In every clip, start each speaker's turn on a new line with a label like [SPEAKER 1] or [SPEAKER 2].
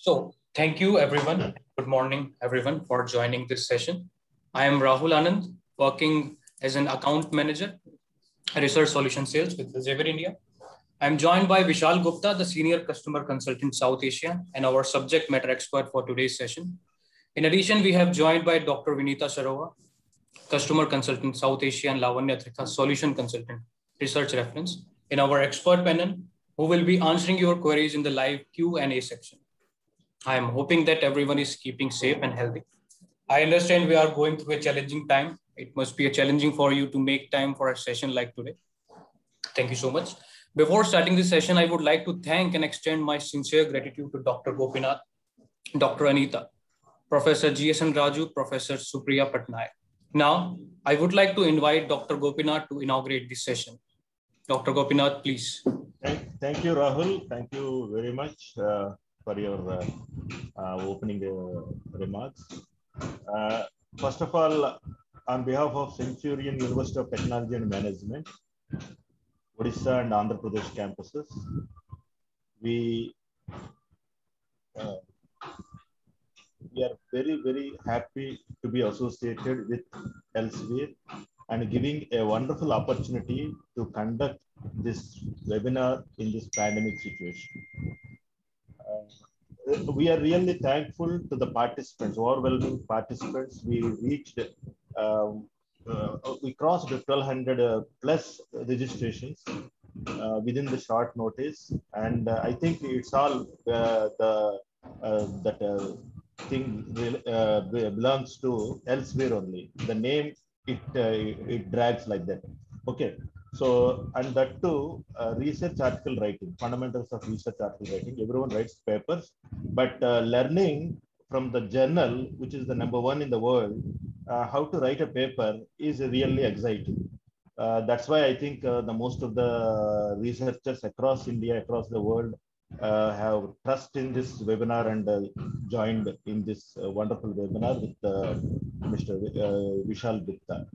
[SPEAKER 1] So thank you everyone. Good morning everyone for joining this session. I am Rahul Anand, working as an account manager, research solution sales with Xavier India. I'm joined by Vishal Gupta, the senior customer consultant South Asia and our subject matter expert for today's session. In addition, we have joined by Dr. Vinita Sarova, customer consultant South Asia and Lavanya Trika, solution consultant, research reference in our expert panel who will be answering your queries in the live Q&A section. I am hoping that everyone is keeping safe and healthy. I understand we are going through a challenging time. It must be a challenging for you to make time for a session like today. Thank you so much. Before starting this session, I would like to thank and extend my sincere gratitude to Dr. Gopinath, Dr. Anita, Professor G.S.N. Raju, Professor Supriya Patnaik. Now, I would like to invite Dr. Gopinath to inaugurate this session. Dr. Gopinath, please.
[SPEAKER 2] Thank, thank you, Rahul. Thank you very much. Uh, for your opening remarks. first of all, on behalf of Centurion University of Technology and Management, Odisha and Andhra Pradesh campuses, we uh, we are very, very happy to be associated with Elsevier and giving a wonderful opportunity to conduct this webinar in this pandemic situation we are really thankful to the participants, overwhelming participants. We reached, um, uh, we crossed 1200 uh, plus registrations uh, within the short notice. And uh, I think it's all uh, the, uh, that thing belongs to elsewhere only. The name, it, it drags like that. Okay, so, and that too, uh, research article writing, fundamentals of research article writing. Everyone writes papers, but uh, learning from the journal, which is the number one in the world, uh, how to write a paper is really exciting. Uh, that's why I think uh, the most of the researchers across India, across the world, uh, have trust in this webinar and uh, joined in this uh, wonderful webinar with uh, Mr. Uh, Vishal Gupta.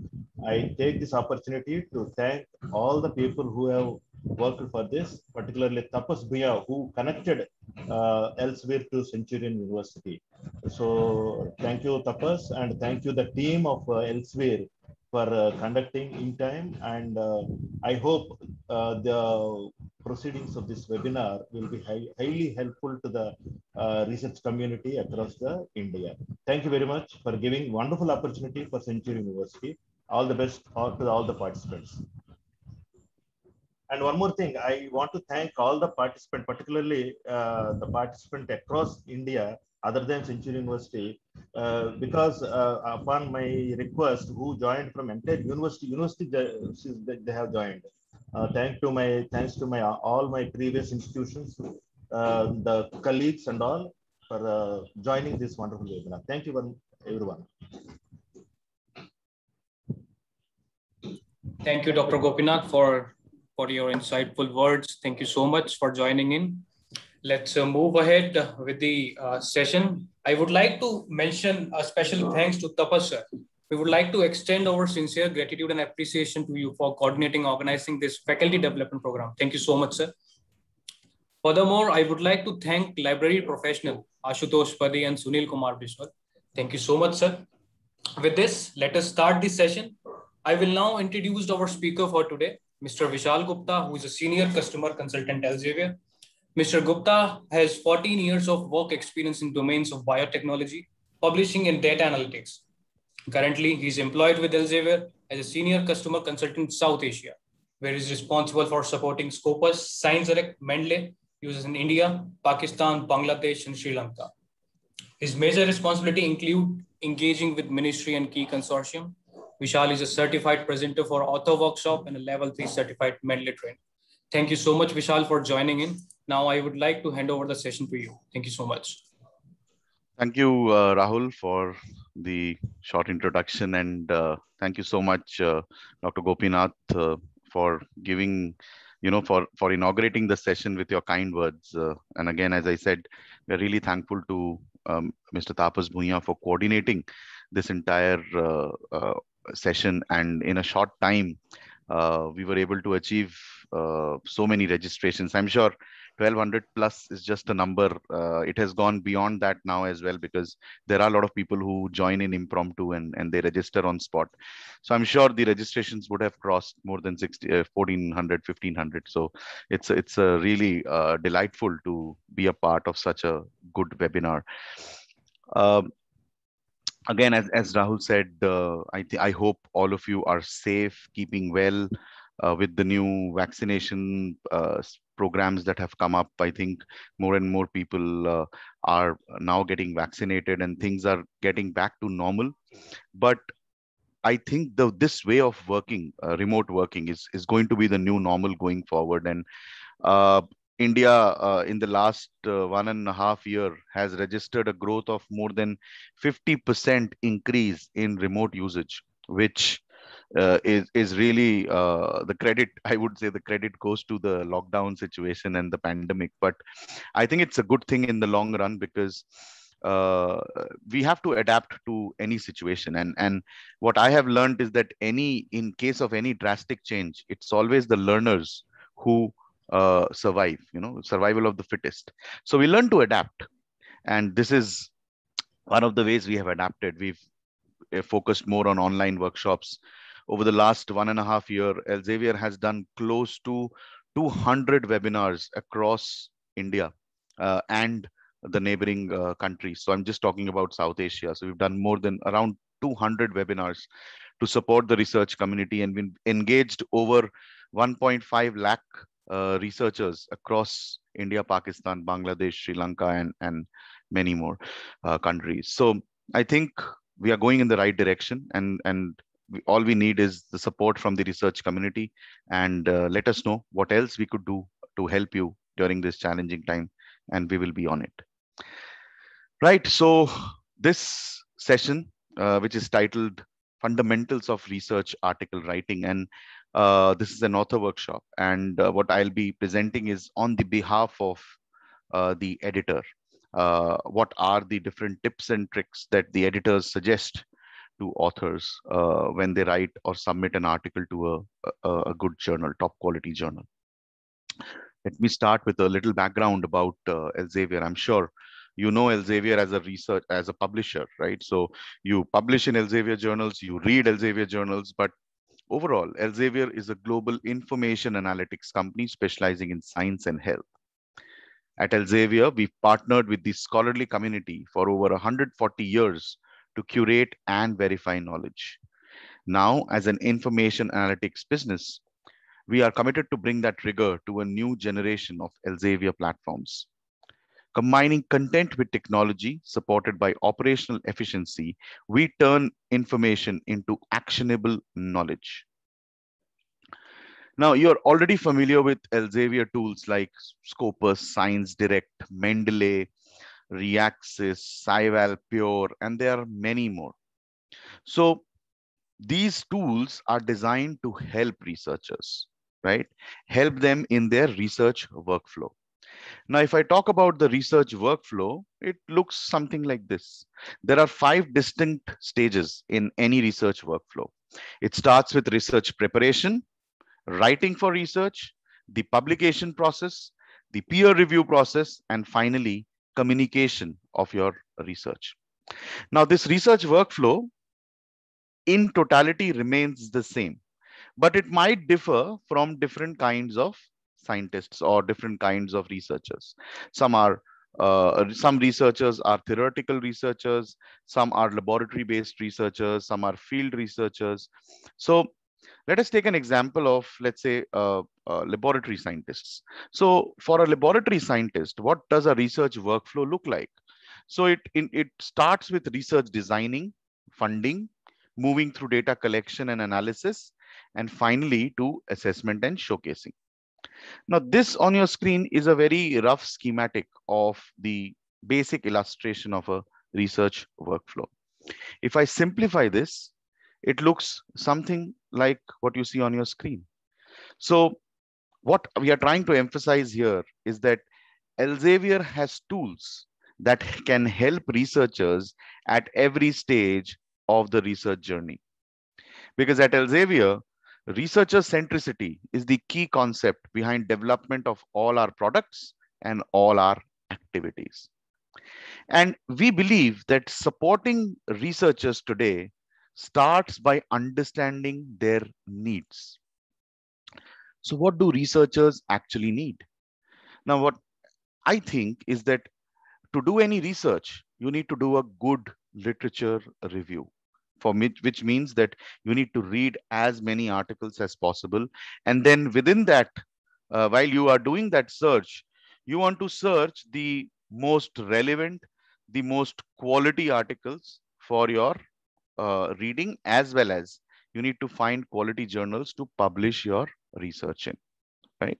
[SPEAKER 2] I take this opportunity to thank all the people who have worked for this, particularly Tapas Bhuya, who connected uh, elsewhere to Centurion University. So thank you, Tapas, and thank you the team of Elsewhere for uh, conducting in time. And uh, I hope uh, the proceedings of this webinar will be high, highly helpful to the uh, research community across the India. Thank you very much for giving wonderful opportunity for Century University. All the best to all the participants. And one more thing, I want to thank all the participants, particularly uh, the participant across India other than Century University, uh, because uh, upon my request, who joined from entire university, university they, they have joined. Uh, thank to my thanks to my all my previous institutions, uh, the colleagues and all for uh, joining this wonderful webinar. Thank you, everyone.
[SPEAKER 1] Thank you, Dr. Gopinath, for for your insightful words. Thank you so much for joining in let's uh, move ahead with the uh, session. I would like to mention a special thanks to Tapas sir. We would like to extend our sincere gratitude and appreciation to you for coordinating, organizing this faculty development program. Thank you so much, sir. Furthermore, I would like to thank library professional Ashutosh Padi and Sunil Kumar Biswal. Thank you so much, sir. With this, let us start the session. I will now introduce our speaker for today, Mr. Vishal Gupta, who is a senior customer consultant at Elsevier Mr. Gupta has 14 years of work experience in domains of biotechnology, publishing, and data analytics. Currently, he is employed with Elsevier as a senior customer consultant in South Asia, where he is responsible for supporting Scopus, ScienceDirect, Mendeley users in India, Pakistan, Bangladesh, and Sri Lanka. His major responsibility include engaging with ministry and key consortium. Vishal is a certified presenter for author workshop and a level three certified Mendeley trainer. Thank you so much, Vishal, for joining in. Now I would like to hand over the session to you. Thank you so much.
[SPEAKER 3] Thank you, uh, Rahul, for the short introduction. And uh, thank you so much, uh, Dr. Gopinath, uh, for giving, you know, for, for inaugurating the session with your kind words. Uh, and again, as I said, we're really thankful to um, Mr. Tapas Bhunya for coordinating this entire uh, session. And in a short time, we were able to achieve so many registrations. I'm sure 1200 plus is just a number uh, it has gone beyond that now as well because there are a lot of people who join in impromptu and, and they register on spot so i'm sure the registrations would have crossed more than 60 uh, 1400 1500 so it's it's a really uh, delightful to be a part of such a good webinar um, again as, as rahul said uh, i th- i hope all of you are safe keeping well uh, with the new vaccination uh, programs that have come up. I think more and more people uh, are now getting vaccinated and things are getting back to normal. But I think the, this way of working, uh, remote working, is, is going to be the new normal going forward. And uh, India, uh, in the last uh, one and a half year, has registered a growth of more than 50% increase in remote usage, which uh, is is really uh, the credit i would say the credit goes to the lockdown situation and the pandemic but i think it's a good thing in the long run because uh, we have to adapt to any situation and and what i have learned is that any in case of any drastic change it's always the learners who uh, survive you know survival of the fittest so we learn to adapt and this is one of the ways we have adapted we've Eh, focused more on online workshops. Over the last one and a half year, Elsevier has done close to 200 webinars across India uh, and the neighboring uh, countries. So I'm just talking about South Asia. So we've done more than around 200 webinars to support the research community and been engaged over 1.5 lakh uh, researchers across India, Pakistan, Bangladesh, Sri Lanka, and, and many more uh, countries. So I think we are going in the right direction and and we, all we need is the support from the research community and uh, let us know what else we could do to help you during this challenging time and we will be on it right so this session uh, which is titled fundamentals of research article writing and uh, this is an author workshop and uh, what i'll be presenting is on the behalf of uh, the editor uh, what are the different tips and tricks that the editors suggest to authors uh, when they write or submit an article to a, a, a, good journal, top quality journal. Let me start with a little background about uh, Elsevier. I'm sure you know Elsevier as a research, as a publisher, right? So you publish in Elsevier journals, you read Elsevier journals, but overall, Elsevier is a global information analytics company specializing in science and health. At Elsevier, we've partnered with the scholarly community for over 140 years to curate and verify knowledge. Now, as an information analytics business, we are committed to bring that rigor to a new generation of Elsevier platforms. Combining content with technology supported by operational efficiency, we turn information into actionable knowledge. Now you're already familiar with Elsevier tools like Scopus, Science Direct, Mendeley, Reaxis, SciVal Pure, and there are many more. So these tools are designed to help researchers, right? Help them in their research workflow. Now, if I talk about the research workflow, it looks something like this. There are five distinct stages in any research workflow. It starts with research preparation, writing for research, the publication process, the peer review process, and finally, communication of your research. Now, this research workflow in totality remains the same, but it might differ from different kinds of scientists or different kinds of researchers. Some are uh, some researchers are theoretical researchers, some are laboratory based researchers, some are field researchers. So let us take an example of, let's say, uh, uh, laboratory scientists. So for a laboratory scientist, what does a research workflow look like? So it, it, it starts with research designing, funding, moving through data collection and analysis, and finally to assessment and showcasing. Now, this on your screen is a very rough schematic of the basic illustration of a research workflow. If I simplify this, it looks something like what you see on your screen. So what we are trying to emphasize here is that Elsevier has tools that can help researchers at every stage of the research journey. Because at Elsevier, researcher centricity is the key concept behind development of all our products and all our activities. And we believe that supporting researchers today starts by understanding their needs. So what do researchers actually need? Now, what I think is that to do any research, you need to do a good literature review for me, which means that you need to read as many articles as possible. And then within that, uh, while you are doing that search, you want to search the most relevant, the most quality articles for your uh, reading as well as you need to find quality journals to publish your research in right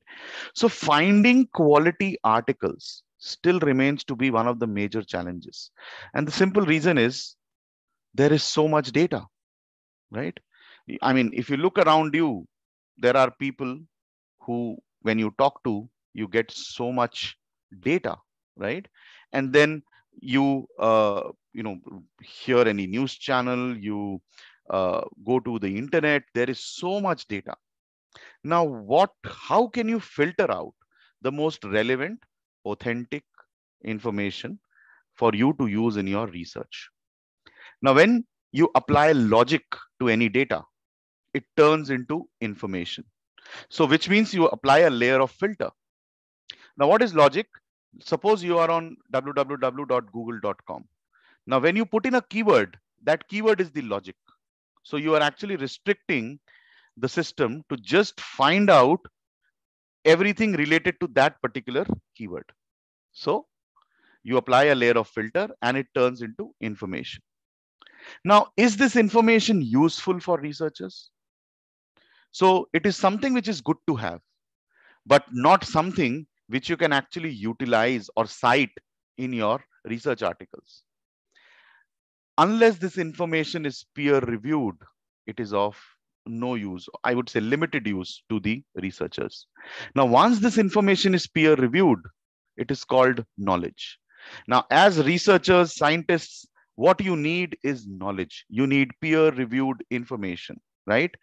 [SPEAKER 3] so finding quality articles still remains to be one of the major challenges and the simple reason is there is so much data right i mean if you look around you there are people who when you talk to you get so much data right and then you uh, you know hear any news channel you uh, go to the internet there is so much data now what how can you filter out the most relevant authentic information for you to use in your research now when you apply logic to any data it turns into information so which means you apply a layer of filter now what is logic suppose you are on www.google.com. Now, when you put in a keyword, that keyword is the logic. So you are actually restricting the system to just find out everything related to that particular keyword. So you apply a layer of filter and it turns into information. Now, is this information useful for researchers? So it is something which is good to have, but not something which you can actually utilize or cite in your research articles. Unless this information is peer reviewed, it is of no use. I would say limited use to the researchers. Now, once this information is peer reviewed, it is called knowledge. Now, as researchers, scientists, what you need is knowledge. You need peer reviewed information, right?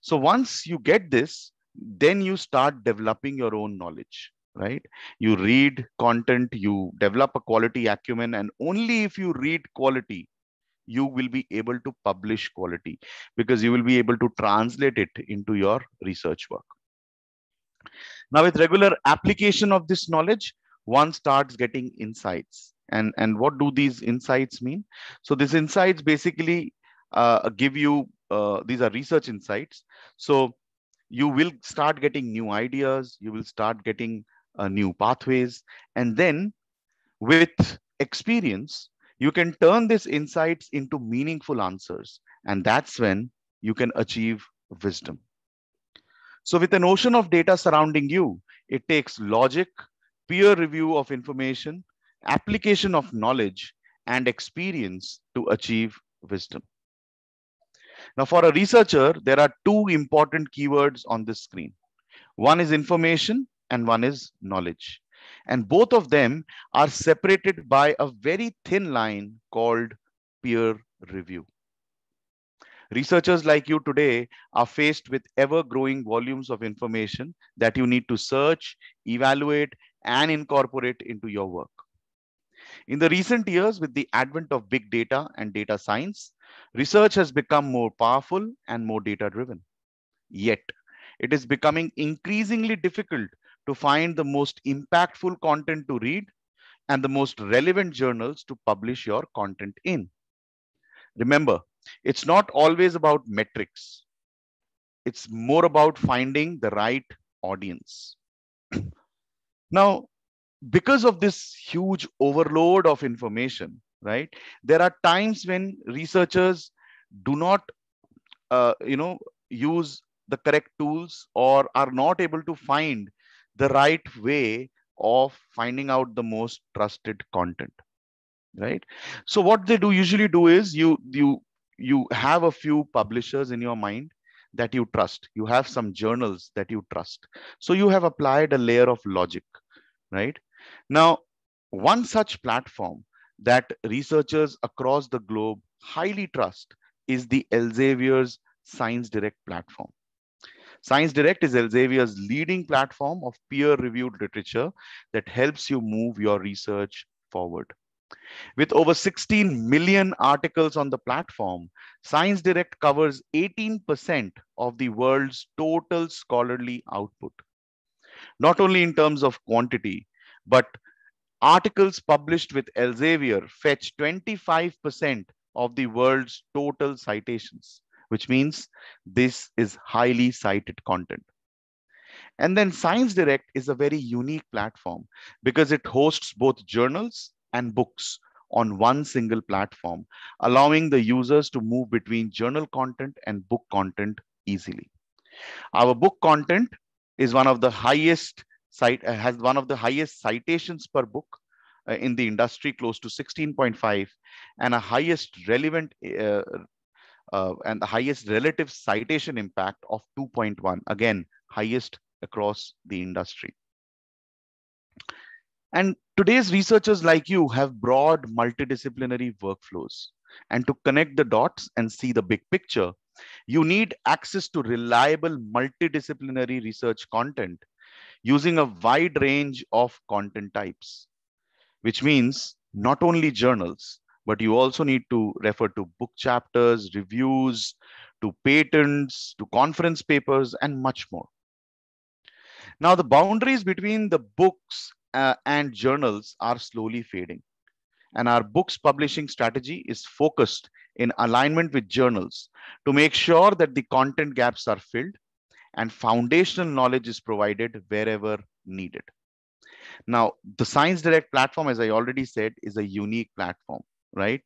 [SPEAKER 3] So once you get this, then you start developing your own knowledge right you read content you develop a quality acumen and only if you read quality you will be able to publish quality because you will be able to translate it into your research work now with regular application of this knowledge one starts getting insights and and what do these insights mean so these insights basically uh, give you uh, these are research insights so you will start getting new ideas you will start getting uh, new pathways. And then with experience, you can turn these insights into meaningful answers. And that's when you can achieve wisdom. So, with an ocean of data surrounding you, it takes logic, peer review of information, application of knowledge, and experience to achieve wisdom. Now, for a researcher, there are two important keywords on this screen. One is information and one is knowledge. And both of them are separated by a very thin line called peer review. Researchers like you today are faced with ever growing volumes of information that you need to search, evaluate, and incorporate into your work. In the recent years, with the advent of big data and data science, research has become more powerful and more data driven. Yet, it is becoming increasingly difficult to find the most impactful content to read and the most relevant journals to publish your content in. Remember, it's not always about metrics. It's more about finding the right audience. now, because of this huge overload of information, right, there are times when researchers do not, uh, you know, use the correct tools or are not able to find the right way of finding out the most trusted content right so what they do usually do is you you you have a few publishers in your mind that you trust you have some journals that you trust so you have applied a layer of logic right now one such platform that researchers across the globe highly trust is the elsevier's science direct platform Science Direct is Elsevier's leading platform of peer-reviewed literature that helps you move your research forward. With over 16 million articles on the platform, Science Direct covers 18% of the world's total scholarly output. Not only in terms of quantity, but articles published with Elsevier fetch 25% of the world's total citations which means this is highly cited content. And then Science Direct is a very unique platform because it hosts both journals and books on one single platform, allowing the users to move between journal content and book content easily. Our book content is one of the highest cite uh, has one of the highest citations per book uh, in the industry, close to 16.5, and a highest relevant uh, uh, and the highest relative citation impact of 2.1, again, highest across the industry. And today's researchers like you have broad multidisciplinary workflows. And to connect the dots and see the big picture, you need access to reliable multidisciplinary research content using a wide range of content types, which means not only journals, but you also need to refer to book chapters, reviews, to patents, to conference papers, and much more. Now, the boundaries between the books uh, and journals are slowly fading, and our books publishing strategy is focused in alignment with journals to make sure that the content gaps are filled and foundational knowledge is provided wherever needed. Now, the Science Direct platform, as I already said, is a unique platform right?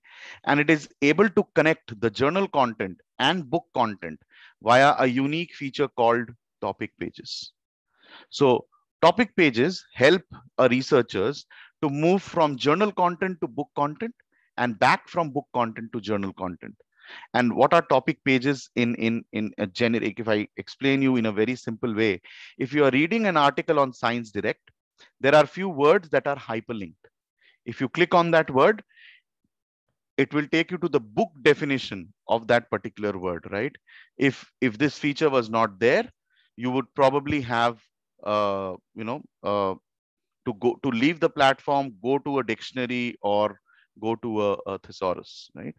[SPEAKER 3] And it is able to connect the journal content and book content via a unique feature called topic pages. So topic pages help researchers to move from journal content to book content and back from book content to journal content. And what are topic pages in, in, in a generic? If I explain you in a very simple way, if you are reading an article on Science Direct, there are few words that are hyperlinked. If you click on that word, it will take you to the book definition of that particular word, right? If if this feature was not there, you would probably have uh, you know uh, to go to leave the platform, go to a dictionary or go to a, a thesaurus, right?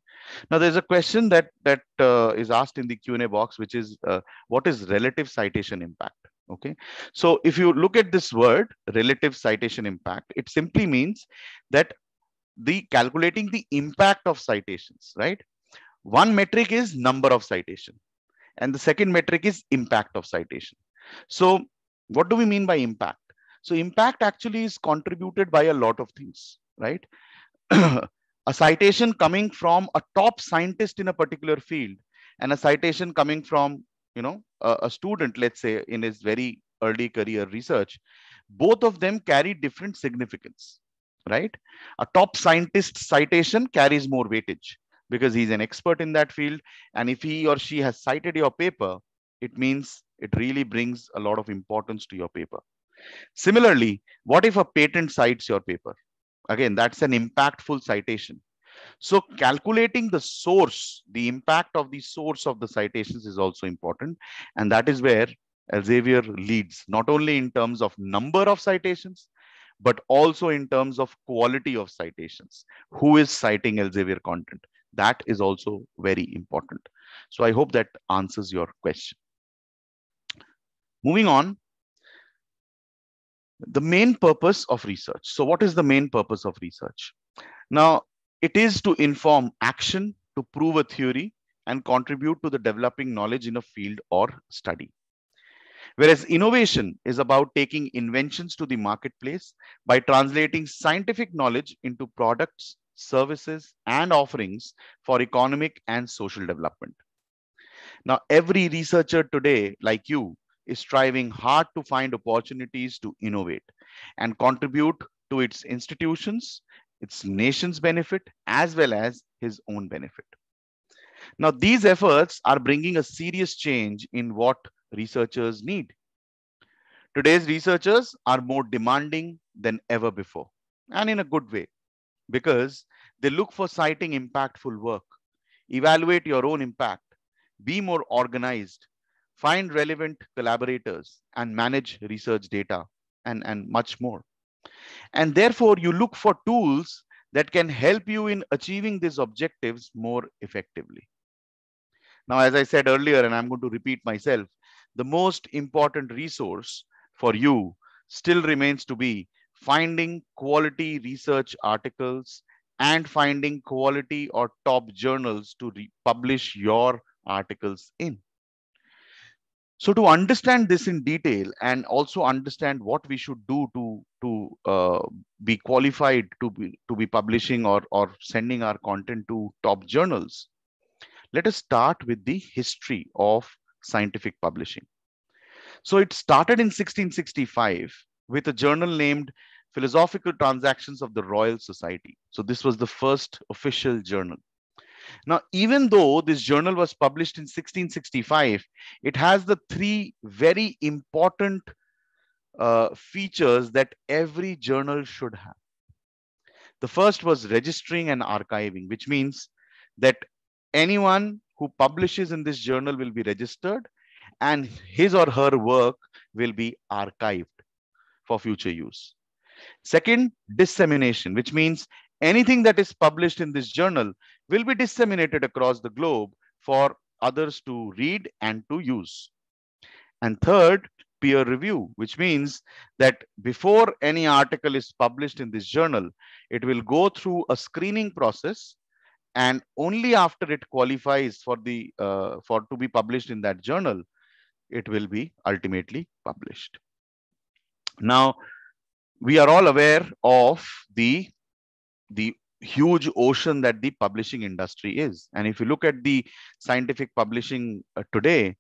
[SPEAKER 3] Now there's a question that that uh, is asked in the Q&A box, which is uh, what is relative citation impact? okay so if you look at this word relative citation impact it simply means that the calculating the impact of citations, right? One metric is number of citation and the second metric is impact of citation. So what do we mean by impact? So impact actually is contributed by a lot of things, right? a citation coming from a top scientist in a particular field and a citation coming from, you know, a, a student, let's say in his very early career research, both of them carry different significance right? A top scientist citation carries more weightage because he's an expert in that field. And if he or she has cited your paper, it means it really brings a lot of importance to your paper. Similarly, what if a patent cites your paper? Again, that's an impactful citation. So calculating the source, the impact of the source of the citations is also important. And that is where Elsevier leads, not only in terms of number of citations, but also in terms of quality of citations. Who is citing Elsevier content? That is also very important. So I hope that answers your question. Moving on, the main purpose of research. So what is the main purpose of research? Now, it is to inform action, to prove a theory, and contribute to the developing knowledge in a field or study. Whereas innovation is about taking inventions to the marketplace by translating scientific knowledge into products, services, and offerings for economic and social development. Now, every researcher today, like you, is striving hard to find opportunities to innovate and contribute to its institutions, its nation's benefit, as well as his own benefit. Now, these efforts are bringing a serious change in what researchers need. Today's researchers are more demanding than ever before, and in a good way, because they look for citing impactful work. Evaluate your own impact, be more organized, find relevant collaborators, and manage research data, and, and much more. And therefore, you look for tools that can help you in achieving these objectives more effectively. Now, as I said earlier, and I'm going to repeat myself, the most important resource for you still remains to be finding quality research articles and finding quality or top journals to publish your articles in. So to understand this in detail and also understand what we should do to, to uh, be qualified to be, to be publishing or, or sending our content to top journals, let us start with the history of scientific publishing. So it started in 1665 with a journal named Philosophical Transactions of the Royal Society. So this was the first official journal. Now, even though this journal was published in 1665, it has the three very important uh, features that every journal should have. The first was registering and archiving, which means that anyone who publishes in this journal will be registered and his or her work will be archived for future use. Second, dissemination, which means anything that is published in this journal will be disseminated across the globe for others to read and to use. And third, peer review, which means that before any article is published in this journal, it will go through a screening process and only after it qualifies for the uh, for to be published in that journal it will be ultimately published now we are all aware of the the huge ocean that the publishing industry is and if you look at the scientific publishing uh, today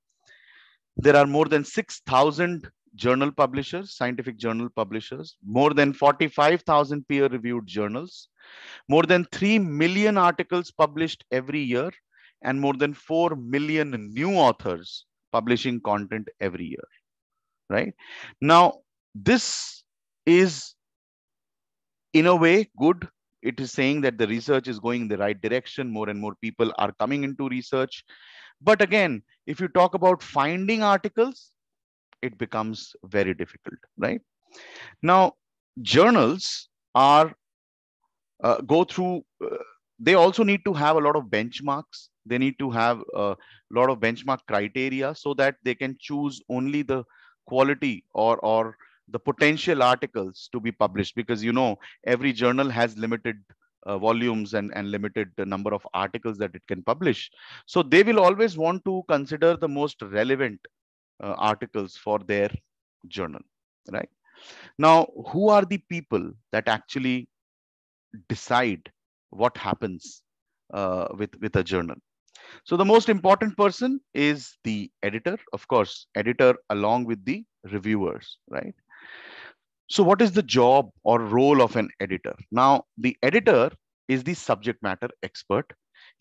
[SPEAKER 3] there are more than 6000 journal publishers, scientific journal publishers, more than 45,000 peer reviewed journals, more than 3 million articles published every year, and more than 4 million new authors publishing content every year. Right now, this is in a way good. It is saying that the research is going in the right direction. More and more people are coming into research. But again, if you talk about finding articles, it becomes very difficult, right? Now, journals are uh, go through. Uh, they also need to have a lot of benchmarks. They need to have a lot of benchmark criteria so that they can choose only the quality or or the potential articles to be published because you know every journal has limited uh, volumes and, and limited number of articles that it can publish. So they will always want to consider the most relevant uh, articles for their journal right now who are the people that actually decide what happens uh, with with a journal so the most important person is the editor of course editor along with the reviewers right so what is the job or role of an editor now the editor is the subject matter expert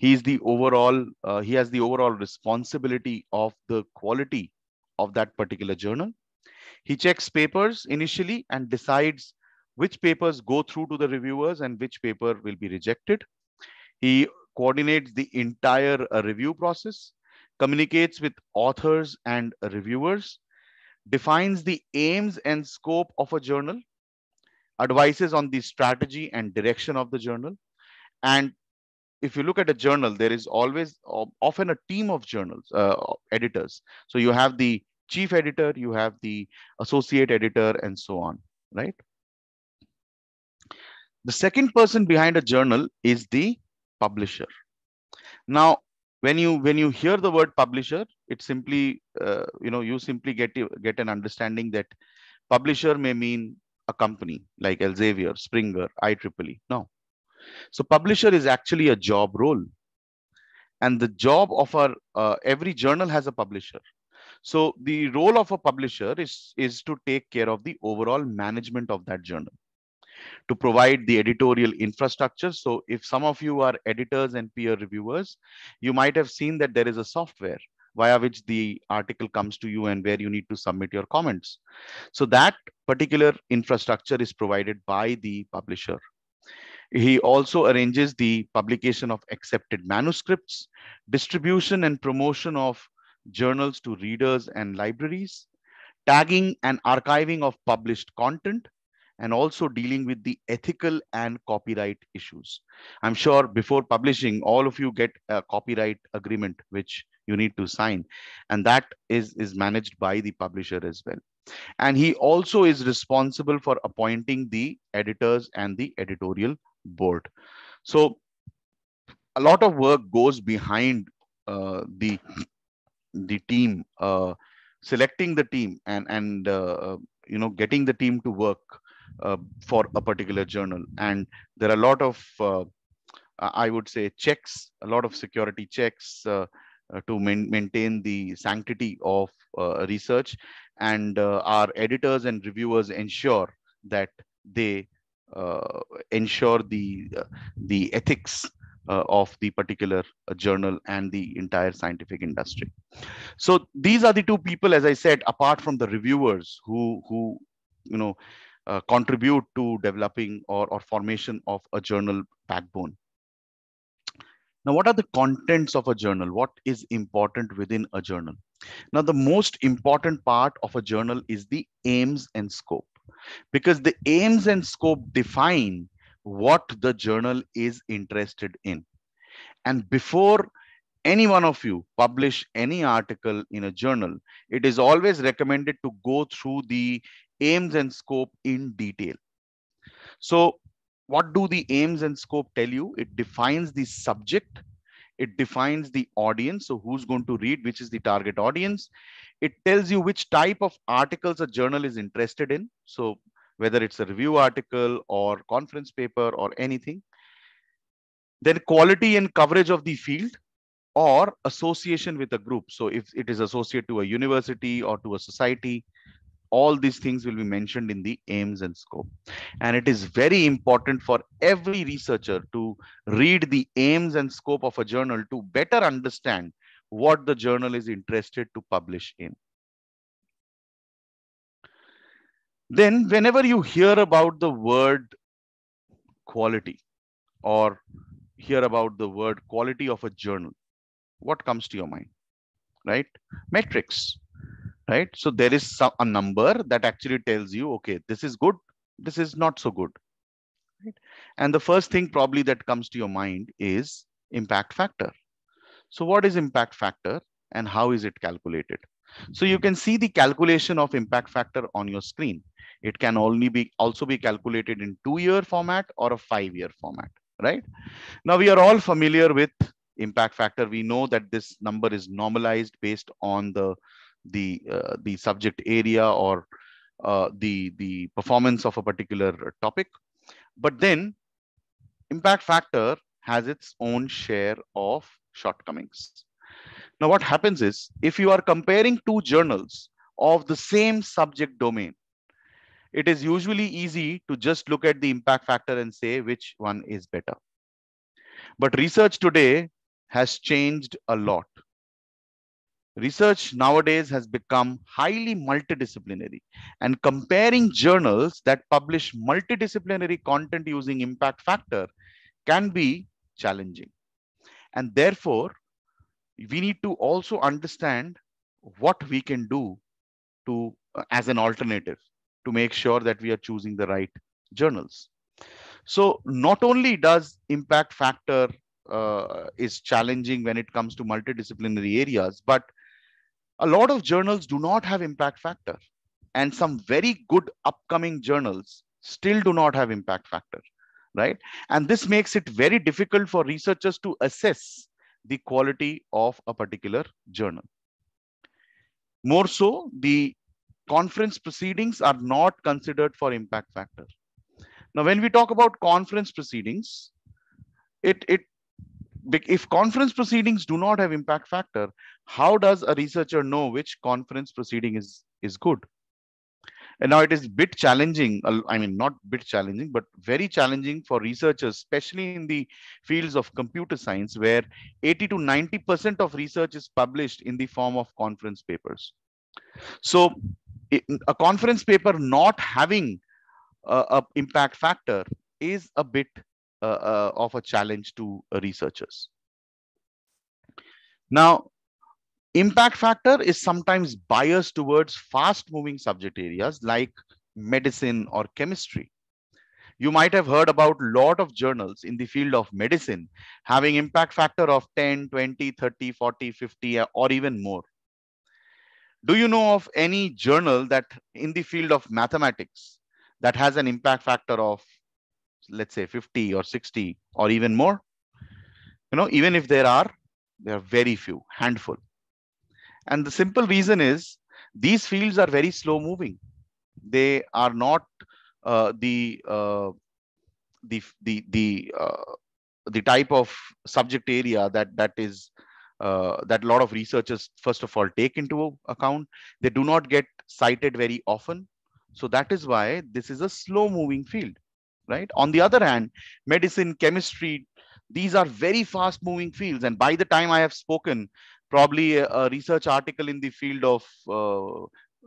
[SPEAKER 3] he is the overall uh, he has the overall responsibility of the quality of that particular journal. He checks papers initially and decides which papers go through to the reviewers and which paper will be rejected. He coordinates the entire uh, review process, communicates with authors and reviewers, defines the aims and scope of a journal, advises on the strategy and direction of the journal. And if you look at a journal, there is always uh, often a team of journals, uh, editors. So you have the chief editor, you have the associate editor and so on, right? The second person behind a journal is the publisher. Now, when you when you hear the word publisher, it simply uh, you know you simply get get an understanding that publisher may mean a company like Elsevier, Springer, IEEE. No, so publisher is actually a job role, and the job of our uh, every journal has a publisher. So the role of a publisher is, is to take care of the overall management of that journal, to provide the editorial infrastructure. So if some of you are editors and peer reviewers, you might have seen that there is a software via which the article comes to you and where you need to submit your comments. So that particular infrastructure is provided by the publisher. He also arranges the publication of accepted manuscripts, distribution and promotion of journals to readers and libraries, tagging and archiving of published content, and also dealing with the ethical and copyright issues. I'm sure before publishing, all of you get a copyright agreement, which you need to sign. And that is, is managed by the publisher as well. And he also is responsible for appointing the editors and the editorial board. So a lot of work goes behind uh, the the team, uh, selecting the team, and and uh, uh, you know getting the team to work uh, for a particular journal. And there are a lot of uh, I would say checks, a lot of security checks uh, to maintain the sanctity of research, and our editors and reviewers ensure that they ensure the the ethics uh, of the particular uh, journal and the entire scientific industry. So these are the two people, as I said, apart from the reviewers who, who you know, uh, contribute to developing or, or formation of a journal backbone. Now, what are the contents of a journal? What is important within a journal? Now, the most important part of a journal is the aims and scope because the aims and scope define what the journal is interested in. And before any one of you publish any article in a journal, it is always recommended to go through the aims and scope in detail. So what do the aims and scope tell you? It defines the subject. It defines the audience. So who's going to read, which is the target audience. It tells you which type of articles a journal is interested in. So whether it's a review article or conference paper or anything. Then quality and coverage of the field or association with a group. So if it is associated to a university or to a society, all these things will be mentioned in the aims and scope. And it is very important for every researcher to read the aims and scope of a journal to better understand what the journal is interested to publish in. Then, whenever you hear about the word quality or hear about the word quality of a journal, what comes to your mind? Right? Metrics. Right? So, there is some, a number that actually tells you, okay, this is good, this is not so good. Right? And the first thing probably that comes to your mind is impact factor. So, what is impact factor and how is it calculated? So you can see the calculation of impact factor on your screen. It can only be also be calculated in two-year format or a five-year format, right? Now we are all familiar with impact factor. We know that this number is normalized based on the the uh, the subject area or uh, the the performance of a particular topic. But then impact factor has its own share of shortcomings. Now, what happens is if you are comparing two journals of the same subject domain, it is usually easy to just look at the impact factor and say which one is better. But research today has changed a lot. Research nowadays has become highly multidisciplinary, and comparing journals that publish multidisciplinary content using impact factor can be challenging. And therefore, we need to also understand what we can do to uh, as an alternative to make sure that we are choosing the right journals. So not only does impact factor uh, is challenging when it comes to multidisciplinary areas, but a lot of journals do not have impact factor and some very good upcoming journals still do not have impact factor, right? And this makes it very difficult for researchers to assess the quality of a particular journal. More so, the conference proceedings are not considered for impact factor. Now, when we talk about conference proceedings, it, it if conference proceedings do not have impact factor, how does a researcher know which conference proceeding is, is good? And now it is bit challenging, I mean, not bit challenging, but very challenging for researchers, especially in the fields of computer science, where 80 to 90% of research is published in the form of conference papers. So a conference paper not having uh, a impact factor is a bit uh, uh, of a challenge to researchers. Now, impact factor is sometimes biased towards fast moving subject areas like medicine or chemistry. You might have heard about a lot of journals in the field of medicine having impact factor of 10, 20, 30, 40, 50, or even more do you know of any journal that in the field of mathematics that has an impact factor of let's say 50 or 60 or even more you know even if there are there are very few handful and the simple reason is these fields are very slow moving they are not uh, the, uh, the the the the uh, the type of subject area that that is uh, that a lot of researchers first of all take into account they do not get cited very often so that is why this is a slow moving field right on the other hand medicine chemistry these are very fast moving fields and by the time i have spoken probably a, a research article in the field of uh,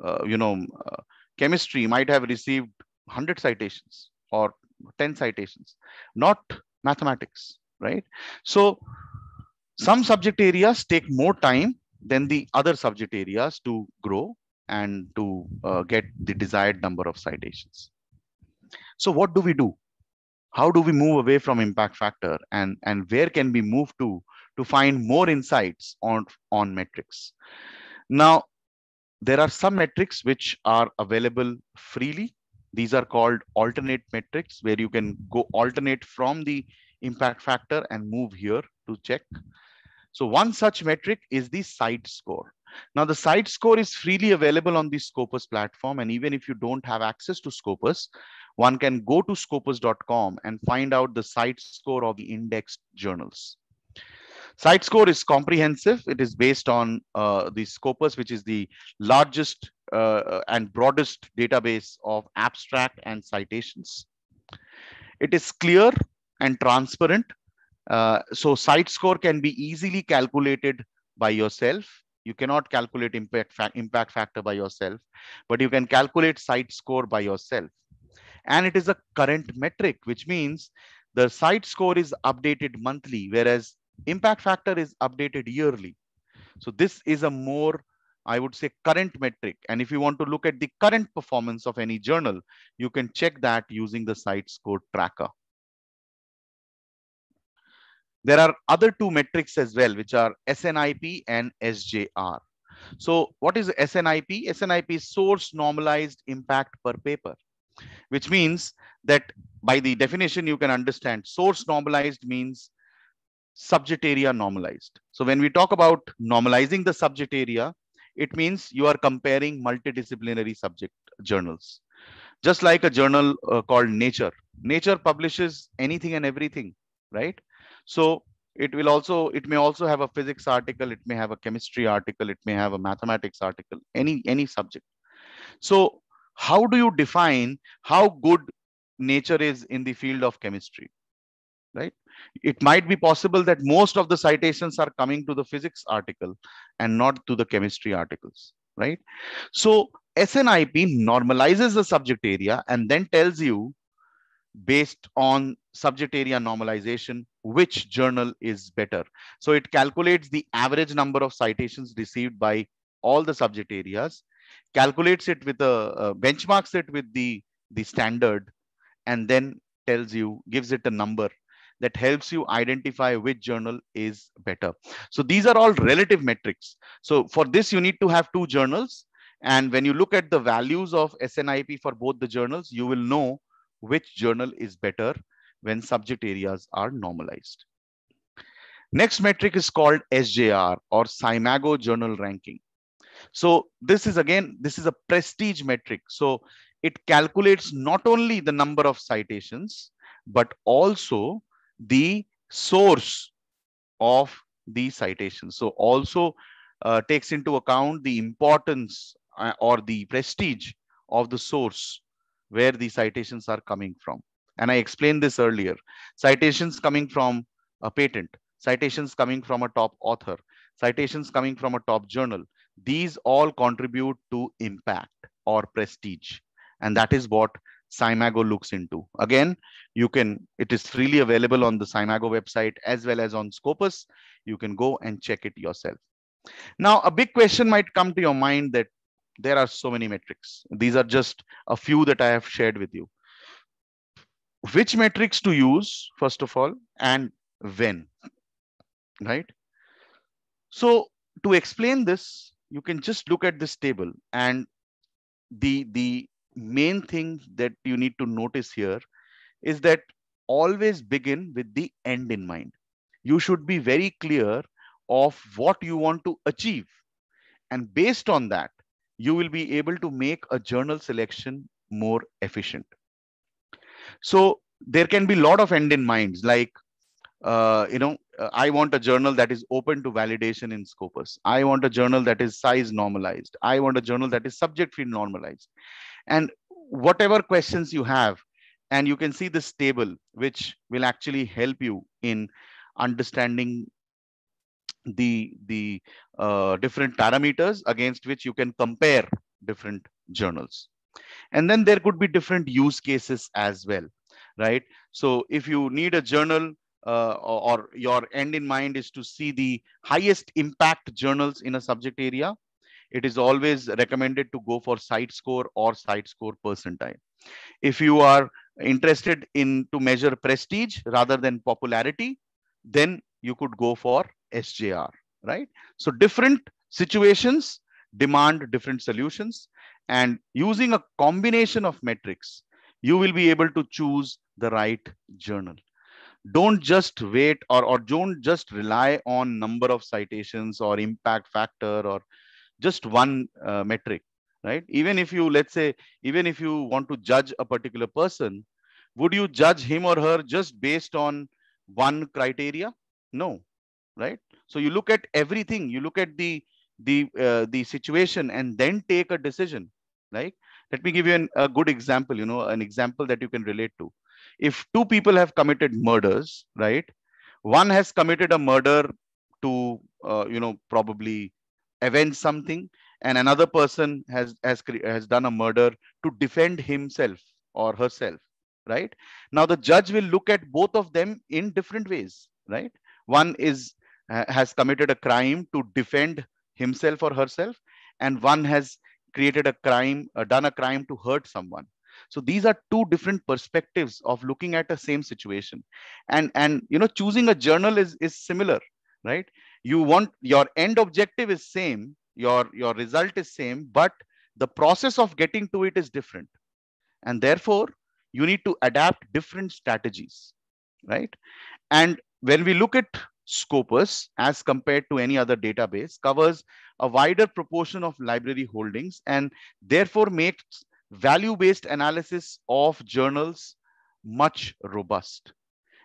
[SPEAKER 3] uh, you know uh, chemistry might have received 100 citations or 10 citations not mathematics right so some subject areas take more time than the other subject areas to grow and to uh, get the desired number of citations. So what do we do? How do we move away from impact factor and, and where can we move to to find more insights on, on metrics? Now, there are some metrics which are available freely. These are called alternate metrics where you can go alternate from the impact factor and move here to check. So one such metric is the site score. Now the site score is freely available on the Scopus platform. And even if you don't have access to Scopus, one can go to scopus.com and find out the site score of the indexed journals. Site score is comprehensive. It is based on uh, the Scopus, which is the largest uh, and broadest database of abstract and citations. It is clear and transparent. Uh, so site score can be easily calculated by yourself. You cannot calculate impact, fa impact factor by yourself, but you can calculate site score by yourself. And it is a current metric, which means the site score is updated monthly, whereas impact factor is updated yearly. So this is a more, I would say, current metric. And if you want to look at the current performance of any journal, you can check that using the site score tracker. There are other two metrics as well, which are SNIP and SJR. So what is SNIP? SNIP is source normalized impact per paper, which means that by the definition, you can understand source normalized means subject area normalized. So when we talk about normalizing the subject area, it means you are comparing multidisciplinary subject journals. Just like a journal uh, called Nature. Nature publishes anything and everything, right? So it will also, it may also have a physics article, it may have a chemistry article, it may have a mathematics article, any, any subject. So how do you define how good nature is in the field of chemistry? Right? It might be possible that most of the citations are coming to the physics article and not to the chemistry articles. Right? So SNIP normalizes the subject area and then tells you based on subject area normalization, which journal is better. So it calculates the average number of citations received by all the subject areas, calculates it with a, uh, benchmarks it with the, the standard, and then tells you, gives it a number that helps you identify which journal is better. So these are all relative metrics. So for this, you need to have two journals. And when you look at the values of SNIP for both the journals, you will know which journal is better when subject areas are normalized. Next metric is called SJR or Simago Journal Ranking. So this is again, this is a prestige metric. So it calculates not only the number of citations, but also the source of the citations. So also uh, takes into account the importance uh, or the prestige of the source where the citations are coming from. And I explained this earlier. Citations coming from a patent, citations coming from a top author, citations coming from a top journal, these all contribute to impact or prestige. And that is what Simago looks into. Again, you can, it is freely available on the Simago website as well as on Scopus. You can go and check it yourself. Now, a big question might come to your mind that there are so many metrics. These are just a few that I have shared with you. Which metrics to use, first of all, and when, right? So to explain this, you can just look at this table and the, the main thing that you need to notice here is that always begin with the end in mind. You should be very clear of what you want to achieve. And based on that, you will be able to make a journal selection more efficient. So there can be a lot of end in minds like, uh, you know, uh, I want a journal that is open to validation in Scopus. I want a journal that is size normalized. I want a journal that is subject field normalized. And whatever questions you have, and you can see this table, which will actually help you in understanding the the uh, different parameters against which you can compare different journals and then there could be different use cases as well right so if you need a journal uh, or, or your end in mind is to see the highest impact journals in a subject area it is always recommended to go for site score or site score percentile if you are interested in to measure prestige rather than popularity then you could go for SJR, right? So different situations demand different solutions and using a combination of metrics, you will be able to choose the right journal. Don't just wait or, or don't just rely on number of citations or impact factor or just one uh, metric, right? Even if you, let's say, even if you want to judge a particular person, would you judge him or her just based on one criteria? no right so you look at everything you look at the the uh, the situation and then take a decision like let me give you an, a good example you know an example that you can relate to if two people have committed murders right one has committed a murder to uh, you know probably avenge something and another person has has has done a murder to defend himself or herself right now the judge will look at both of them in different ways right one is uh, has committed a crime to defend himself or herself and one has created a crime uh, done a crime to hurt someone so these are two different perspectives of looking at the same situation and and you know choosing a journal is is similar right you want your end objective is same your your result is same but the process of getting to it is different and therefore you need to adapt different strategies right and when we look at Scopus as compared to any other database covers a wider proportion of library holdings and therefore makes value-based analysis of journals much robust.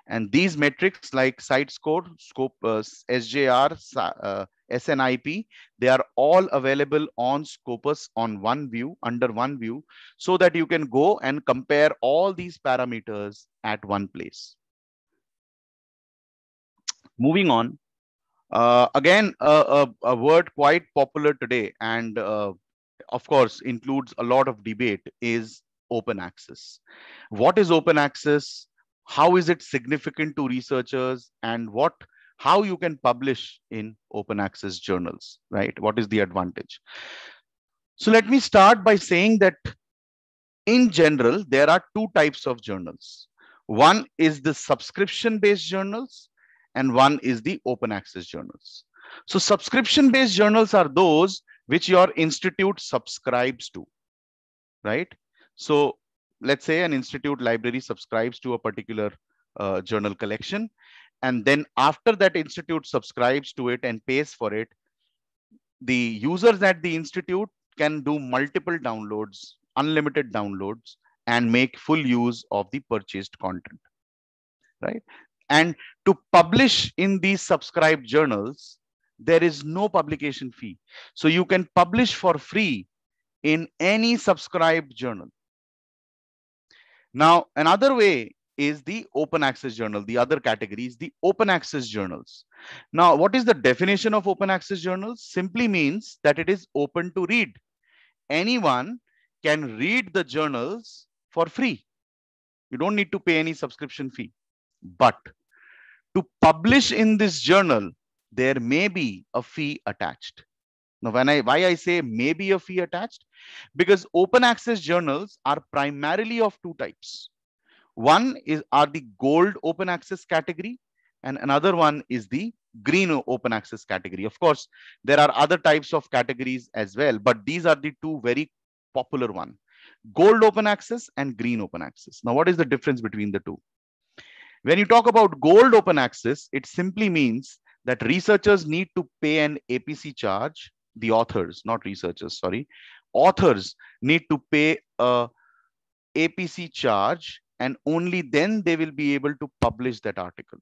[SPEAKER 3] And these metrics like site score, SJR, uh, SNIP, uh, they are all available on Scopus on one view, under one view, so that you can go and compare all these parameters at one place moving on uh, again a, a, word quite popular today and uh, of course includes a lot of debate is open access what is open access how is it significant to researchers and what how you can publish in open access journals right what is the advantage so let me start by saying that in general there are two types of journals one is the subscription based journals and one is the open access journals. So subscription based journals are those which your institute subscribes to, right? So let's say an institute library subscribes to a particular uh, journal collection. And then after that institute subscribes to it and pays for it, the users at the institute can do multiple downloads, unlimited downloads, and make full use of the purchased content, right? And to publish in these subscribed journals, there is no publication fee. So you can publish for free in any subscribed journal. Now, another way is the open access journal. The other category is the open access journals. Now, what is the definition of open access journals? Simply means that it is open to read. Anyone can read the journals for free. You don't need to pay any subscription fee. But to publish in this journal, there may be a fee attached. Now, when I why I say maybe a fee attached, because open access journals are primarily of two types. One is are the gold open access category, and another one is the green open access category. Of course, there are other types of categories as well, but these are the two very popular one: gold open access and green open access. Now, what is the difference between the two? When you talk about gold open access, it simply means that researchers need to pay an APC charge. The authors, not researchers, sorry, authors need to pay a APC charge and only then they will be able to publish that article.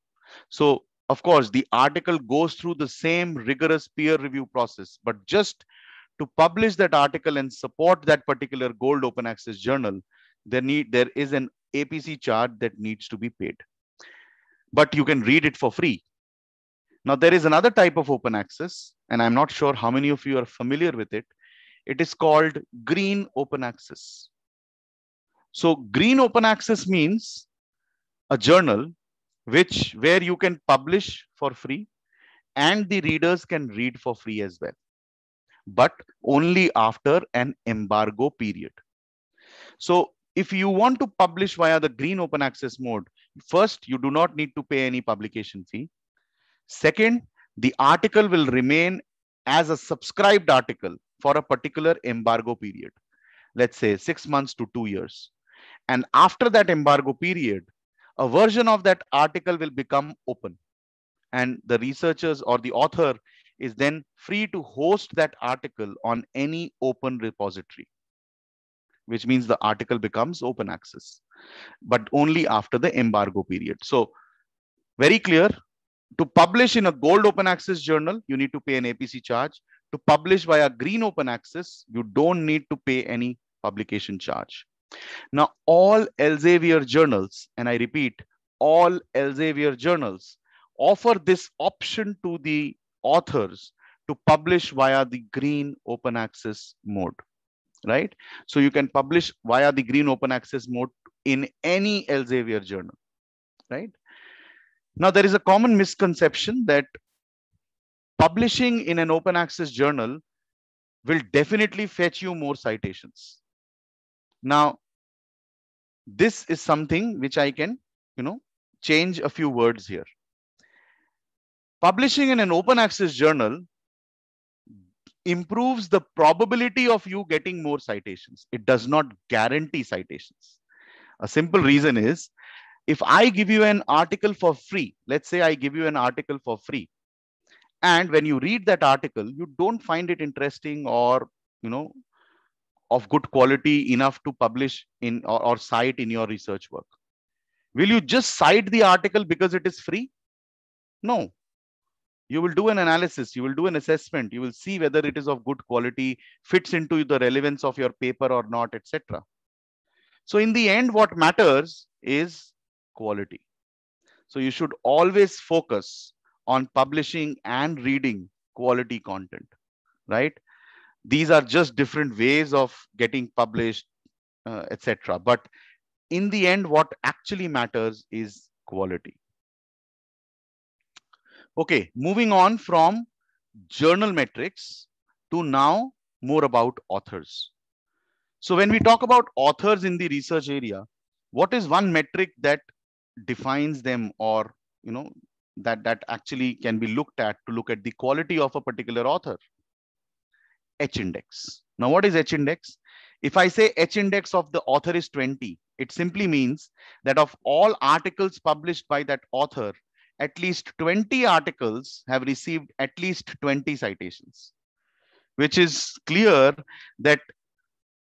[SPEAKER 3] So of course, the article goes through the same rigorous peer review process, but just to publish that article and support that particular gold open access journal, there need there is an APC charge that needs to be paid but you can read it for free. Now, there is another type of open access, and I'm not sure how many of you are familiar with it. It is called green open access. So green open access means a journal which where you can publish for free and the readers can read for free as well, but only after an embargo period. So if you want to publish via the green open access mode, first, you do not need to pay any publication fee. Second, the article will remain as a subscribed article for a particular embargo period, let's say six months to two years. And after that embargo period, a version of that article will become open. And the researchers or the author is then free to host that article on any open repository, which means the article becomes open access but only after the embargo period. So very clear, to publish in a gold open access journal, you need to pay an APC charge. To publish via green open access, you don't need to pay any publication charge. Now, all Elsevier journals, and I repeat, all Elsevier journals offer this option to the authors to publish via the green open access mode, right? So you can publish via the green open access mode in any Elsevier journal, right? Now, there is a common misconception that publishing in an open access journal will definitely fetch you more citations. Now, this is something which I can, you know, change a few words here. Publishing in an open access journal improves the probability of you getting more citations. It does not guarantee citations. A simple reason is if I give you an article for free, let's say I give you an article for free, and when you read that article, you don't find it interesting or, you know, of good quality enough to publish in or, or cite in your research work. Will you just cite the article because it is free? No. You will do an analysis, you will do an assessment, you will see whether it is of good quality, fits into the relevance of your paper or not, etc. So in the end, what matters is quality. So you should always focus on publishing and reading quality content, right? These are just different ways of getting published, uh, etc. But in the end, what actually matters is quality. Okay, moving on from journal metrics to now more about authors. So when we talk about authors in the research area, what is one metric that defines them or, you know, that, that actually can be looked at to look at the quality of a particular author? H index. Now, what is H index? If I say H index of the author is 20, it simply means that of all articles published by that author, at least 20 articles have received at least 20 citations, which is clear that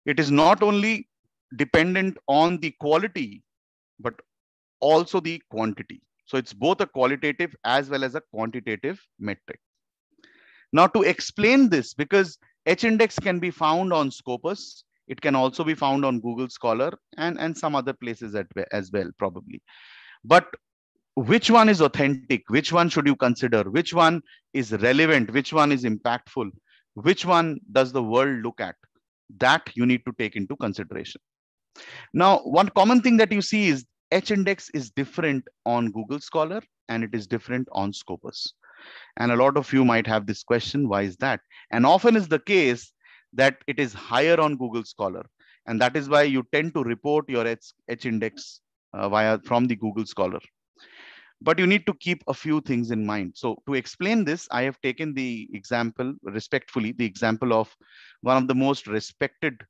[SPEAKER 3] it is not only dependent on the quality, but also the quantity. So it's both a qualitative as well as a quantitative metric. Now to explain this, because H-index can be found on Scopus, it can also be found on Google Scholar and, and some other places as well, probably. But which one is authentic? Which one should you consider? Which one is relevant? Which one is impactful? Which one does the world look at? that you need to take into consideration. Now, one common thing that you see is H index is different on Google Scholar and it is different on Scopus. And a lot of you might have this question, why is that? And often is the case that it is higher on Google Scholar. And that is why you tend to report your H, H index uh, via from the Google Scholar but you need to keep a few things in mind. So to explain this, I have taken the example, respectfully, the example of one of the most respected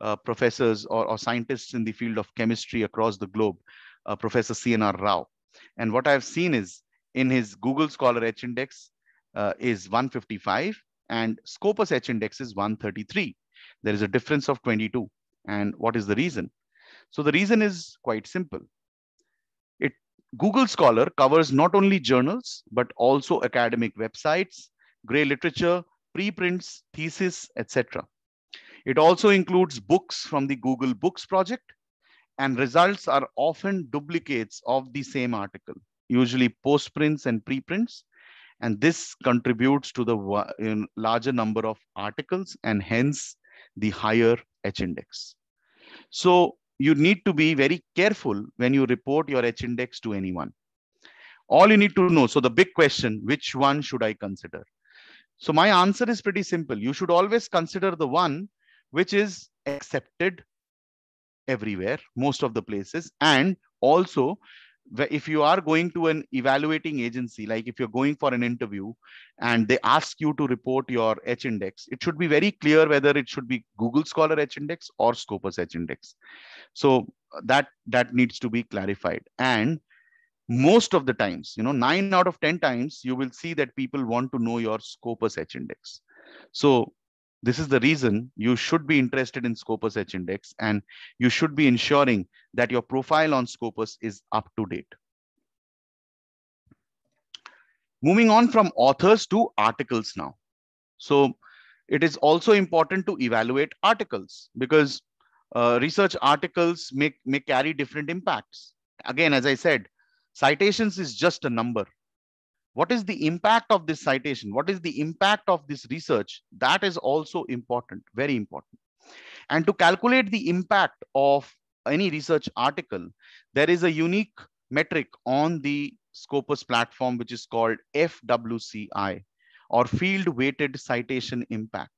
[SPEAKER 3] uh, professors or, or, scientists in the field of chemistry across the globe, uh, Professor CNR Rao. And what I've seen is in his Google Scholar H index uh, is 155 and Scopus H index is 133. There is a difference of 22. And what is the reason? So the reason is quite simple. Google Scholar covers not only journals, but also academic websites, gray literature, preprints, thesis, etc. It also includes books from the Google Books project, and results are often duplicates of the same article, usually postprints and preprints. And this contributes to the larger number of articles and hence the higher H index. So you need to be very careful when you report your H index to anyone. All you need to know. So the big question, which one should I consider? So my answer is pretty simple. You should always consider the one which is accepted everywhere, most of the places, and also if you are going to an evaluating agency, like if you're going for an interview and they ask you to report your H index, it should be very clear whether it should be Google Scholar H index or Scopus H index. So uh, that that needs to be clarified. And most of the times, you know, nine out of 10 times, you will see that people want to know your Scopus H index. So this is the reason you should be interested in Scopus H index and you should be ensuring that your profile on Scopus is up to date. Moving on from authors to articles now. So it is also important to evaluate articles because uh, research articles may, may carry different impacts. Again, as I said, citations is just a number what is the impact of this citation? What is the impact of this research? That is also important, very important. And to calculate the impact of any research article, there is a unique metric on the Scopus platform, which is called FWCI or Field Weighted Citation Impact.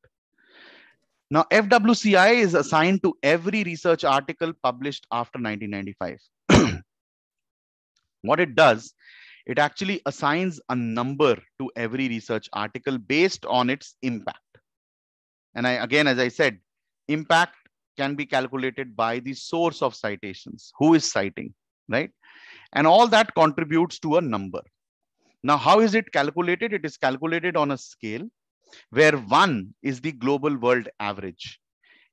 [SPEAKER 3] Now, FWCI is assigned to every research article published after 1995. what it does it actually assigns a number to every research article based on its impact. And I, again, as I said, impact can be calculated by the source of citations, who is citing, right? And all that contributes to a number. Now, how is it calculated? It is calculated on a scale where one is the global world average.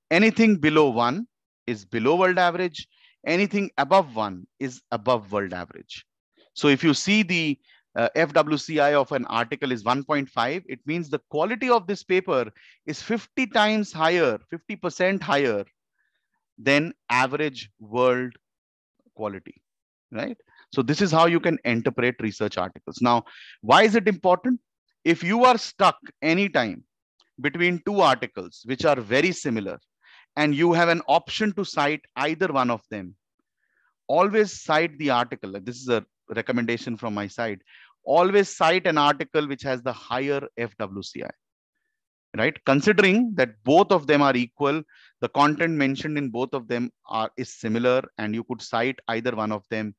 [SPEAKER 3] Anything below one is below world average. Anything above one is above world average. So if you see the uh, FWCI of an article is 1.5, it means the quality of this paper is 50 times higher, 50% higher than average world quality, right? So this is how you can interpret research articles. Now, why is it important? If you are stuck anytime between two articles, which are very similar, and you have an option to cite either one of them, always cite the article. This is a recommendation from my side always cite an article which has the higher fwci right considering that both of them are equal the content mentioned in both of them are is similar and you could cite either one of them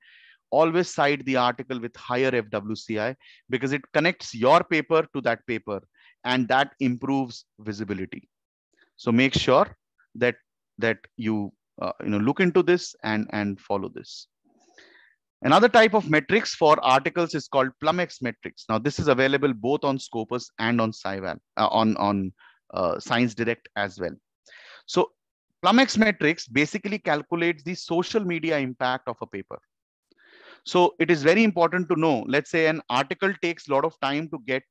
[SPEAKER 3] always cite the article with higher fwci because it connects your paper to that paper and that improves visibility so make sure that that you uh, you know look into this and and follow this Another type of metrics for articles is called Plumex metrics. Now, this is available both on Scopus and on SciVal, uh, on, on uh, Science Direct as well. So Plumex metrics basically calculates the social media impact of a paper. So it is very important to know, let's say an article takes a lot of time to get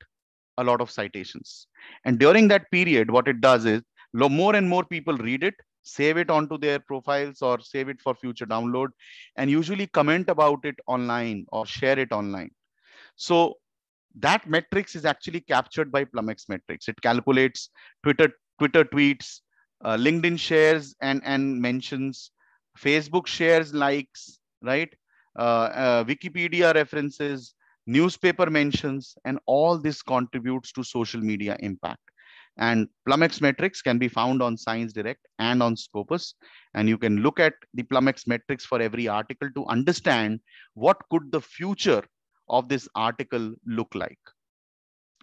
[SPEAKER 3] a lot of citations. And during that period, what it does is more and more people read it save it onto their profiles or save it for future download and usually comment about it online or share it online so that metrics is actually captured by plumx metrics it calculates twitter twitter tweets uh, linkedin shares and and mentions facebook shares likes right uh, uh, wikipedia references newspaper mentions and all this contributes to social media impact and PlumX metrics can be found on Science Direct and on Scopus. And you can look at the PlumX metrics for every article to understand what could the future of this article look like,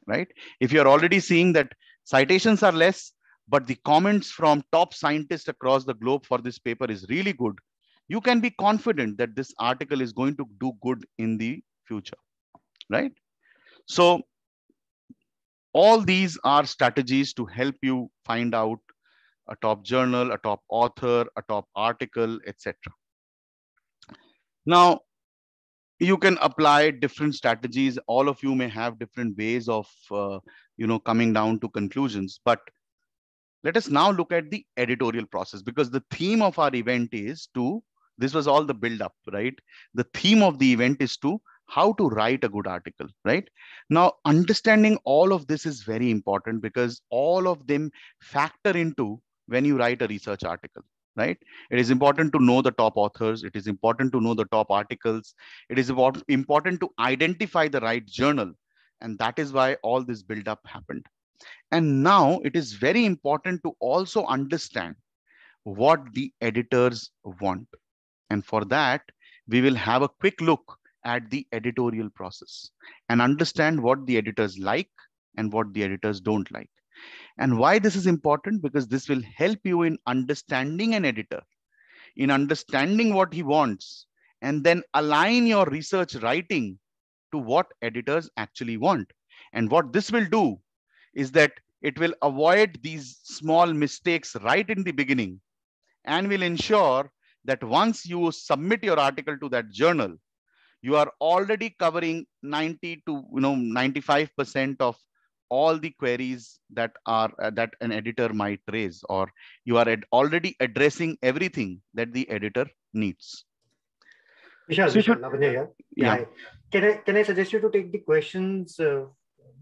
[SPEAKER 3] right? If you're already seeing that citations are less, but the comments from top scientists across the globe for this paper is really good, you can be confident that this article is going to do good in the future, right? So all these are strategies to help you find out a top journal, a top author, a top article, etc. Now, you can apply different strategies. All of you may have different ways of, uh, you know, coming down to conclusions. But let us now look at the editorial process because the theme of our event is to. This was all the build-up, right? The theme of the event is to how to write a good article right now understanding all of this is very important because all of them factor into when you write a research article right it is important to know the top authors it is important to know the top articles it is important to identify the right journal and that is why all this buildup happened and now it is very important to also understand what the editors want and for that we will have a quick look at the editorial process and understand what the editors like and what the editors don't like. And why this is important? Because this will help you in understanding an editor, in understanding what he wants, and then align your research writing to what editors actually want. And what this will do is that it will avoid these small mistakes right in the beginning and will ensure that once you submit your article to that journal, you are already covering 90 to you know 95% of all the queries that are uh, that an editor might raise or you are ad already addressing everything that the editor needs.
[SPEAKER 4] Vishal, so Vishal, should, yeah. yeah. Can I can I suggest you to take the questions? Uh,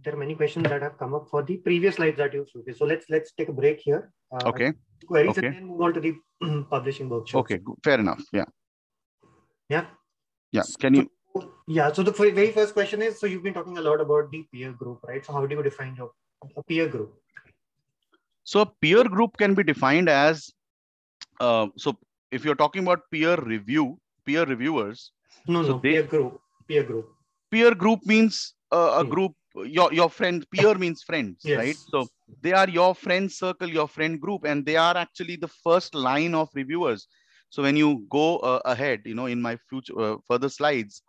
[SPEAKER 4] there are many questions that have come up for the previous slides that you showcased. So let's let's take a break here. Uh,
[SPEAKER 3] okay. Queries okay. and then
[SPEAKER 4] move on to the publishing workshop.
[SPEAKER 3] Okay, fair enough. Yeah. Yeah. Yeah. Can you?
[SPEAKER 4] yeah. So the very first question is: so you've been talking a lot about the peer group, right? So how do you define your a peer group?
[SPEAKER 3] So a peer group can be defined as uh, so if you're talking about peer review, peer reviewers. No, so no. They, peer group. Peer group. Peer group means uh, a group. Your your friend peer means friends, yes. right? So they are your friend circle, your friend group, and they are actually the first line of reviewers so when you go uh, ahead, you know, in my future uh, further slides,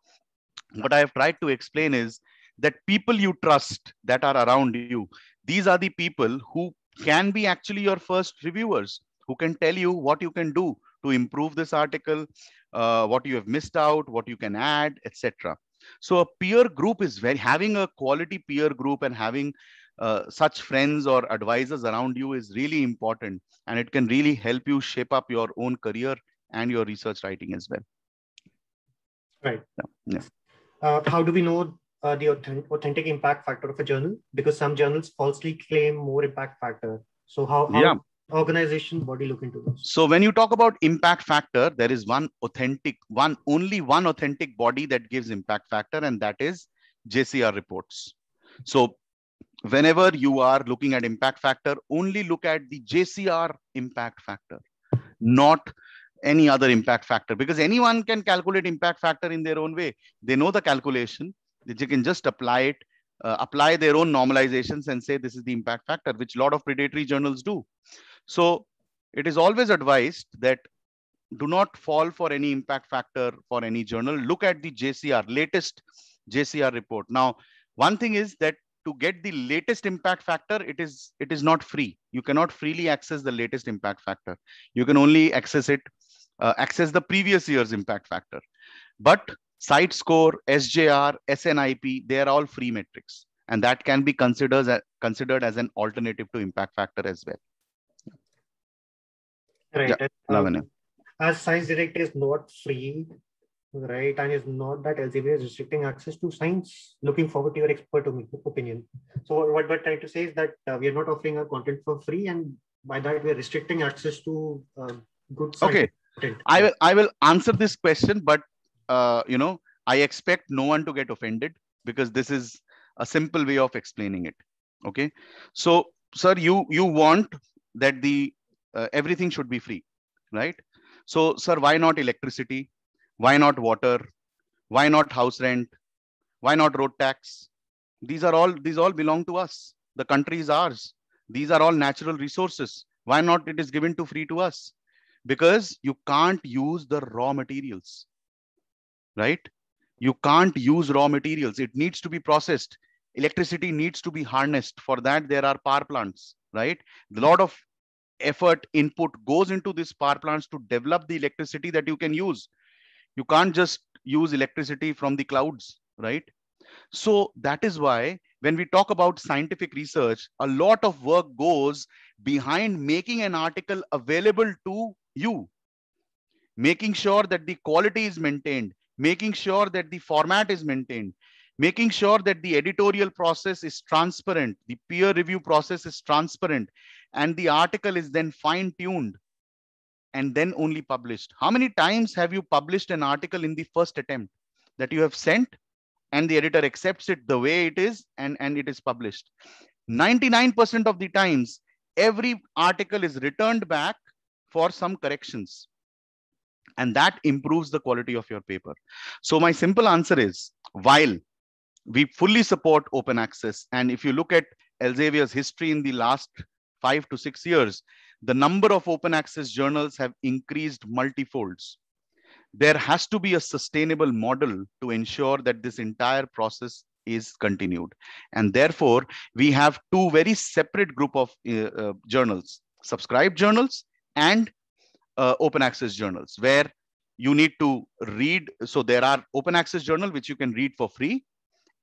[SPEAKER 3] what I have tried to explain is that people you trust that are around you, these are the people who can be actually your first reviewers, who can tell you what you can do to improve this article, uh, what you have missed out, what you can add, etc. So a peer group is very having a quality peer group and having uh, such friends or advisors around you is really important and it can really help you shape up your own career and your research writing as well. Right. Yeah.
[SPEAKER 4] Uh, how do we know uh, the authentic impact factor of a journal? Because some journals falsely claim more impact factor. So how, how yeah. organization body look into
[SPEAKER 3] this? So when you talk about impact factor, there is one authentic, one only one authentic body that gives impact factor, and that is JCR reports. So whenever you are looking at impact factor, only look at the JCR impact factor, not any other impact factor because anyone can calculate impact factor in their own way. They know the calculation. They can just apply it, uh, apply their own normalizations and say this is the impact factor, which a lot of predatory journals do. So it is always advised that do not fall for any impact factor for any journal. Look at the JCR, latest JCR report. Now, one thing is that to get the latest impact factor it is it is not free you cannot freely access the latest impact factor you can only access it uh, access the previous year's impact factor. But site score, SJR, SNIP, they are all free metrics. And that can be considered, considered as an alternative to impact factor as well. Right. Yeah, um,
[SPEAKER 4] as Science Direct is not free, right, and it's not that Elsevier is restricting access to science. Looking forward to your expert opinion. So what we're trying to say is that uh, we are not offering our content for free, and by that we're restricting access to uh, good science. Okay.
[SPEAKER 3] I will I will answer this question, but uh, you know I expect no one to get offended because this is a simple way of explaining it. Okay, so sir, you you want that the uh, everything should be free, right? So sir, why not electricity? Why not water? Why not house rent? Why not road tax? These are all these all belong to us. The country is ours. These are all natural resources. Why not it is given to free to us? because you can't use the raw materials, right? You can't use raw materials. It needs to be processed. Electricity needs to be harnessed. For that, there are power plants, right? A lot of effort input goes into these power plants to develop the electricity that you can use. You can't just use electricity from the clouds, right? So that is why when we talk about scientific research, a lot of work goes behind making an article available to you making sure that the quality is maintained making sure that the format is maintained making sure that the editorial process is transparent the peer review process is transparent and the article is then fine tuned and then only published how many times have you published an article in the first attempt that you have sent and the editor accepts it the way it is and and it is published 99% of the times every article is returned back for some corrections and that improves the quality of your paper so my simple answer is while we fully support open access and if you look at elsevier's history in the last 5 to 6 years the number of open access journals have increased multifolds there has to be a sustainable model to ensure that this entire process is continued and therefore we have two very separate group of uh, uh, journals subscribed journals and uh, open access journals where you need to read. So there are open access journal, which you can read for free.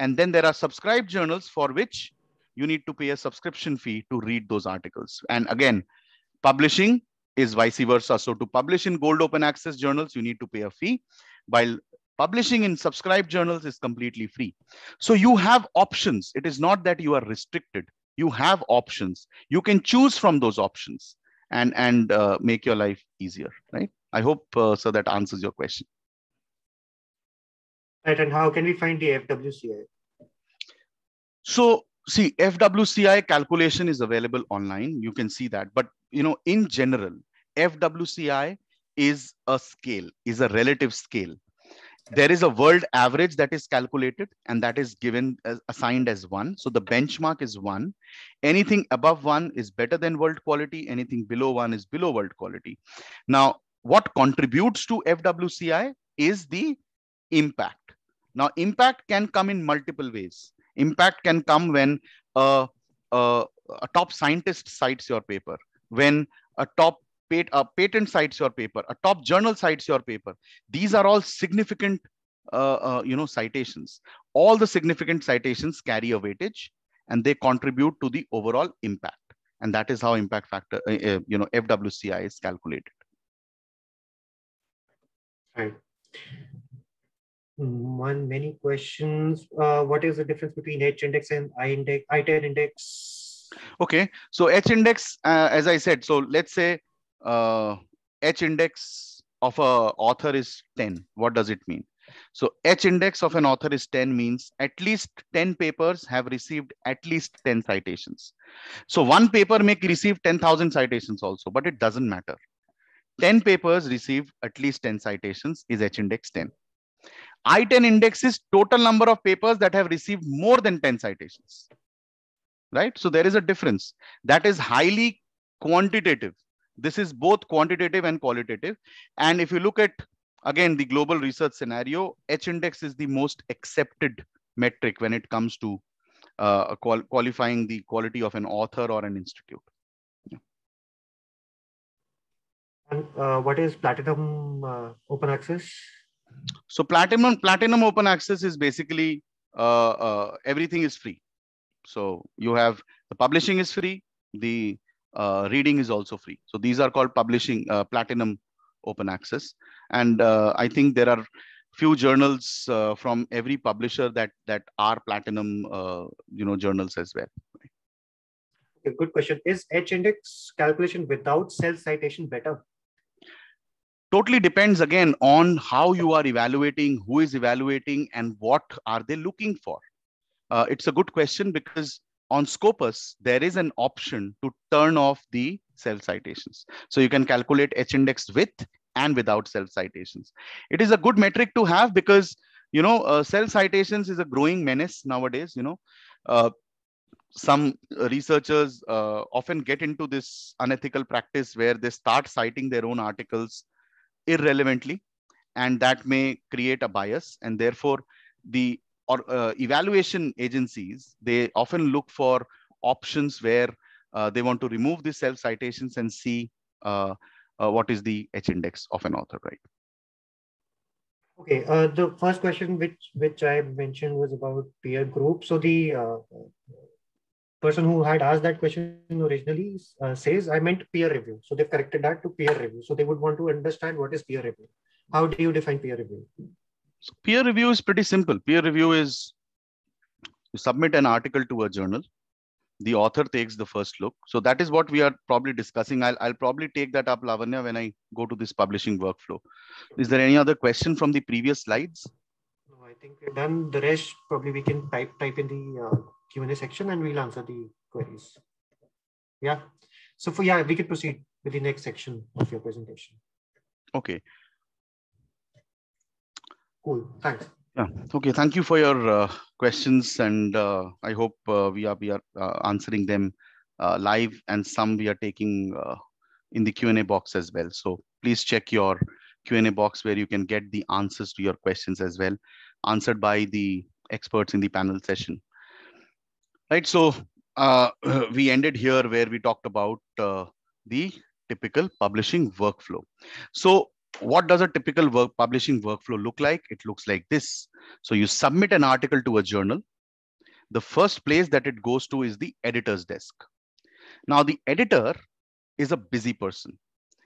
[SPEAKER 3] And then there are subscribed journals for which you need to pay a subscription fee to read those articles. And again, publishing is vice versa. So to publish in gold open access journals, you need to pay a fee while publishing in subscribed journals is completely free. So you have options. It is not that you are restricted. You have options. You can choose from those options and and uh, make your life easier right i hope uh, so that answers your question
[SPEAKER 4] right and how can we find the fwci
[SPEAKER 3] so see fwci calculation is available online you can see that but you know in general fwci is a scale is a relative scale there is a world average that is calculated and that is given as, uh, assigned as one so the benchmark is one anything above one is better than world quality anything below one is below world quality now what contributes to fwci is the impact now impact can come in multiple ways impact can come when a, a, a top scientist cites your paper when a top pat- a uh, patent cites your paper, a uh, top journal cites your paper. These are all significant, uh, uh, you know, citations. All the significant citations carry a weightage, and they contribute to the overall impact. And that is how impact factor, uh, uh you know, FWCI is calculated.
[SPEAKER 2] Right.
[SPEAKER 4] One many questions. what is the difference between H index and I index? I ten index
[SPEAKER 3] okay so h index uh, as i said so let's say uh, H index of a author is 10. What does it mean? So H index of an author is 10 means at least 10 papers have received at least 10 citations. So one paper may receive 10,000 citations also, but it doesn't matter. 10 papers receive at least 10 citations is H index 10. I10 index is total number of papers that have received more than 10 citations. Right? So there is a difference that is highly quantitative this is both quantitative and qualitative. And if you look at, again, the global research scenario, H index is the most accepted metric when it comes to uh, qual qualifying the quality of an author or an institute. Yeah.
[SPEAKER 4] And uh, what is Platinum uh, Open Access?
[SPEAKER 3] So Platinum Platinum Open Access is basically uh, uh, everything is free. So you have the publishing is free, the uh, reading is also free. So these are called publishing uh, platinum open access. And uh, I think there are few journals uh, from every publisher that that are platinum, uh, you know, journals as well.
[SPEAKER 4] Okay, good question. Is H index calculation without self citation better?
[SPEAKER 3] Totally depends again on how you are evaluating, who is evaluating, and what are they looking for. Uh, it's a good question because on Scopus, there is an option to turn off the self citations. So you can calculate H index with and without self citations. It is a good metric to have because, you know, uh, self citations is a growing menace nowadays, you know. Uh, some researchers uh, often get into this unethical practice where they start citing their own articles irrelevantly, and that may create a bias. And therefore, the or uh, evaluation agencies, they often look for options where uh, they want to remove the self citations and see uh, uh what is the H index of an author, right?
[SPEAKER 4] Okay, uh, the first question which which I mentioned was about peer group. So the uh, person who had asked that question originally says I meant peer review. So they've corrected that to peer review. So they would want to understand what is peer review. How do you define peer review?
[SPEAKER 3] So peer review is pretty simple. Peer review is you submit an article to a journal. The author takes the first look. So that is what we are probably discussing. I'll, I'll probably take that up, Lavanya, when I go to this publishing workflow. Is there any other question from the previous slides?
[SPEAKER 4] No, I think we're done. The rest probably we can type, type in the uh, Q&A section and we'll answer the queries. Yeah. So for yeah, we could proceed with the next section of your presentation. Okay. Cool. Thanks.
[SPEAKER 3] Yeah. Okay. Thank you for your uh, questions, and uh, I hope uh, we are we are uh, answering them uh, live, and some we are taking uh, in the Q and A box as well. So please check your Q and A box where you can get the answers to your questions as well, answered by the experts in the panel session. Right. So we ended here where we talked about the typical publishing workflow. So what does a typical work publishing workflow look like? It looks like this. So you submit an article to a journal. The first place that it goes to is the editor's desk. Now the editor is a busy person.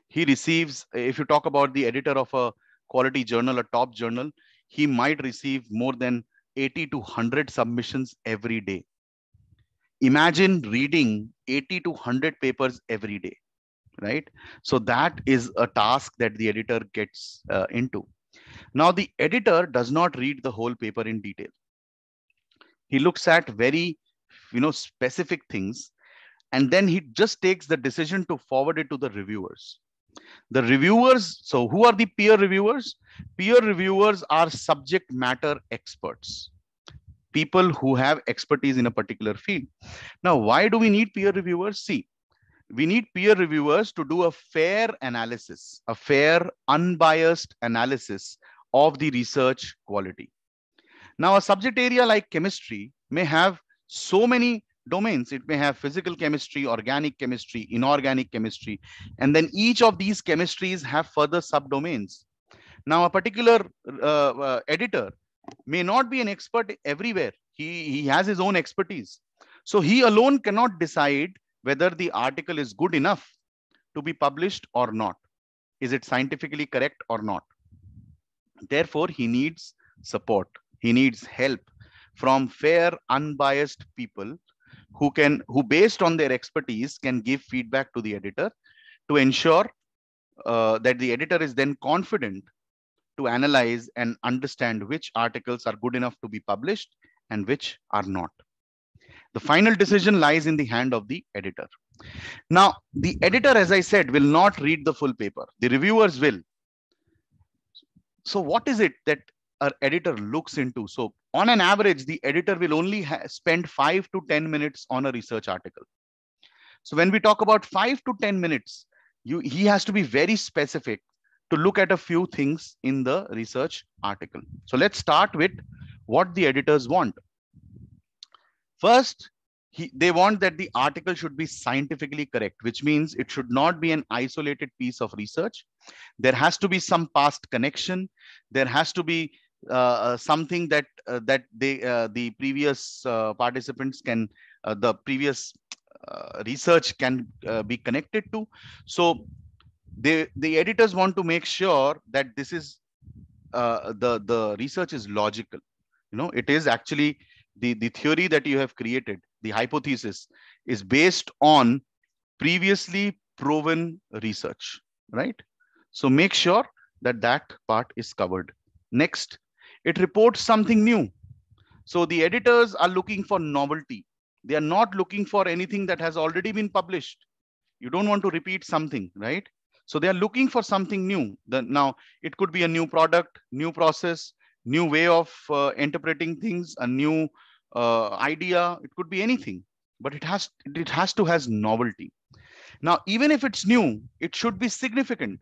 [SPEAKER 3] He receives, if you talk about the editor of a quality journal, a top journal, he might receive more than 80 to 100 submissions every day. Imagine reading 80 to 100 papers every day right? So that is a task that the editor gets uh, into. Now the editor does not read the whole paper in detail. He looks at very, you know, specific things, and then he just takes the decision to forward it to the reviewers. The reviewers, so who are the peer reviewers? Peer reviewers are subject matter experts, people who have expertise in a particular field. Now, why do we need peer reviewers? See, we need peer reviewers to do a fair analysis, a fair, unbiased analysis of the research quality. Now, a subject area like chemistry may have so many domains. It may have physical chemistry, organic chemistry, inorganic chemistry, and then each of these chemistries have further subdomains. Now, a particular uh, uh, editor may not be an expert everywhere. He, he has his own expertise. So he alone cannot decide whether the article is good enough to be published or not. Is it scientifically correct or not? Therefore, he needs support. He needs help from fair, unbiased people who can, who based on their expertise can give feedback to the editor to ensure uh, that the editor is then confident to analyze and understand which articles are good enough to be published and which are not. The final decision lies in the hand of the editor. Now, the editor, as I said, will not read the full paper. The reviewers will. So what is it that our editor looks into? So on an average, the editor will only spend five to 10 minutes on a research article. So when we talk about five to 10 minutes, you, he has to be very specific to look at a few things in the research article. So let's start with what the editors want. First, he, they want that the article should be scientifically correct, which means it should not be an isolated piece of research. There has to be some past connection. There has to be uh, uh something that uh, that they uh, the previous uh, participants can uh, the previous research can be connected to. So they the editors want to make sure that this is the the research is logical. You know, it is actually the, the theory that you have created, the hypothesis, is based on previously proven research, right? So make sure that that part is covered. Next, it reports something new. So the editors are looking for novelty. They are not looking for anything that has already been published. You don't want to repeat something, right? So they are looking for something new. The, now, it could be a new product, new process, new way of uh, interpreting things, a new uh, idea. It could be anything, but it has it has to has novelty. Now, even if it's new, it should be significant,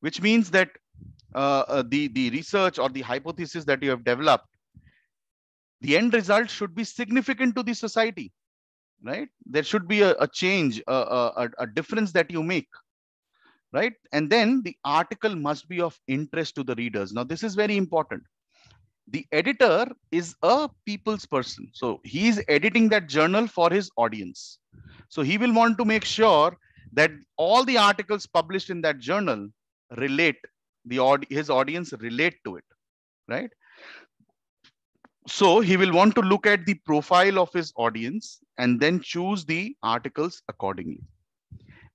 [SPEAKER 3] which means that uh, uh the the research or the hypothesis that you have developed, the end result should be significant to the society, right? There should be a, a change, a, a, a difference that you make right? And then the article must be of interest to the readers. Now, this is very important. The editor is a people's person. So he is editing that journal for his audience. So he will want to make sure that all the articles published in that journal relate the his audience relate to it, right? So he will want to look at the profile of his audience and then choose the articles accordingly.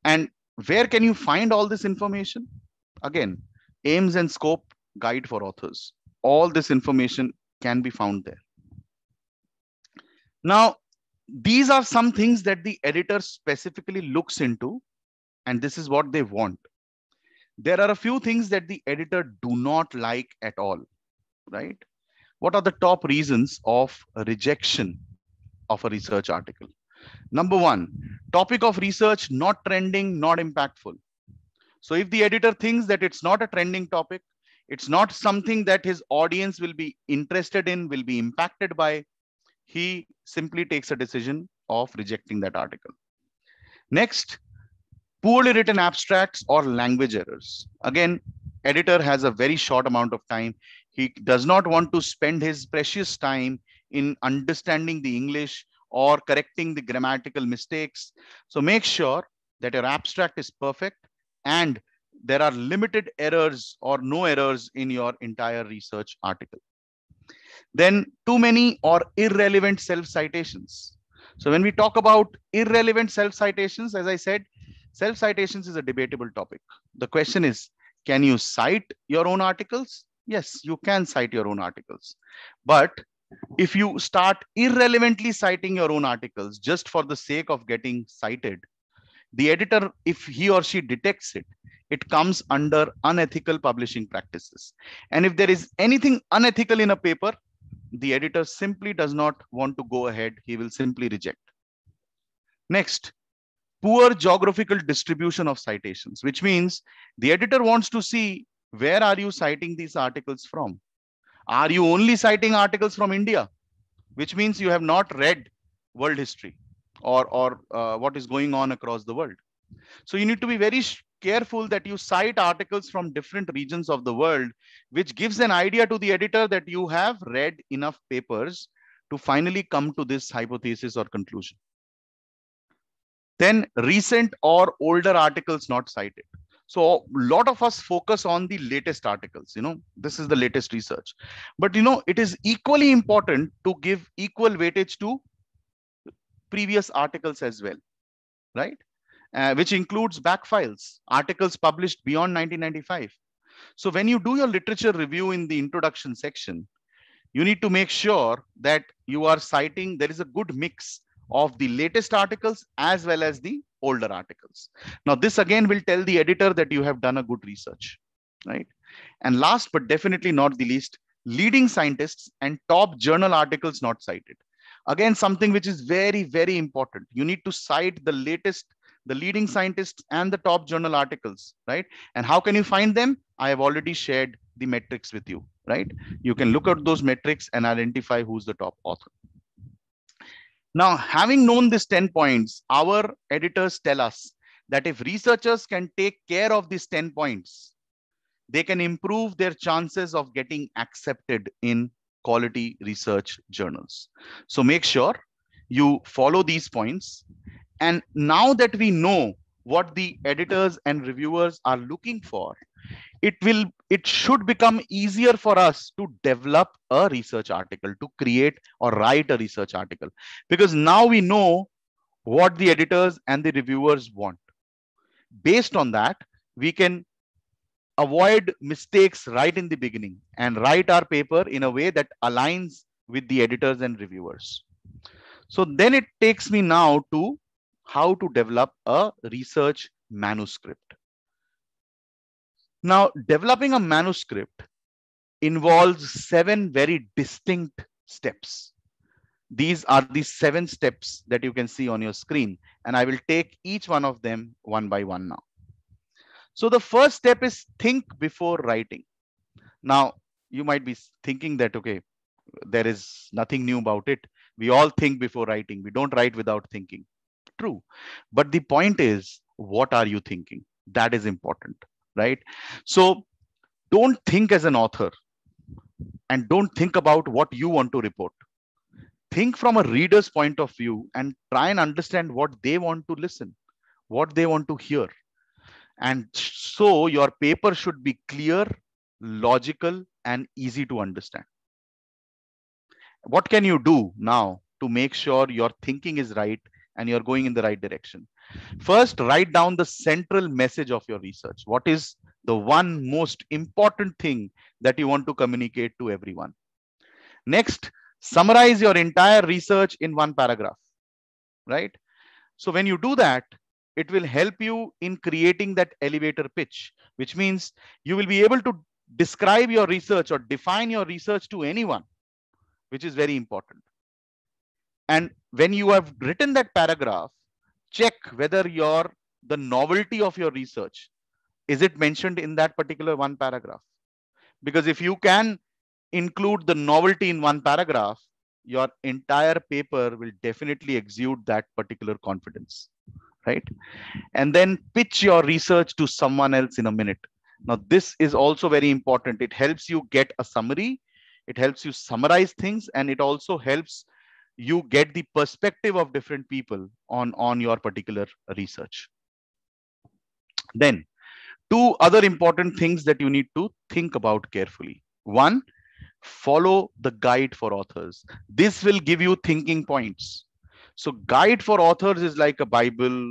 [SPEAKER 3] And where can you find all this information? Again, aims and scope guide for authors. All this information can be found there. Now, these are some things that the editor specifically looks into, and this is what they want. There are a few things that the editor do not like at all, right? What are the top reasons of rejection of a research article? Number one, topic of research not trending, not impactful. So if the editor thinks that it's not a trending topic, it's not something that his audience will be interested in, will be impacted by, he simply takes a decision of rejecting that article. Next, poorly written abstracts or language errors. Again, editor has a very short amount of time. He does not want to spend his precious time in understanding the English or correcting the grammatical mistakes. So make sure that your abstract is perfect and there are limited errors or no errors in your entire research article. Then too many or irrelevant self-citations. So when we talk about irrelevant self-citations, as I said, self-citations is a debatable topic. The question is, can you cite your own articles? Yes, you can cite your own articles, but if you start irrelevantly citing your own articles just for the sake of getting cited, the editor, if he or she detects it, it comes under unethical publishing practices. And if there is anything unethical in a paper, the editor simply does not want to go ahead. He will simply reject. Next, poor geographical distribution of citations, which means the editor wants to see where are you citing these articles from? Are you only citing articles from India? Which means you have not read world history or, or uh, what is going on across the world. So you need to be very careful that you cite articles from different regions of the world, which gives an idea to the editor that you have read enough papers to finally come to this hypothesis or conclusion. Then recent or older articles not cited so a lot of us focus on the latest articles you know this is the latest research but you know it is equally important to give equal weightage to previous articles as well right uh, which includes back files articles published beyond 1995 so when you do your literature review in the introduction section you need to make sure that you are citing there is a good mix of the latest articles as well as the older articles. Now, this again will tell the editor that you have done a good research, right? And last but definitely not the least, leading scientists and top journal articles not cited. Again, something which is very, very important. You need to cite the latest, the leading scientists and the top journal articles, right? And how can you find them? I have already shared the metrics with you, right? You can look at those metrics and identify who's the top author. Now, having known these 10 points, our editors tell us that if researchers can take care of these 10 points, they can improve their chances of getting accepted in quality research journals. So make sure you follow these points. And now that we know what the editors and reviewers are looking for, it will it should become easier for us to develop a research article, to create or write a research article. Because now we know what the editors and the reviewers want. Based on that, we can avoid mistakes right in the beginning and write our paper in a way that aligns with the editors and reviewers. So then it takes me now to how to develop a research manuscript. Now, developing a manuscript involves seven very distinct steps. These are the seven steps that you can see on your screen, and I will take each one of them one by one now. So, the first step is think before writing. Now, you might be thinking that, okay, there is nothing new about it. We all think before writing, we don't write without thinking. True. But the point is, what are you thinking? That is important right? So don't think as an author and don't think about what you want to report. Think from a reader's point of view and try and understand what they want to listen, what they want to hear. And so your paper should be clear, logical, and easy to understand. What can you do now to make sure your thinking is right and you're going in the right direction? First, write down the central message of your research. What is the one most important thing that you want to communicate to everyone? Next, summarize your entire research in one paragraph, right? So when you do that, it will help you in creating that elevator pitch, which means you will be able to describe your research or define your research to anyone, which is very important. And when you have written that paragraph, check whether your the novelty of your research is it mentioned in that particular one paragraph because if you can include the novelty in one paragraph your entire paper will definitely exude that particular confidence right and then pitch your research to someone else in a minute now this is also very important it helps you get a summary it helps you summarize things and it also helps you get the perspective of different people on on your particular research then two other important things that you need to think about carefully one follow the guide for authors this will give you thinking points so guide for authors is like a bible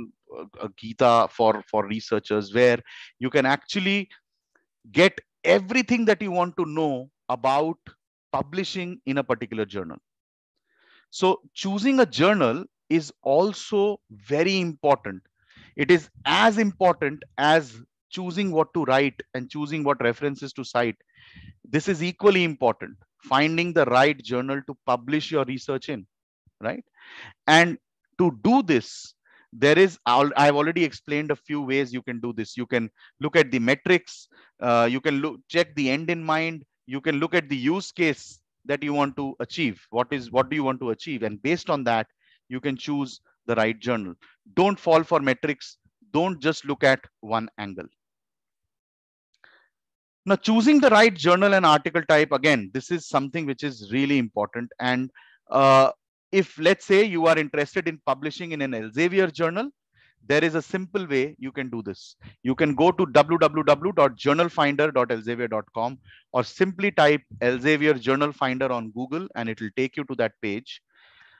[SPEAKER 3] a gita for for researchers where you can actually get everything that you want to know about publishing in a particular journal so choosing a journal is also very important. It is as important as choosing what to write and choosing what references to cite. This is equally important, finding the right journal to publish your research in, right? And to do this, there is i've already explained a few ways you can do this you can look at the metrics uh, you can look check the end in mind you can look at the use case that you want to achieve what is what do you want to achieve and based on that you can choose the right journal don't fall for metrics don't just look at one angle now choosing the right journal and article type again this is something which is really important and uh, if let's say you are interested in publishing in an elsevier journal there is a simple way you can do this. You can go to www.journalfinder.elsevier.com or simply type Elsevier Journal Finder on Google and it will take you to that page.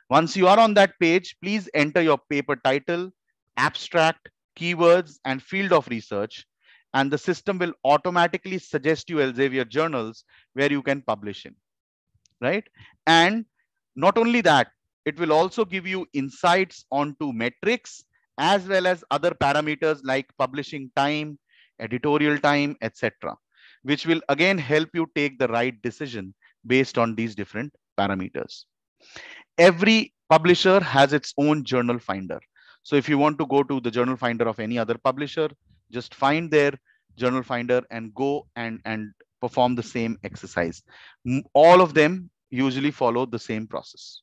[SPEAKER 3] Once you are on that page, please enter your paper title, abstract, keywords, and field of research. And the system will automatically suggest you Elsevier journals where you can publish in, right? And not only that, it will also give you insights onto metrics as well as other parameters like publishing time, editorial time, etc., which will again help you take the right decision based on these different parameters. Every publisher has its own journal finder. So if you want to go to the journal finder of any other publisher, just find their journal finder and go and, and perform the same exercise. All of them usually follow the same process.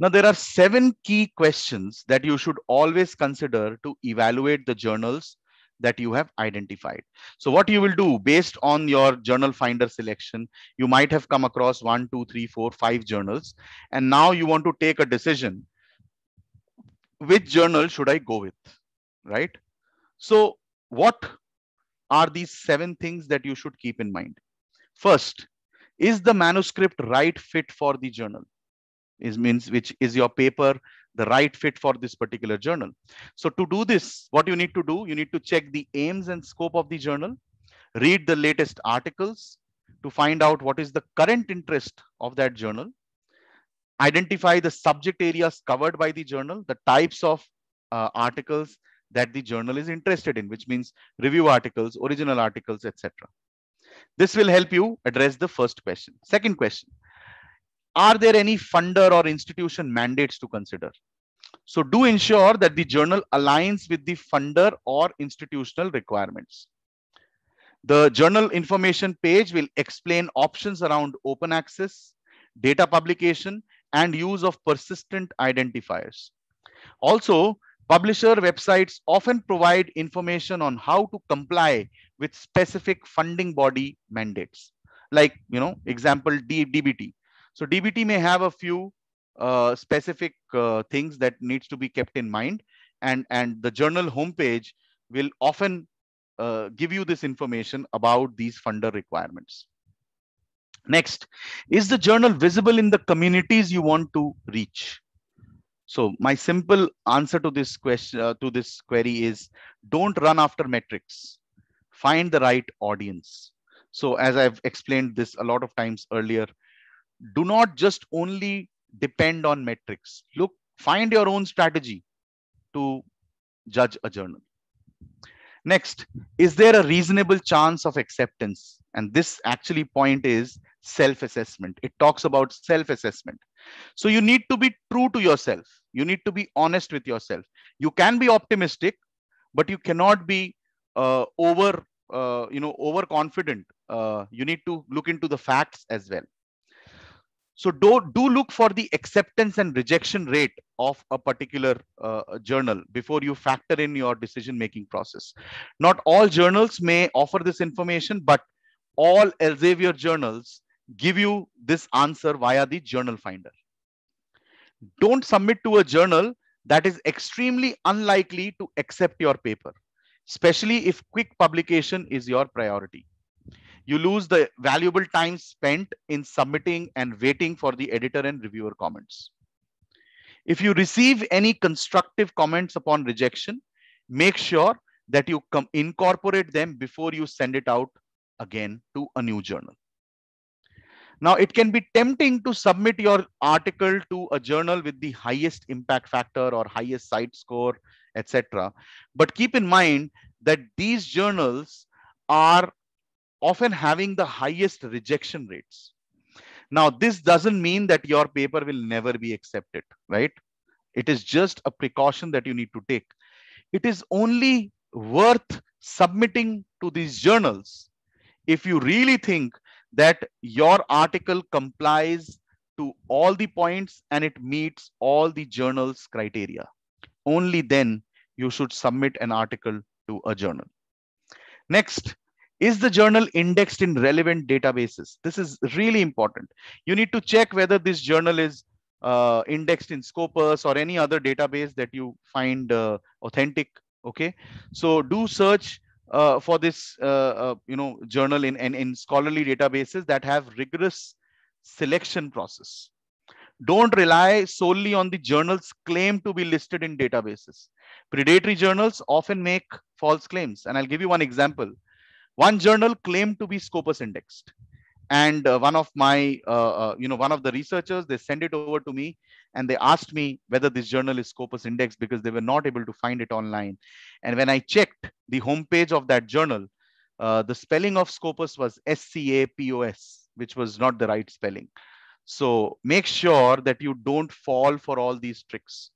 [SPEAKER 3] Now, there are seven key questions that you should always consider to evaluate the journals that you have identified. So what you will do based on your journal finder selection, you might have come across one, two, three, four, five journals. And now you want to take a decision. Which journal should I go with? Right? So what are these seven things that you should keep in mind? First, is the manuscript right fit for the journal? is means which is your paper the right fit for this particular journal so to do this what you need to do you need to check the aims and scope of the journal read the latest articles to find out what is the current interest of that journal identify the subject areas covered by the journal the types of uh, articles that the journal is interested in which means review articles original articles etc this will help you address the first question second question are there any funder or institution mandates to consider? So do ensure that the journal aligns with the funder or institutional requirements. The journal information page will explain options around open access, data publication, and use of persistent identifiers. Also, publisher websites often provide information on how to comply with specific funding body mandates, like, you know, example, DBT, so DBT may have a few uh, specific uh, things that needs to be kept in mind. And, and the journal homepage will often uh, give you this information about these funder requirements. Next, is the journal visible in the communities you want to reach? So my simple answer to this question, uh, to this query is don't run after metrics, find the right audience. So as I've explained this a lot of times earlier, do not just only depend on metrics. Look, find your own strategy to judge a journal. Next, is there a reasonable chance of acceptance? And this actually point is self-assessment. It talks about self-assessment. So you need to be true to yourself. You need to be honest with yourself. You can be optimistic, but you cannot be uh, over, uh, you know, overconfident. Uh, you need to look into the facts as well. So do, do look for the acceptance and rejection rate of a particular uh, journal before you factor in your decision-making process. Not all journals may offer this information, but all Elsevier journals give you this answer via the journal finder. Don't submit to a journal that is extremely unlikely to accept your paper, especially if quick publication is your priority you lose the valuable time spent in submitting and waiting for the editor and reviewer comments. If you receive any constructive comments upon rejection, make sure that you incorporate them before you send it out again to a new journal. Now, it can be tempting to submit your article to a journal with the highest impact factor or highest site score, etc. But keep in mind that these journals are often having the highest rejection rates. Now, this doesn't mean that your paper will never be accepted, right? It is just a precaution that you need to take. It is only worth submitting to these journals if you really think that your article complies to all the points and it meets all the journal's criteria. Only then you should submit an article to a journal. Next, is the journal indexed in relevant databases this is really important you need to check whether this journal is uh, indexed in scopus or any other database that you find uh, authentic okay so do search uh, for this uh, uh, you know journal in, in in scholarly databases that have rigorous selection process don't rely solely on the journals claim to be listed in databases predatory journals often make false claims and i'll give you one example one journal claimed to be Scopus indexed. And uh, one of my, uh, uh you know, one of the researchers, they sent it over to me and they asked me whether this journal is Scopus indexed because they were not able to find it online. And when I checked the homepage of that journal, uh, the spelling of Scopus was S-C-A-P-O-S, which was not the right spelling. So make sure that you don't fall for all these tricks.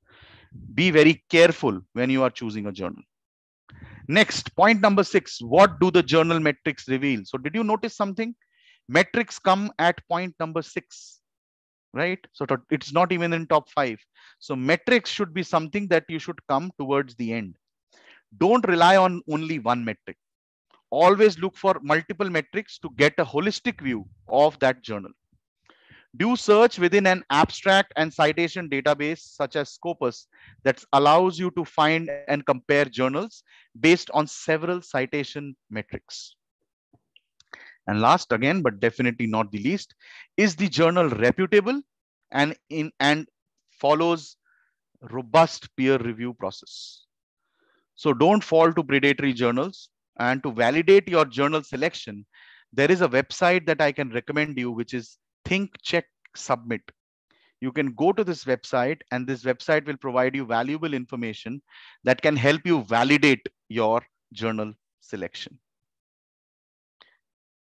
[SPEAKER 3] Be very careful when you are choosing a journal. Next, point number six, what do the journal metrics reveal? So did you notice something? Metrics come at point number six, right? So it's not even in top five. So metrics should be something that you should come towards the end. Don't rely on only one metric. Always look for multiple metrics to get a holistic view of that journal. Do search within an abstract and citation database such as Scopus that allows you to find and compare journals based on several citation metrics. And last again, but definitely not the least, is the journal reputable and, in, and follows robust peer review process. So don't fall to predatory journals and to validate your journal selection, there is a website that I can recommend you, which is think, check, submit. You can go to this website and this website will provide you valuable information that can help you validate your journal selection.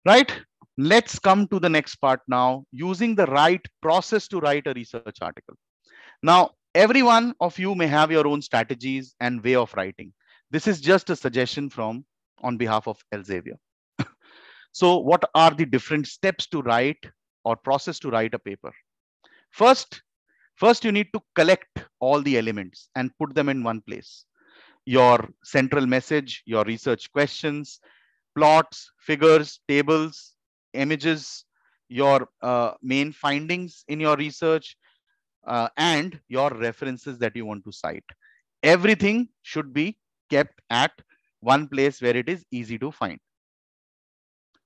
[SPEAKER 3] Right? Let's come to the next part now, using the right process to write a research article. Now, every one of you may have your own strategies and way of writing. This is just a suggestion from on behalf of Elsevier. so what are the different steps to write or process to write a paper. First, first you need to collect all the elements and put them in one place. Your central message, your research questions, plots, figures, tables, images, your uh, main findings in your research, uh, and your references that you want to cite. Everything should be kept at one place where it is easy to find.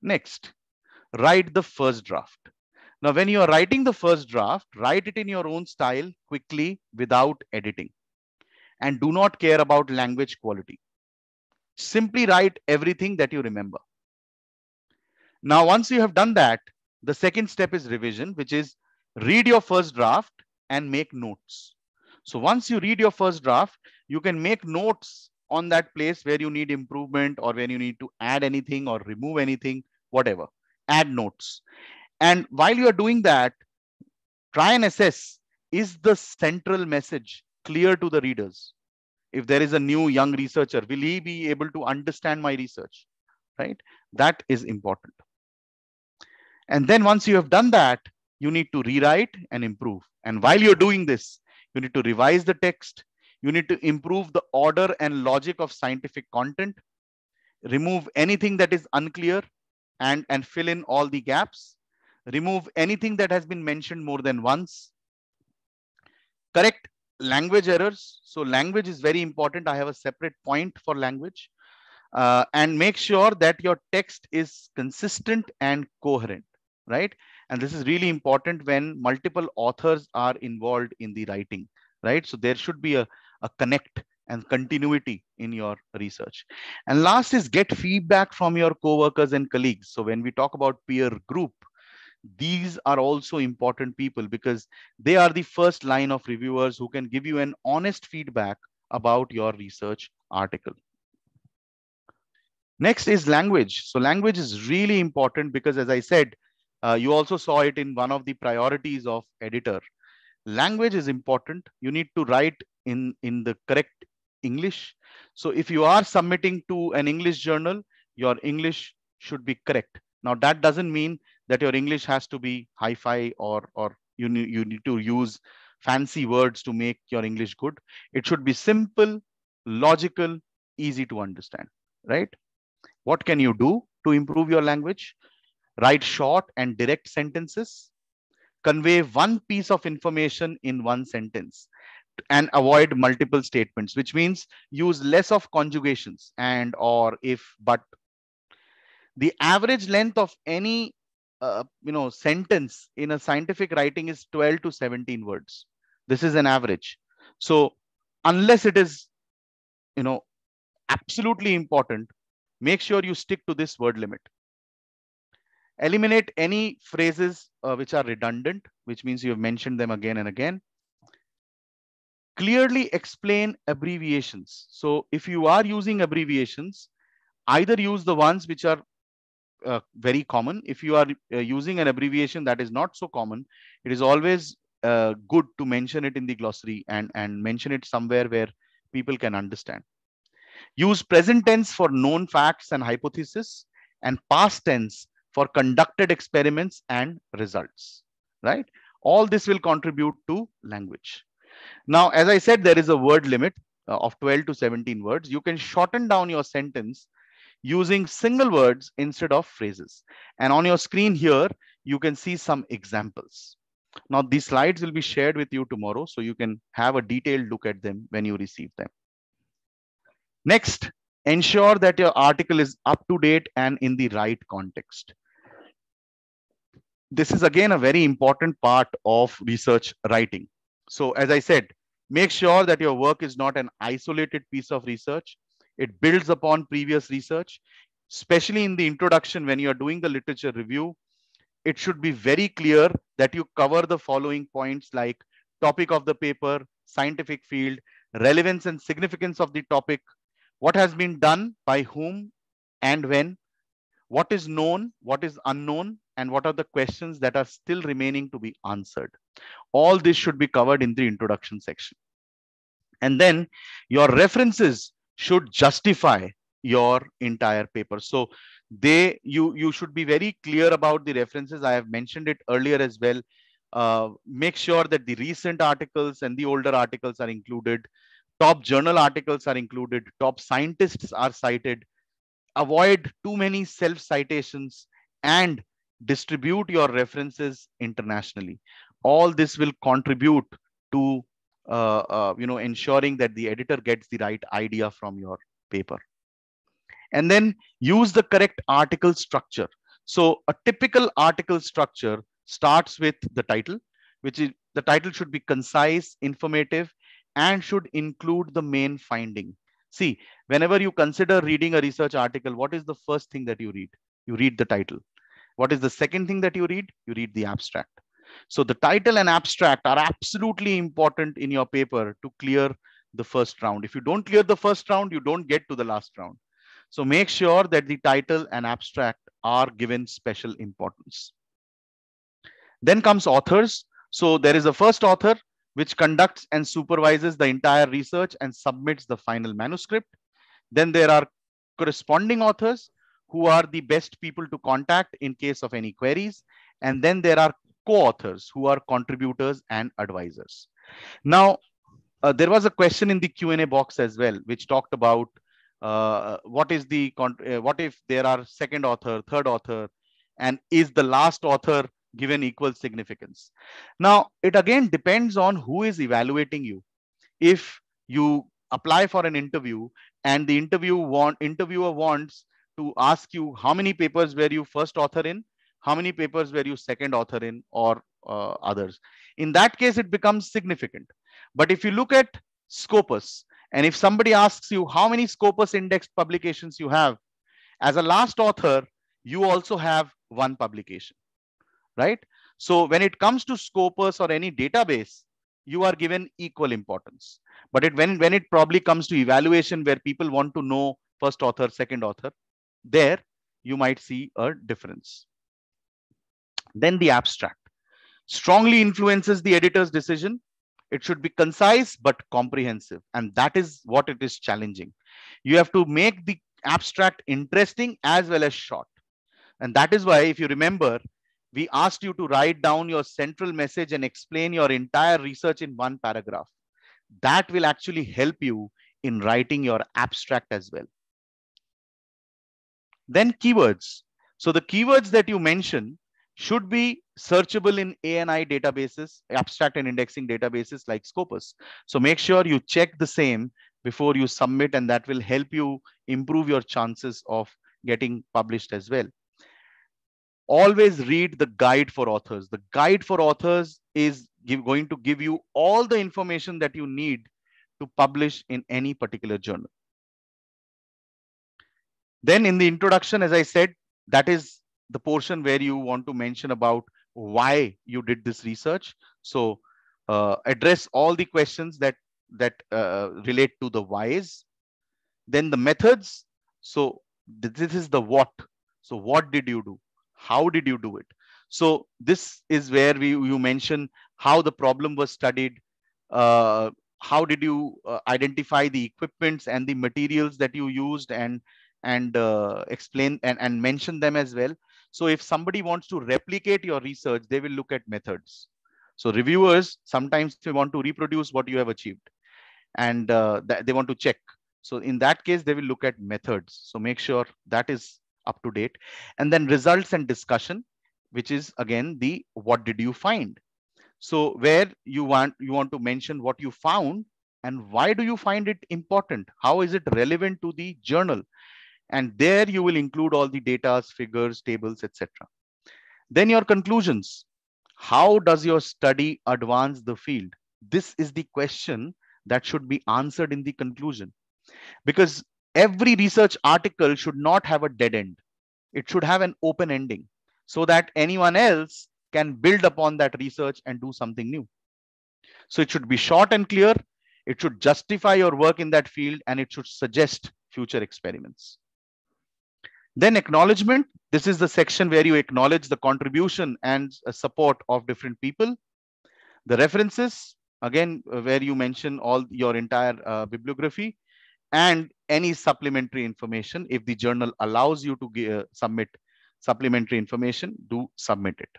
[SPEAKER 3] Next, write the first draft. Now, when you are writing the first draft, write it in your own style quickly without editing and do not care about language quality. Simply write everything that you remember. Now, once you have done that, the second step is revision, which is read your first draft and make notes. So once you read your first draft, you can make notes on that place where you need improvement or when you need to add anything or remove anything, whatever. Add notes. And while you are doing that, try and assess is the central message clear to the readers? If there is a new young researcher, will he be able to understand my research? Right? That is important. And then once you have done that, you need to rewrite and improve. And while you're doing this, you need to revise the text. You need to improve the order and logic of scientific content remove anything that is unclear and and fill in all the gaps remove anything that has been mentioned more than once, correct language errors. So language is very important. I have a separate point for language. Uh, and make sure that your text is consistent and coherent, right? And this is really important when multiple authors are involved in the writing, right? So there should be a, a connect and continuity in your research. And last is get feedback from your coworkers and colleagues. So when we talk about peer group, these are also important people because they are the first line of reviewers who can give you an honest feedback about your research article. Next is language. So language is really important because as I said, uh, you also saw it in one of the priorities of editor. Language is important. You need to write in, in the correct English. So if you are submitting to an English journal, your English should be correct. Now that doesn't mean that your English has to be hi-fi or, or you, you need to use fancy words to make your English good. It should be simple, logical, easy to understand, right? What can you do to improve your language? Write short and direct sentences. Convey one piece of information in one sentence and avoid multiple statements, which means use less of conjugations and or if, but. The average length of any uh, you know sentence in a scientific writing is 12 to 17 words this is an average so unless it is you know absolutely important make sure you stick to this word limit eliminate any phrases uh, which are redundant which means you have mentioned them again and again clearly explain abbreviations so if you are using abbreviations either use the ones which are uh, very common. If you are uh, using an abbreviation that is not so common, it is always uh, good to mention it in the glossary and, and mention it somewhere where people can understand. Use present tense for known facts and hypotheses and past tense for conducted experiments and results, right? All this will contribute to language. Now, as I said, there is a word limit uh, of 12 to 17 words. You can shorten down your sentence using single words instead of phrases. And on your screen here, you can see some examples. Now, these slides will be shared with you tomorrow, so you can have a detailed look at them when you receive them. Next, ensure that your article is up to date and in the right context. This is again a very important part of research writing. So as I said, make sure that your work is not an isolated piece of research, it builds upon previous research, especially in the introduction when you're doing the literature review. It should be very clear that you cover the following points like topic of the paper, scientific field, relevance and significance of the topic, what has been done by whom and when, what is known, what is unknown, and what are the questions that are still remaining to be answered. All this should be covered in the introduction section. And then your references should justify your entire paper so they you you should be very clear about the references i have mentioned it earlier as well uh, make sure that the recent articles and the older articles are included top journal articles are included top scientists are cited avoid too many self citations and distribute your references internationally all this will contribute to uh, uh, you know, ensuring that the editor gets the right idea from your paper. And then use the correct article structure. So a typical article structure starts with the title, which is the title should be concise, informative, and should include the main finding. See, whenever you consider reading a research article, what is the first thing that you read? You read the title. What is the second thing that you read? You read the abstract. So the title and abstract are absolutely important in your paper to clear the first round. If you don't clear the first round, you don't get to the last round. So make sure that the title and abstract are given special importance. Then comes authors. So there is a first author which conducts and supervises the entire research and submits the final manuscript. Then there are corresponding authors who are the best people to contact in case of any queries. And then there are co-authors who are contributors and advisors. Now, uh, there was a question in the Q&A box as well, which talked about uh, what is the uh, what if there are second author, third author, and is the last author given equal significance? Now, it again depends on who is evaluating you. If you apply for an interview and the interview want interviewer wants to ask you how many papers were you first author in how many papers were you second author in or uh, others. In that case, it becomes significant. But if you look at Scopus, and if somebody asks you how many Scopus indexed publications you have, as a last author, you also have one publication, right? So when it comes to Scopus or any database, you are given equal importance. But it, when, when it probably comes to evaluation where people want to know first author, second author, there you might see a difference. Then the abstract strongly influences the editor's decision. It should be concise but comprehensive. And that is what it is challenging. You have to make the abstract interesting as well as short. And that is why, if you remember, we asked you to write down your central message and explain your entire research in one paragraph. That will actually help you in writing your abstract as well. Then keywords. So the keywords that you mention should be searchable in ANI databases, abstract and indexing databases like Scopus. So make sure you check the same before you submit and that will help you improve your chances of getting published as well. Always read the guide for authors. The guide for authors is give, going to give you all the information that you need to publish in any particular journal. Then in the introduction, as I said, that is the portion where you want to mention about why you did this research. So uh, address all the questions that that uh, relate to the whys. Then the methods. So this is the what. So what did you do? How did you do it? So this is where we you mention how the problem was studied. Uh, how did you uh, identify the equipments and the materials that you used and and uh, explain and, and mention them as well so if somebody wants to replicate your research, they will look at methods. So reviewers, sometimes they want to reproduce what you have achieved and uh, th they want to check. So in that case, they will look at methods. So make sure that is up to date. And then results and discussion, which is again the what did you find? So where you want you want to mention what you found and why do you find it important? How is it relevant to the journal? And there you will include all the data, figures, tables, etc. Then your conclusions. How does your study advance the field? This is the question that should be answered in the conclusion. Because every research article should not have a dead end. It should have an open ending so that anyone else can build upon that research and do something new. So it should be short and clear. It should justify your work in that field and it should suggest future experiments. Then acknowledgement. This is the section where you acknowledge the contribution and uh, support of different people. The references, again, uh, where you mention all your entire uh, bibliography and any supplementary information. If the journal allows you to uh, submit supplementary information, do submit it.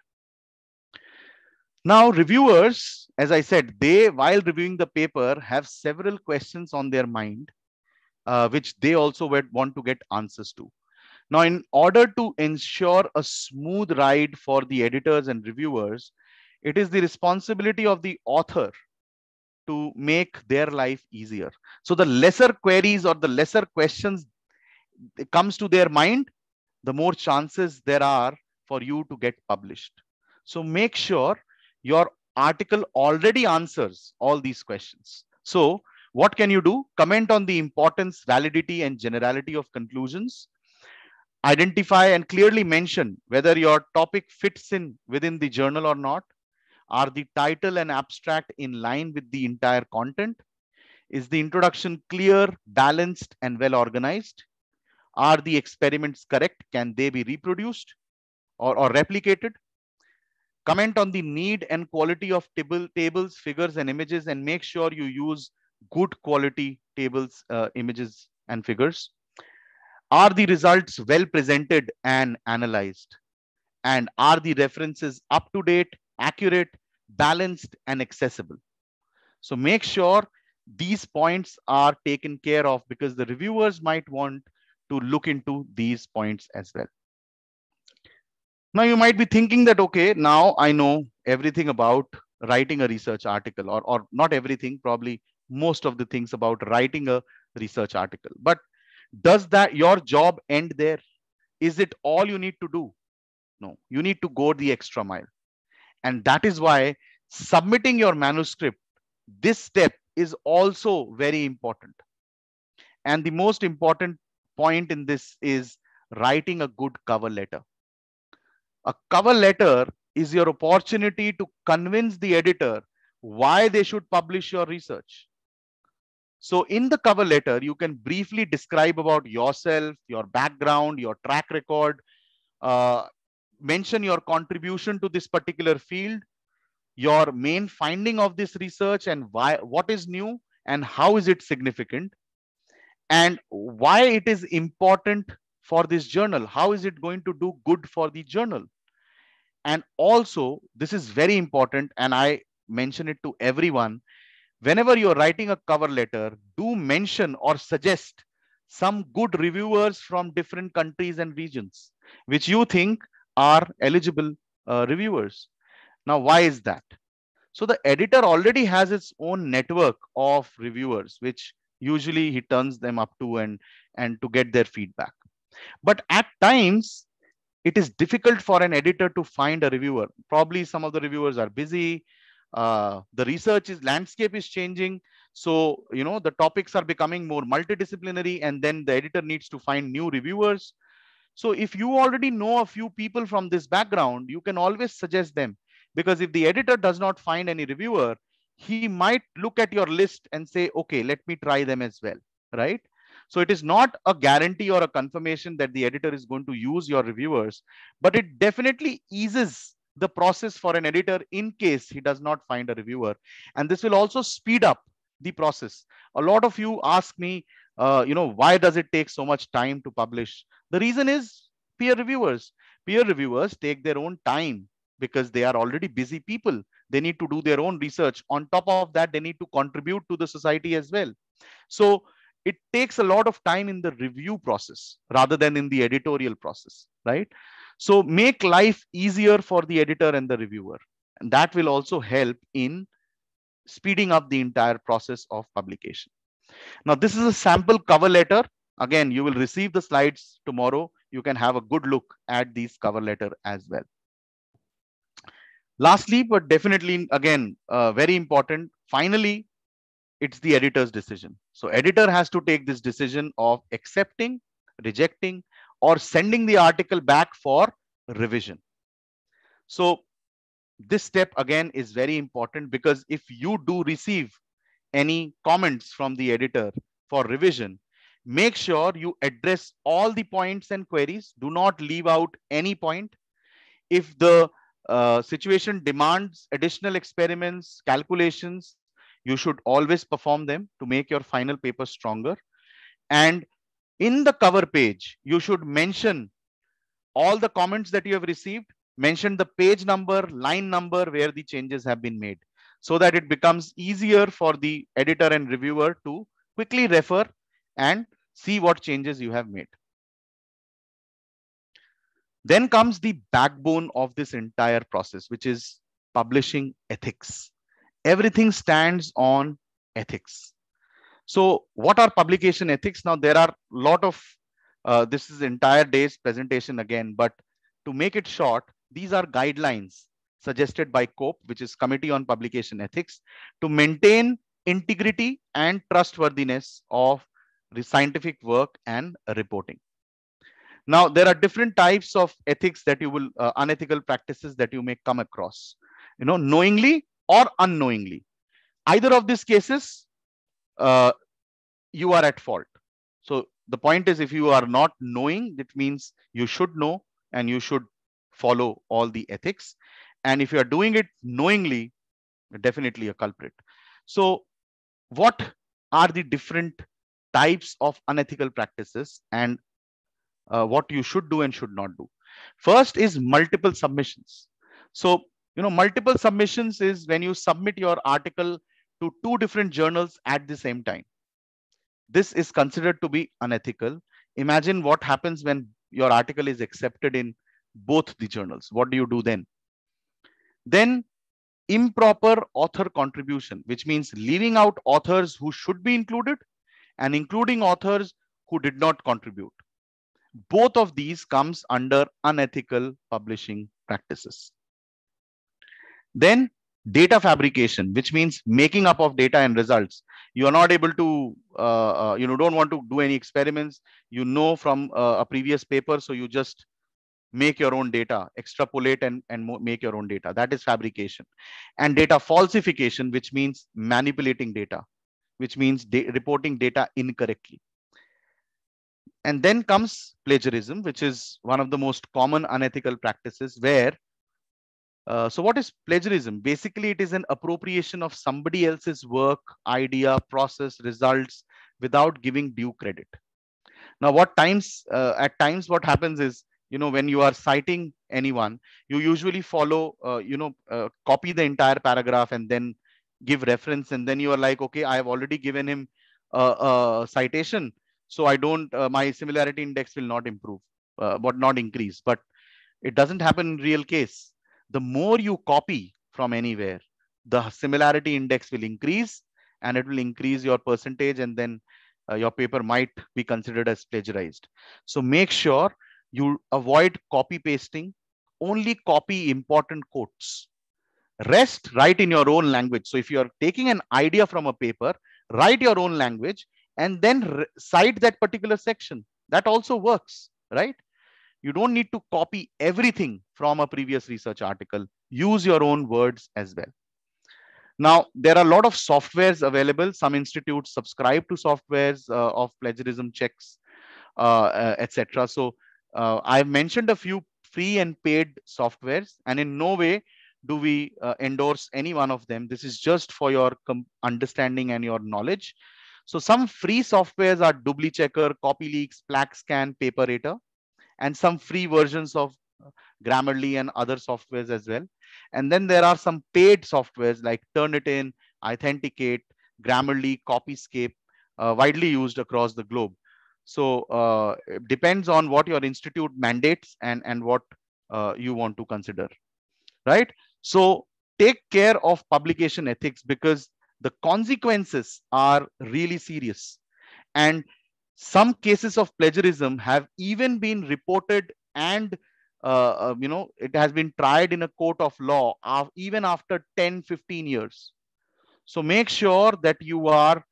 [SPEAKER 3] Now, reviewers, as I said, they, while reviewing the paper, have several questions on their mind, uh, which they also want to get answers to. Now, in order to ensure a smooth ride for the editors and reviewers, it is the responsibility of the author to make their life easier. So the lesser queries or the lesser questions comes to their mind, the more chances there are for you to get published. So make sure your article already answers all these questions. So what can you do? Comment on the importance, validity, and generality of conclusions identify and clearly mention whether your topic fits in within the journal or not are the title and abstract in line with the entire content is the introduction clear balanced and well organized are the experiments correct can they be reproduced or, or replicated comment on the need and quality of table tables figures and images and make sure you use good quality tables uh, images and figures are the results well presented and analyzed? And are the references up to date, accurate, balanced, and accessible? So make sure these points are taken care of because the reviewers might want to look into these points as well. Now you might be thinking that, okay, now I know everything about writing a research article or, or not everything, probably most of the things about writing a research article. But does that your job end there is it all you need to do no you need to go the extra mile and that is why submitting your manuscript this step is also very important and the most important point in this is writing a good cover letter a cover letter is your opportunity to convince the editor why they should publish your research so in the cover letter, you can briefly describe about yourself, your background, your track record, uh, mention your contribution to this particular field, your main finding of this research and why, what is new and how is it significant and why it is important for this journal. How is it going to do good for the journal? And also, this is very important and I mention it to everyone whenever you're writing a cover letter, do mention or suggest some good reviewers from different countries and regions, which you think are eligible uh, reviewers. Now, why is that? So the editor already has its own network of reviewers, which usually he turns them up to and, and to get their feedback. But at times, it is difficult for an editor to find a reviewer. Probably some of the reviewers are busy, uh, the research is landscape is changing so you know the topics are becoming more multidisciplinary and then the editor needs to find new reviewers so if you already know a few people from this background you can always suggest them because if the editor does not find any reviewer he might look at your list and say okay let me try them as well right so it is not a guarantee or a confirmation that the editor is going to use your reviewers but it definitely eases the process for an editor in case he does not find a reviewer. And this will also speed up the process. A lot of you ask me, uh, you know, why does it take so much time to publish? The reason is peer reviewers. Peer reviewers take their own time because they are already busy people. They need to do their own research. On top of that, they need to contribute to the society as well. So it takes a lot of time in the review process rather than in the editorial process, right? So make life easier for the editor and the reviewer. And that will also help in speeding up the entire process of publication. Now, this is a sample cover letter. Again, you will receive the slides tomorrow. You can have a good look at these cover letter as well. Lastly, but definitely, again, uh, very important, finally, it's the editor's decision. So editor has to take this decision of accepting, rejecting, or sending the article back for revision. So this step again is very important because if you do receive any comments from the editor for revision, make sure you address all the points and queries. Do not leave out any point. If the uh, situation demands additional experiments, calculations, you should always perform them to make your final paper stronger. And in the cover page, you should mention all the comments that you have received, mention the page number, line number where the changes have been made so that it becomes easier for the editor and reviewer to quickly refer and see what changes you have made. Then comes the backbone of this entire process, which is publishing ethics. Everything stands on ethics. So what are publication ethics? Now, there are a lot of, uh, this is entire day's presentation again, but to make it short, these are guidelines suggested by COPE, which is Committee on Publication Ethics, to maintain integrity and trustworthiness of the scientific work and reporting. Now, there are different types of ethics that you will, uh, unethical practices that you may come across, you know, knowingly or unknowingly. Either of these cases, uh, you are at fault. So the point is, if you are not knowing, it means you should know and you should follow all the ethics. And if you are doing it knowingly, definitely a culprit. So what are the different types of unethical practices and uh, what you should do and should not do? First is multiple submissions. So, you know, multiple submissions is when you submit your article to two different journals at the same time. This is considered to be unethical. Imagine what happens when your article is accepted in both the journals. What do you do then? Then improper author contribution, which means leaving out authors who should be included and including authors who did not contribute. Both of these comes under unethical publishing practices. Then data fabrication which means making up of data and results you are not able to uh, uh you know don't want to do any experiments you know from uh, a previous paper so you just make your own data extrapolate and, and make your own data that is fabrication and data falsification which means manipulating data which means da reporting data incorrectly and then comes plagiarism which is one of the most common unethical practices where uh, so what is plagiarism? Basically, it is an appropriation of somebody else's work, idea, process, results without giving due credit. Now, what times uh, at times what happens is, you know, when you are citing anyone, you usually follow, uh, you know, uh, copy the entire paragraph and then give reference, and then you are like, okay, I have already given him a, a citation, so I don't uh, my similarity index will not improve, but not increase. But it doesn't happen in real case the more you copy from anywhere, the similarity index will increase and it will increase your percentage and then uh, your paper might be considered as plagiarized. So make sure you avoid copy pasting, only copy important quotes. Rest, write in your own language. So if you are taking an idea from a paper, write your own language and then cite that particular section. That also works, right? You don't need to copy everything from a previous research article. Use your own words as well. Now, there are a lot of softwares available. Some institutes subscribe to softwares uh, of plagiarism checks, uh, uh etc. So uh, I've mentioned a few free and paid softwares, and in no way do we uh, endorse any one of them this is just for your understanding and your knowledge so some free softwares are Checker, copyleaks plaxscan paperator and some free versions of uh, Grammarly and other softwares as well. And then there are some paid softwares like Turnitin, Authenticate, Grammarly, Copyscape, uh, widely used across the globe. So uh, it depends on what your institute mandates and, and what uh, you want to consider, right? So take care of publication ethics because the consequences are really serious. And some cases of plagiarism have even been reported and uh, uh, you know it has been tried in a court of law even after 10 15 years so make sure that you are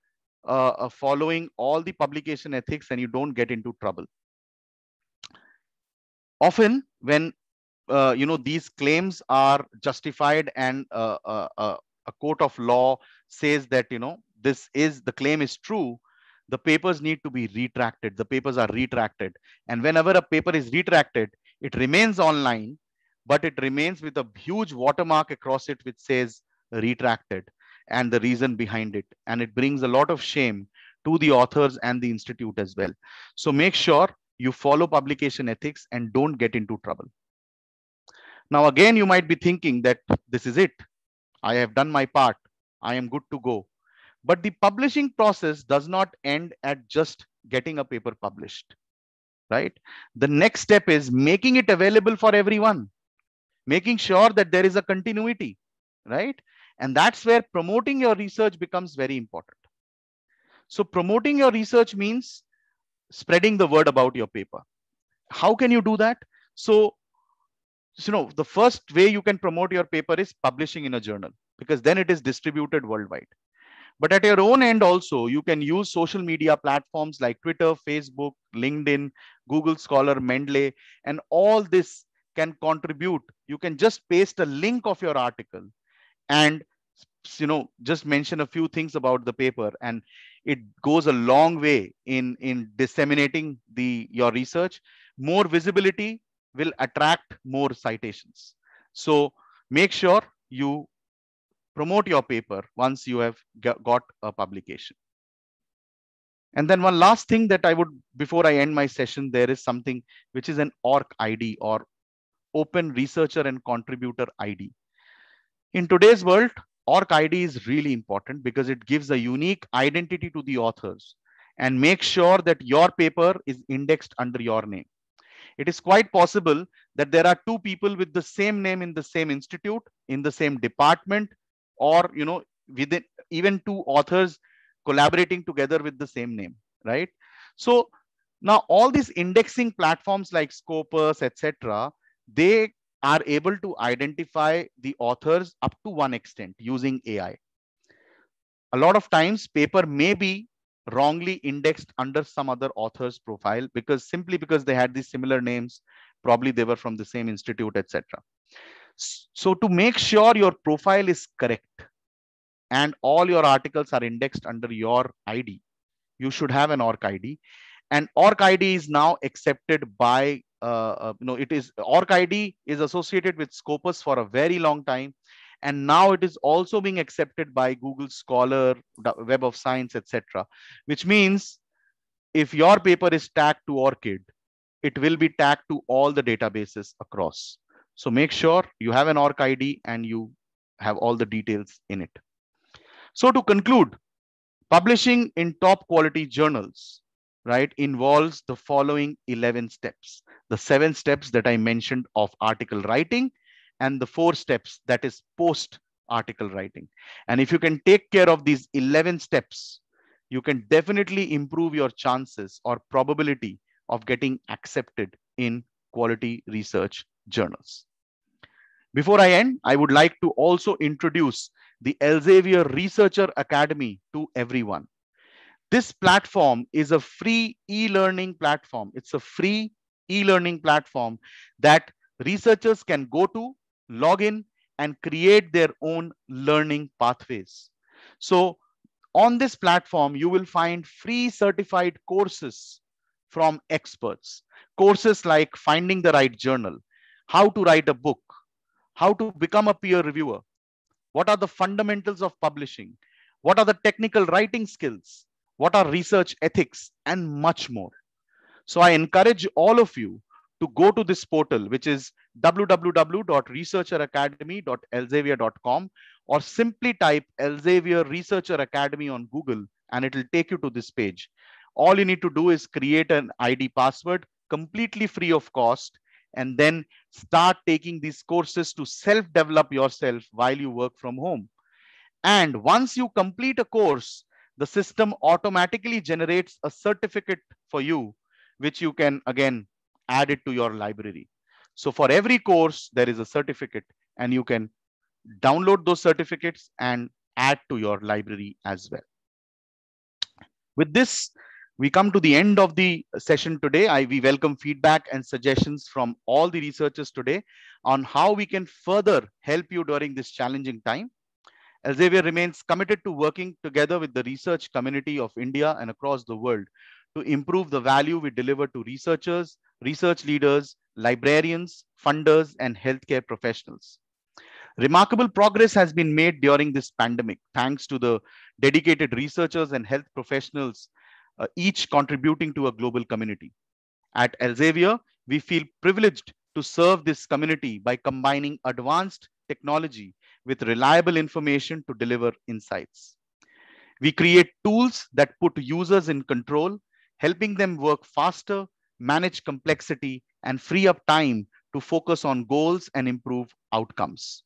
[SPEAKER 3] uh, uh, following all the publication ethics and you don't get into trouble often when uh, you know these claims are justified and uh, a court of law says that you know this is the claim is true the papers need to be retracted. The papers are retracted. And whenever a paper is retracted, it remains online, but it remains with a huge watermark across it which says retracted and the reason behind it. And it brings a lot of shame to the authors and the institute as well. So make sure you follow publication ethics and don't get into trouble. Now, again, you might be thinking that this is it. I have done my part. I am good to go. But the publishing process does not end at just getting a paper published, right? The next step is making it available for everyone, making sure that there is a continuity, right? And that's where promoting your research becomes very important. So promoting your research means spreading the word about your paper. How can you do that? So, you know, the first way you can promote your paper is publishing in a journal because then it is distributed worldwide. But at your own end also, you can use social media platforms like Twitter, Facebook, LinkedIn, Google Scholar, Mendeley, and all this can contribute. You can just paste a link of your article and you know just mention a few things about the paper and it goes a long way in in disseminating the your research more visibility will attract more citations so make sure you promote your paper once you have got a publication. And then one last thing that I would, before I end my session, there is something which is an ORC ID or Open Researcher and Contributor ID. In today's world, ORC ID is really important because it gives a unique identity to the authors and make sure that your paper is indexed under your name. It is quite possible that there are two people with the same name in the same institute, in the same department, or you know within even two authors collaborating together with the same name right so now all these indexing platforms like scopus etc they are able to identify the authors up to one extent using ai a lot of times paper may be wrongly indexed under some other author's profile because simply because they had these similar names probably they were from the same institute etc so to make sure your profile is correct and all your articles are indexed under your ID, you should have an ORC ID. And ORC ID is now accepted by, uh, uh, you know, it is ORC ID is associated with Scopus for a very long time. And now it is also being accepted by Google Scholar, Web of Science, etc. Which means if your paper is tagged to ORCID, it will be tagged to all the databases across. So make sure you have an ORC ID and you have all the details in it. So to conclude, publishing in top quality journals, right, involves the following 11 steps. The seven steps that I mentioned of article writing and the four steps that is post article writing. And if you can take care of these 11 steps, you can definitely improve your chances or probability of getting accepted in quality research journals. Before I end, I would like to also introduce the Elsevier Researcher Academy to everyone. This platform is a free e-learning platform. It's a free e-learning platform that researchers can go to, log in, and create their own learning pathways. So on this platform, you will find free certified courses from experts. Courses like finding the right journal, how to write a book, how to become a peer reviewer, what are the fundamentals of publishing, what are the technical writing skills, what are research ethics, and much more. So I encourage all of you to go to this portal, which is www.researcheracademy.elsevier.com or simply type Elsevier Researcher Academy on Google and it'll take you to this page. All you need to do is create an ID password completely free of cost and then start taking these courses to self-develop yourself while you work from home. And once you complete a course, the system automatically generates a certificate for you, which you can again add it to your library. So for every course, there is a certificate and you can download those certificates and add to your library as well. With this, we come to the end of the session today. I, we welcome feedback and suggestions from all the researchers today on how we can further help you during this challenging time. Elsevier remains committed to working together with the research community of India and across the world to improve the value we deliver to researchers, research leaders, librarians, funders, and healthcare professionals. Remarkable progress has been made during this pandemic, thanks to the dedicated researchers and health professionals uh, each contributing to a global community. At Elsevier, we feel privileged to serve this community by combining advanced technology with reliable information to deliver insights. We create tools that put users in control, helping them work faster, manage complexity, and free up time to focus on goals and improve outcomes.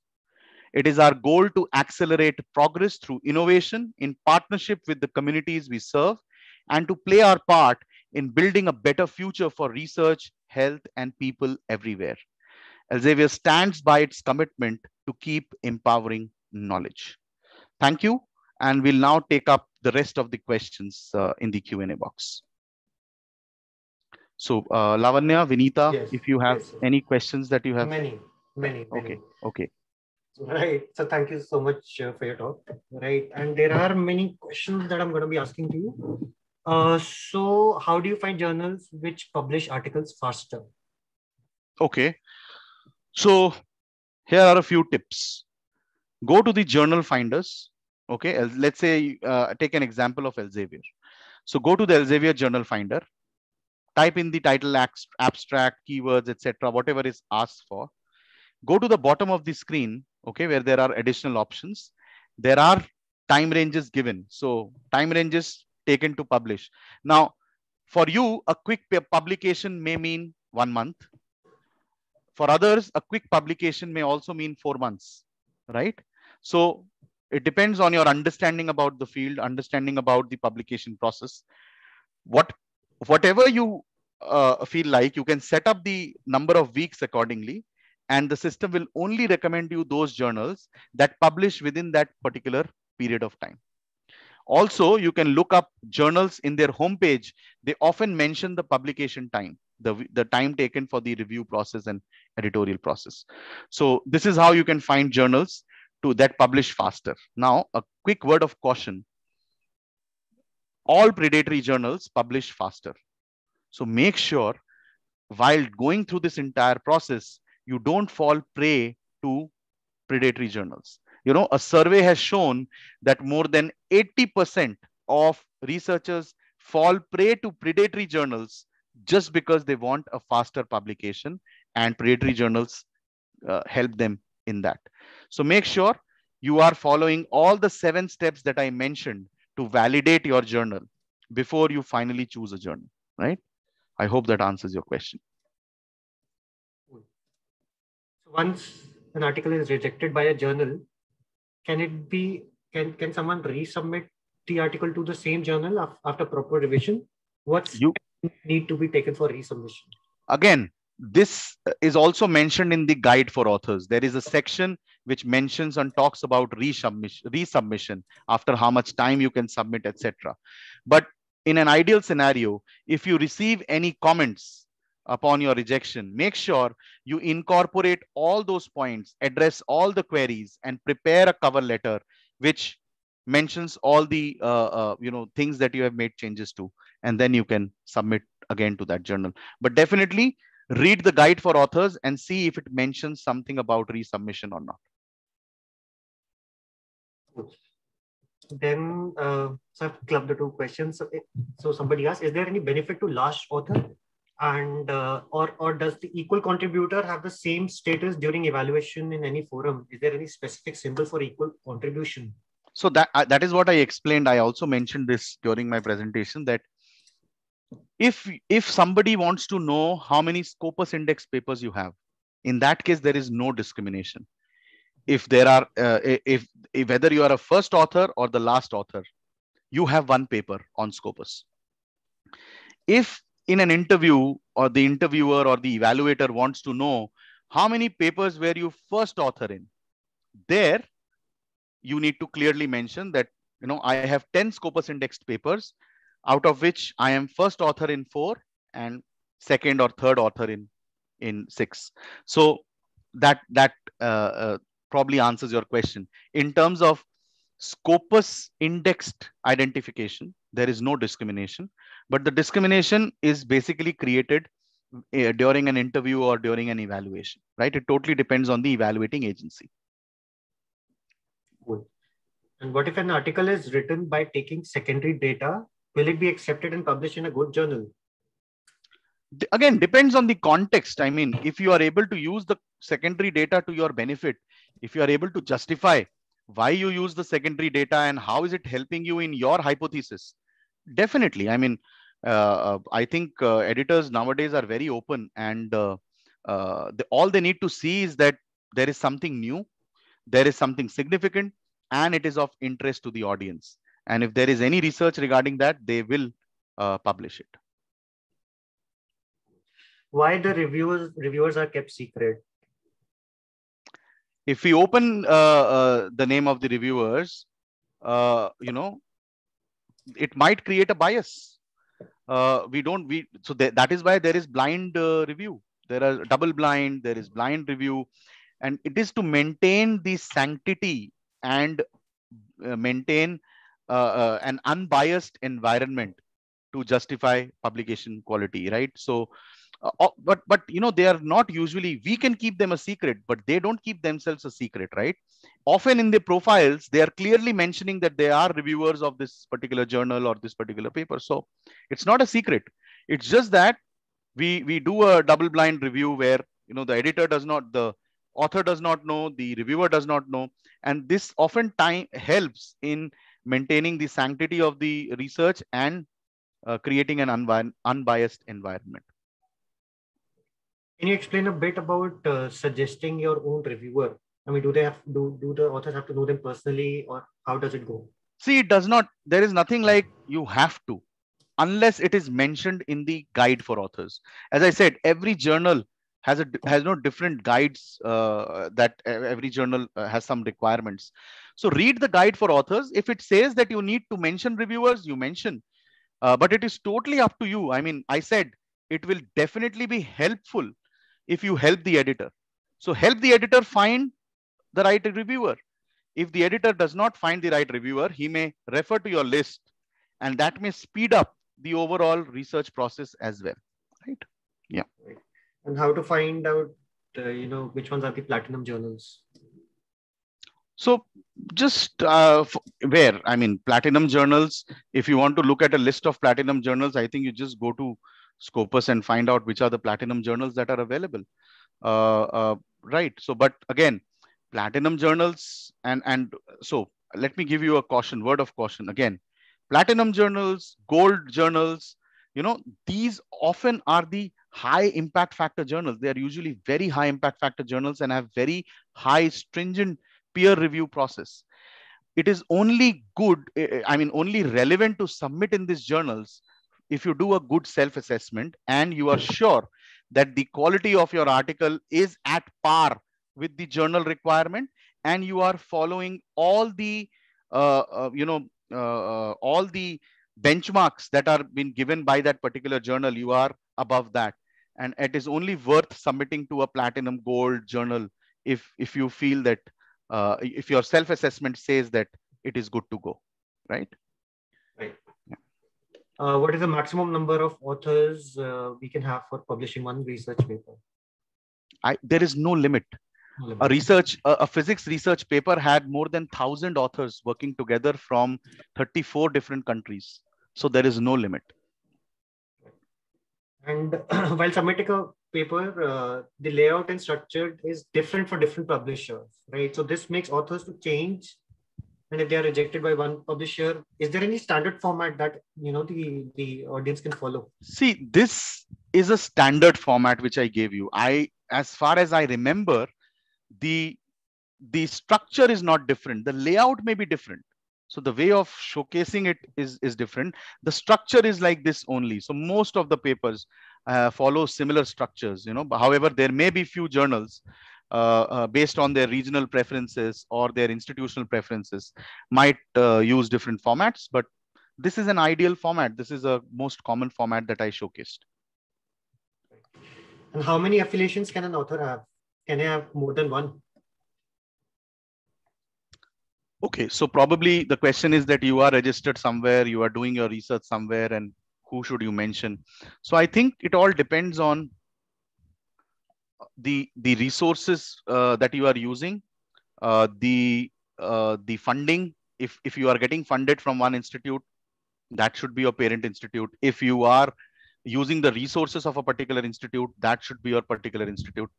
[SPEAKER 3] It is our goal to accelerate progress through innovation in partnership with the communities we serve and to play our part in building a better future for research, health, and people everywhere. Elsevier stands by its commitment to keep empowering knowledge. Thank you, and we'll now take up the rest of the questions uh, in the Q&A box. So uh, Lavanya, Vinita, yes, if you have yes, any questions that you have. Many,
[SPEAKER 4] many, many. Okay, okay. Right. So thank you so much uh, for your talk. Right. And there are many questions that I'm going to be asking to you. Uh, so how do you find journals which publish articles faster?
[SPEAKER 3] Okay. So here are a few tips. Go to the journal finders. Okay. Let's say, uh, take an example of Elsevier. So go to the Elsevier journal finder, type in the title, abstract, keywords, etc., whatever is asked for. Go to the bottom of the screen, okay, where there are additional options. There are time ranges given. So time ranges taken to publish. Now, for you, a quick publication may mean one month. For others, a quick publication may also mean four months, right? So it depends on your understanding about the field, understanding about the publication process. What, whatever you uh, feel like, you can set up the number of weeks accordingly and the system will only recommend you those journals that publish within that particular period of time. Also, you can look up journals in their homepage. They often mention the publication time, the, the time taken for the review process and editorial process. So this is how you can find journals to that publish faster. Now, a quick word of caution. All predatory journals publish faster. So make sure while going through this entire process, you don't fall prey to predatory journals you know a survey has shown that more than 80% of researchers fall prey to predatory journals just because they want a faster publication and predatory journals uh, help them in that so make sure you are following all the seven steps that i mentioned to validate your journal before you finally choose a journal right i hope that answers your question
[SPEAKER 4] So once an article is rejected by a journal can it be can can someone resubmit the article to the same journal after proper revision? What you need to be taken for resubmission?
[SPEAKER 3] Again, this is also mentioned in the guide for authors. There is a section which mentions and talks about resubmission, resubmission after how much time you can submit, etc. But in an ideal scenario, if you receive any comments upon your rejection. Make sure you incorporate all those points, address all the queries, and prepare a cover letter which mentions all the uh, uh, you know things that you have made changes to, and then you can submit again to that journal. But definitely read the guide for authors and see if it mentions something about resubmission or not.
[SPEAKER 4] Then, uh, so I've clubbed the two questions. So, so somebody asked, is there any benefit to last author and uh, or or does the equal contributor have the same status during evaluation in any forum is there any specific symbol for equal contribution
[SPEAKER 3] so that uh, that is what i explained i also mentioned this during my presentation that if if somebody wants to know how many scopus index papers you have in that case there is no discrimination if there are uh, if, if whether you are a first author or the last author you have one paper on scopus if in an interview or the interviewer or the evaluator wants to know how many papers were you first author in there you need to clearly mention that you know i have 10 scopus indexed papers out of which i am first author in 4 and second or third author in in 6 so that that uh, uh, probably answers your question in terms of scopus indexed identification there is no discrimination but the discrimination is basically created eh, during an interview or during an evaluation, right? It totally depends on the evaluating agency. Cool.
[SPEAKER 4] And what if an article is written by taking secondary data? Will it be accepted and published in a good journal?
[SPEAKER 3] Again, depends on the context. I mean, if you are able to use the secondary data to your benefit, if you are able to justify why you use the secondary data and how is it helping you in your hypothesis, definitely. I mean, uh, uh, I think uh, editors nowadays are very open, and the, all they need to see is that there is something new, there is something significant, and it is of interest to the audience. And if there is any research regarding that, they will publish it
[SPEAKER 4] why the reviewers reviewers are kept secret
[SPEAKER 3] if we open uh, uh, the name of the reviewers uh, you know it might create a bias uh, we don't we so th- that is why there is blind uh, review there are double blind there is blind review and it is to maintain the sanctity and uh, maintain uh, uh, an unbiased environment to justify publication quality right so uh, uh, but but you know they are not usually we can keep them a secret but they don't keep themselves a secret right often in the profiles they are clearly mentioning that they are reviewers of this particular journal or this particular paper so it's not a secret it's just that we we do a double blind review where you know the editor does not the author does not know the reviewer does not know and this often time helps in maintaining the sanctity of the research and uh, creating an unbi unbiased environment can you
[SPEAKER 4] explain a bit about uh, suggesting your own reviewer? I mean, do they have do do the authors have to know them personally, or how does it go?
[SPEAKER 3] See, it does not. There is nothing like you have to, unless it is mentioned in the guide for authors. As I said, every journal has a has no different guides uh, that every journal uh, has some requirements. So read the guide for authors. If it says that you need to mention reviewers, you mention. Uh, but it is totally up to you. I mean, I said it will definitely be helpful if you help the editor. So help the editor find the right reviewer. If the editor does not find the right reviewer, he may refer to your list and that may speed up the overall research process as well, right? Yeah.
[SPEAKER 4] And how to find out, uh, you know, which ones are the platinum journals?
[SPEAKER 3] So just uh, where, I mean, platinum journals, if you want to look at a list of platinum journals, I think you just go to Scopus and find out which are the platinum journals that are available. Uh, uh, right. So, but again, platinum journals and and so let me give you a caution word of caution again. Platinum journals, gold journals, you know, these often are the high impact factor journals. They are usually very high impact factor journals and have very high stringent peer review process. It is only good, I mean, only relevant to submit in these journals if you do a good self assessment and you are sure that the quality of your article is at par with the journal requirement and you are following all the uh, uh, you know uh, uh, all the benchmarks that are been given by that particular journal you are above that and it is only worth submitting to a platinum gold journal if if you feel that uh, if your self assessment says that it is good to go right
[SPEAKER 4] uh, what is the maximum number of authors uh, we can have for publishing one research paper?
[SPEAKER 3] I, there is no limit. A research, a, a physics research paper had more than thousand authors working together from 34 different countries. So there is no limit.
[SPEAKER 4] And while submitting a paper, uh, the layout and structure is different for different publishers, right? So this makes authors to change and if they are rejected by one publisher is there any standard format that you know the the audience can follow
[SPEAKER 3] see this is a standard format which i gave you i as far as i remember the the structure is not different the layout may be different so the way of showcasing it is is different the structure is like this only so most of the papers uh, follow similar structures you know however there may be few journals uh, uh, based on their regional preferences or their institutional preferences, might uh, use different formats. But this is an ideal format. This is a most common format that I showcased.
[SPEAKER 4] And how many affiliations can an author have? Can I have more than one?
[SPEAKER 3] Okay, so probably the question is that you are registered somewhere, you are doing your research somewhere, and who should you mention? So I think it all depends on the the resources uh, that you are using, uh, the uh, the funding. If if you are getting funded from one institute, that should be your parent institute. If you are using the resources of a particular institute, that should be your particular institute.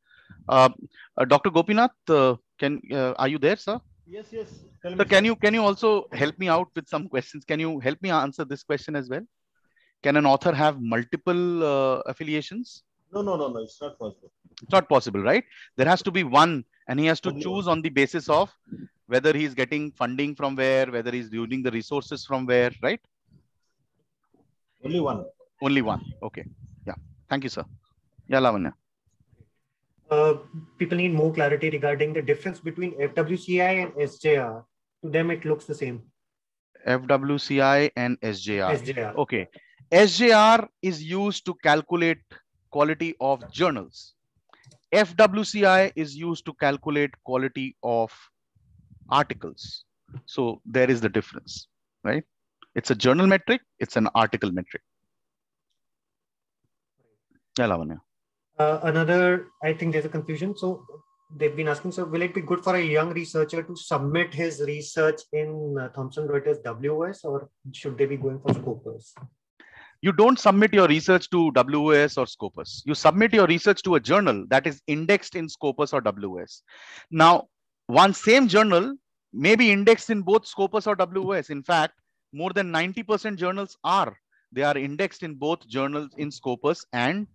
[SPEAKER 3] Uh, uh, Dr. Gopinath, uh, can are you there, sir?
[SPEAKER 2] Yes, yes. Tell can
[SPEAKER 3] you can you also help me out with some questions? Can you help me answer this question as well? Can an author have multiple affiliations? No, no, no, no. It's not possible. It's not possible, right? There has to be one, and he has to choose on the basis of whether he's getting funding from where, whether he's using the resources from where, right? Only one. Only one. Okay. Yeah. Thank you, sir. Yeah, Lavanya.
[SPEAKER 4] Uh, people need more clarity regarding the difference between FWCI and SJR. To them, it looks the same.
[SPEAKER 3] FWCI and SJR. SJR. Okay. SJR is used to calculate quality of journals. FWCI is used to calculate quality of articles. So there is the difference, right? It's a journal metric. It's an article metric. Yeah,
[SPEAKER 4] Uh, another, I think there's a confusion. So they've been asking, so will it be good for a young researcher to submit his research in uh, Thomson Reuters WS or should they be going for Scopus?
[SPEAKER 3] you don't submit your research to WOS or Scopus. You submit your research to a journal that is indexed in Scopus or WOS. Now, one same journal may be indexed in both Scopus or WOS. In fact, more than 90% journals are. They are indexed in both journals in Scopus and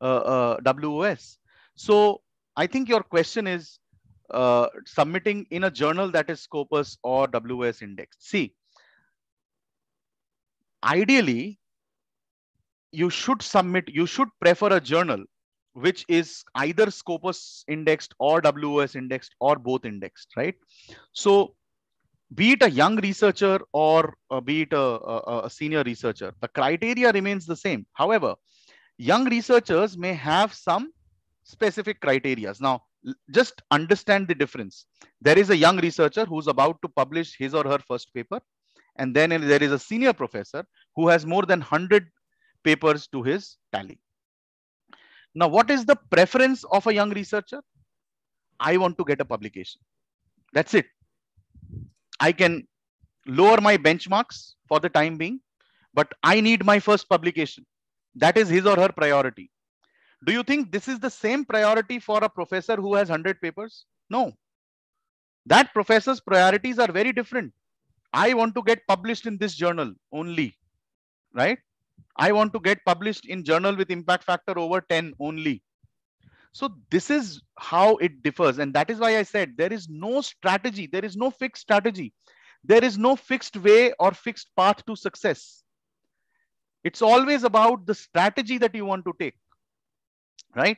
[SPEAKER 3] uh, uh, WOS. So I think your question is uh, submitting in a journal that is Scopus or WOS indexed. See, ideally, you should submit, you should prefer a journal which is either Scopus indexed or WOS indexed or both indexed, right? So be it a young researcher or uh, be it a, a, a, senior researcher, the criteria remains the same. However, young researchers may have some specific criteria. Now, just understand the difference. There is a young researcher who's about to publish his or her first paper. And then there is a senior professor who has more than 100 papers to his tally. Now, what is the preference of a young researcher? I want to get a publication. That's it. I can lower my benchmarks for the time being, but I need my first publication. That is his or her priority. Do you think this is the same priority for a professor who has 100 papers? No. That professor's priorities are very different. I want to get published in this journal only, right? I want to get published in journal with impact factor over 10 only. So this is how it differs. And that is why I said there is no strategy. There is no fixed strategy. There is no fixed way or fixed path to success. It's always about the strategy that you want to take, right?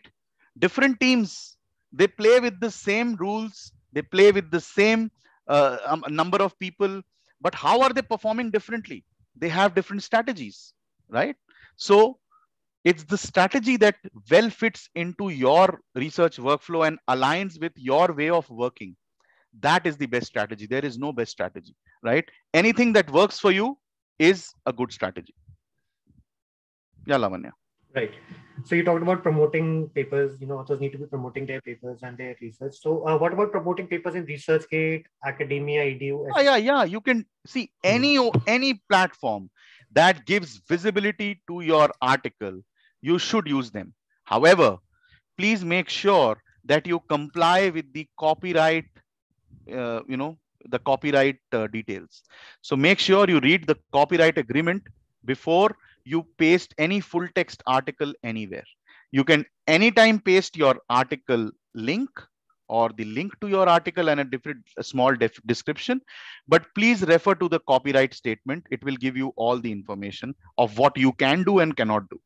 [SPEAKER 3] Different teams, they play with the same rules. They play with the same uh, um, number of people, but how are they performing differently? They have different strategies right? So it's the strategy that well fits into your research workflow and aligns with your way of working. That is the best strategy. There is no best strategy, right? Anything that works for you is a good strategy. Yeah, Lavanya.
[SPEAKER 4] Right. So you talked about promoting papers. You know, authors need to be promoting their papers and their research. So uh, what about promoting papers in ResearchGate, Academia, EDU?
[SPEAKER 3] Oh, ah, yeah, yeah. You can see any any platform that gives visibility to your article, you should use them. However, please make sure that you comply with the copyright, uh, you know, the copyright uh, details. So make sure you read the copyright agreement before you paste any full text article anywhere. You can anytime paste your article link or the link to your article and a different a small description but please refer to the copyright statement it will give you all the information of what you can do and cannot do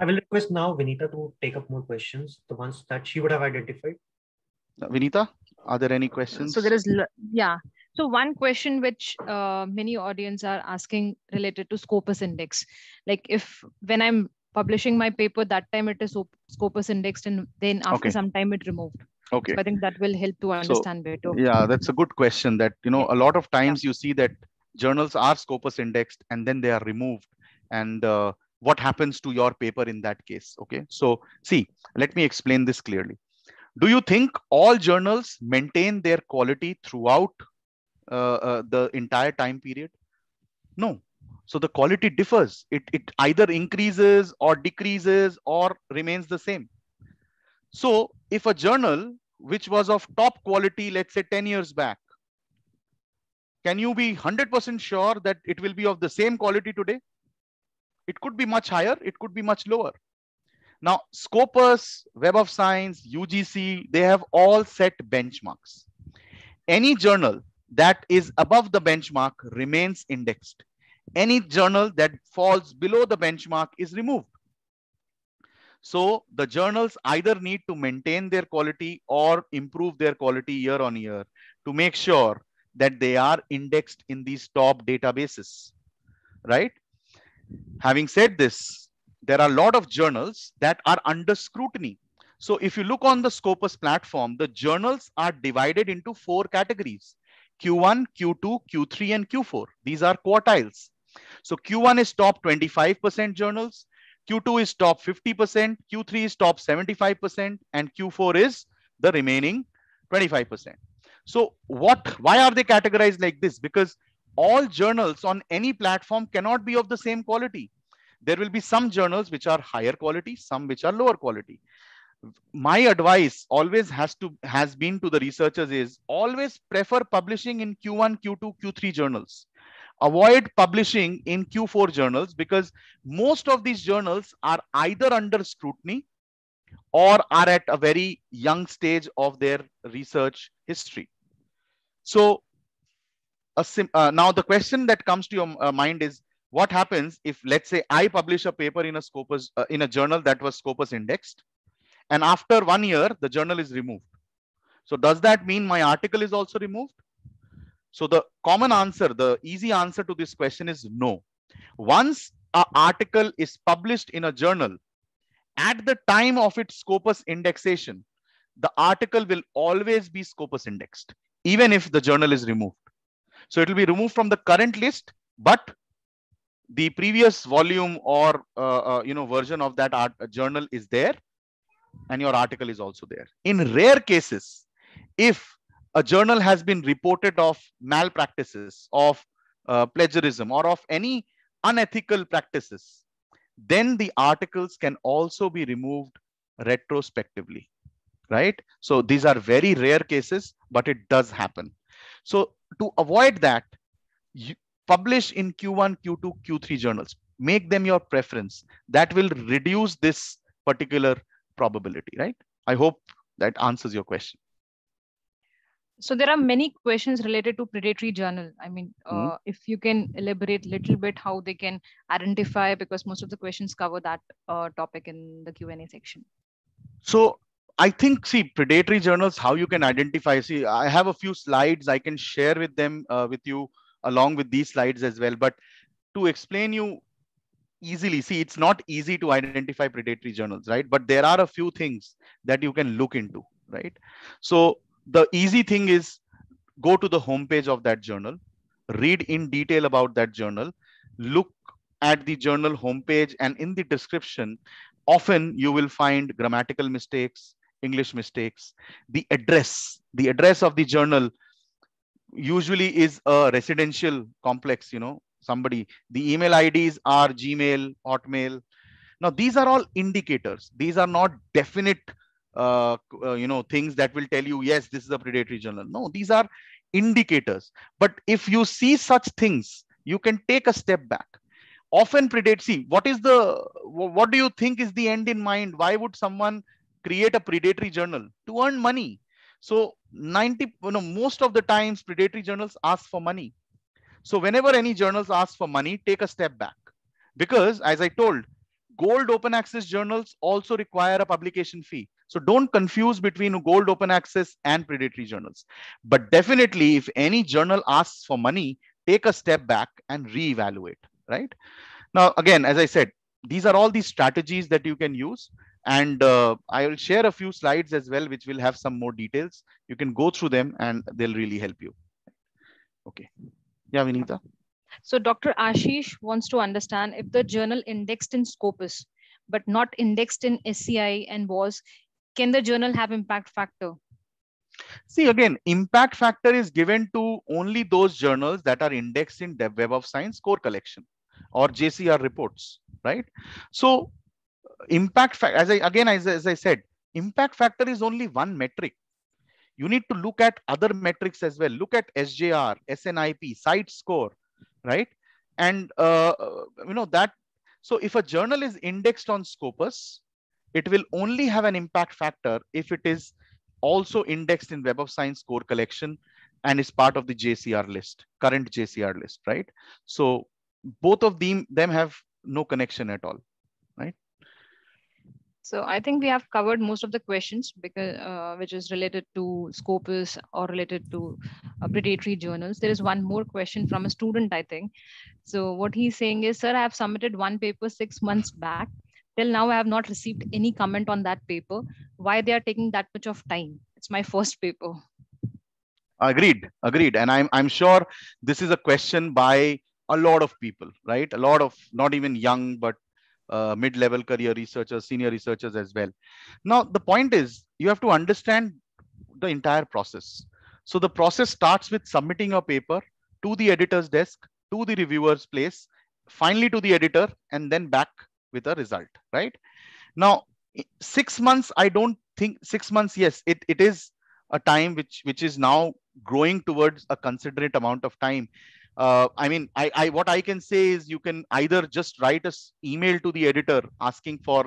[SPEAKER 4] i will request now vinita to take up more questions the ones that she would have identified
[SPEAKER 3] uh, vinita are there any questions so there is
[SPEAKER 5] yeah so one question which uh, many audience are asking related to Scopus index, like if when I'm publishing my paper that time it is scopus indexed and then after okay. some time it removed okay so i think that will help to understand so, better
[SPEAKER 3] yeah that's a good question that you know a lot of times yeah. you see that journals are scopus indexed and then they are removed and uh, what happens to your paper in that case okay so see let me explain this clearly do you think all journals maintain their quality throughout uh, uh, the entire time period no so the quality differs. It, it either increases or decreases or remains the same. So if a journal which was of top quality, let's say 10 years back, can you be 100% sure that it will be of the same quality today? It could be much higher, it could be much lower. Now, Scopus, Web of Science, UGC, they have all set benchmarks. Any journal that is above the benchmark remains indexed any journal that falls below the benchmark is removed. So the journals either need to maintain their quality or improve their quality year on year to make sure that they are indexed in these top databases, right? Having said this, there are a lot of journals that are under scrutiny. So if you look on the Scopus platform, the journals are divided into four categories, Q1, Q2, Q3, and Q4. These are quartiles. So Q1 is top 25% journals, Q2 is top 50%, Q3 is top 75%, and Q4 is the remaining 25%. So what, why are they categorized like this? Because all journals on any platform cannot be of the same quality. There will be some journals which are higher quality, some which are lower quality. My advice always has to has been to the researchers is always prefer publishing in Q1, Q2, Q3 journals avoid publishing in Q4 journals because most of these journals are either under scrutiny or are at a very young stage of their research history. So uh, now the question that comes to your uh, mind is what happens if let's say I publish a paper in a Scopus uh, in a journal that was Scopus indexed and after one year the journal is removed. So does that mean my article is also removed? So the common answer, the easy answer to this question is no. Once an article is published in a journal, at the time of its Scopus indexation, the article will always be Scopus indexed, even if the journal is removed. So it will be removed from the current list, but the previous volume or uh, uh, you know version of that art, uh, journal is there and your article is also there. In rare cases, if a journal has been reported of malpractices, of uh, plagiarism, or of any unethical practices, then the articles can also be removed retrospectively, right? So these are very rare cases, but it does happen. So to avoid that, you publish in Q1, Q2, Q3 journals. Make them your preference. That will reduce this particular probability, right? I hope that answers your question
[SPEAKER 5] so there are many questions related to predatory journal i mean mm-hmm. if you can elaborate a little bit how they can identify because most of the questions cover that uh, topic in the q&a
[SPEAKER 3] section so i think see predatory journals how you can identify see i have a few slides i can share with them uh, with you along with these slides as well but to explain you easily see it's not easy to identify predatory journals right but there are a few things that you can look into right so the easy thing is go to the homepage of that journal, read in detail about that journal, look at the journal homepage, and in the description, often you will find grammatical mistakes, English mistakes, the address, the address of the journal usually is a residential complex, you know, somebody, the email IDs are Gmail, Hotmail. Now, these are all indicators. These are not definite uh, uh, you know things that will tell you yes this is a predatory journal no these are indicators but if you see such things you can take a step back often predate see what is the what do you think is the end in mind why would someone create a predatory journal to earn money so 90 you know most of the times predatory journals ask for money so whenever any journals ask for money take a step back because as i told gold open access journals also require a publication fee so don't confuse between gold open access and predatory journals. But definitely, if any journal asks for money, take a step back and reevaluate, right? Now, again, as I said, these are all these strategies that you can use. And uh, I will share a few slides as well, which will have some more details. You can go through them and they'll really help you. Okay. Yeah, Vinita.
[SPEAKER 5] So Dr. Ashish wants to understand if the journal indexed in Scopus but not indexed in SCI and was can the journal have impact factor?
[SPEAKER 3] See, again, impact factor is given to only those journals that are indexed in the Web of Science core collection or JCR reports, right? So impact factor, as I, again, as, as I said, impact factor is only one metric. You need to look at other metrics as well. Look at SJR, SNIP, site score, right? And, uh, you know, that, so if a journal is indexed on Scopus, it will only have an impact factor if it is also indexed in Web of Science core collection and is part of the JCR list, current JCR list, right? So both of them, them have no connection at all, right?
[SPEAKER 5] So I think we have covered most of the questions because uh, which is related to Scopus or related to uh, predatory journals. There is one more question from a student, I think. So what he's saying is, sir, I have submitted one paper six months back till now i have not received any comment on that paper why they are taking that much of time it's my first paper
[SPEAKER 3] agreed agreed and i'm i'm sure this is a question by a lot of people right a lot of not even young but uh, mid-level career researchers senior researchers as well now the point is you have to understand the entire process so the process starts with submitting your paper to the editor's desk to the reviewer's place finally to the editor and then back with a result, right? Now, six months, I don't think six months, yes, it, it is a time which which is now growing towards a considerate amount of time. Uh, I mean, I, I what I can say is you can either just write a email to the editor asking for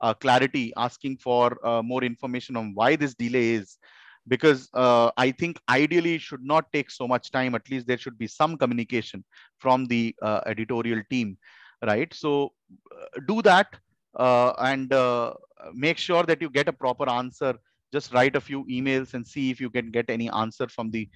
[SPEAKER 3] uh, clarity, asking for uh, more information on why this delay is, because uh, I think ideally should not take so much time. At least there should be some communication from the uh, editorial team right? So uh, do that uh, and uh, make sure that you get a proper answer. Just write a few emails and see if you can get any answer from the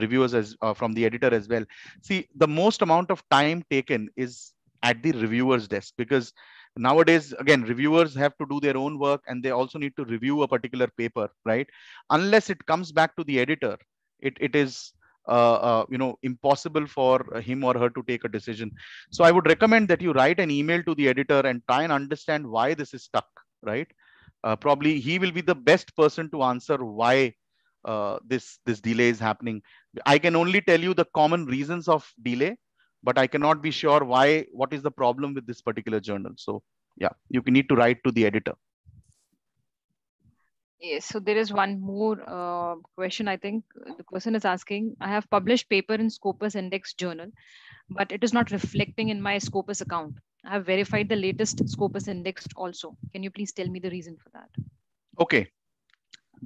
[SPEAKER 3] reviewers as from the editor as well. See, the most amount of time taken is at the reviewer's desk because nowadays again reviewers have to do their own work and they also need to review a particular paper right unless it comes back to the editor it, it is uh, uh, you know impossible for him or her to take a decision so i would recommend that you write an email to the editor and try and understand why this is stuck right uh, probably he will be the best person to answer why this this delay is happening i can only tell you the common reasons of delay but i cannot be sure why what is the problem with this particular journal so yeah you need to write to the editor
[SPEAKER 5] Eh, so there is one more uh, question i think uh, the person is asking i have published paper in scopus index journal but it is not reflecting in my scopus account i have verified the latest scopus index also can you please tell me the reason for that
[SPEAKER 3] okay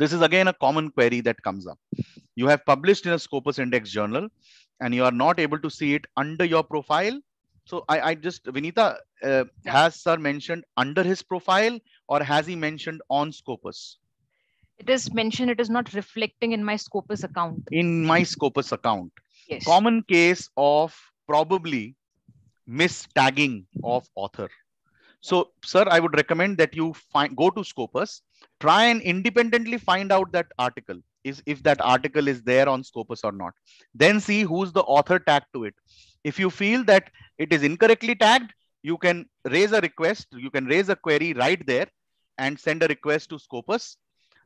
[SPEAKER 3] this is again a common query that comes up you have published in a scopus index journal and you are not able to see it under your profile so i, I just vinita uh, has sir mentioned under his profile or has he mentioned on scopus
[SPEAKER 5] it is mentioned it is not reflecting in my Scopus account.
[SPEAKER 3] In my Scopus account. Yes. Common case of probably mistagging of author. So, sir, I would recommend that you find go to Scopus, try and independently find out that article is if that article is there on Scopus or not. Then see who's the author tagged to it. If you feel that it is incorrectly tagged, you can raise a request, you can raise a query right there and send a request to Scopus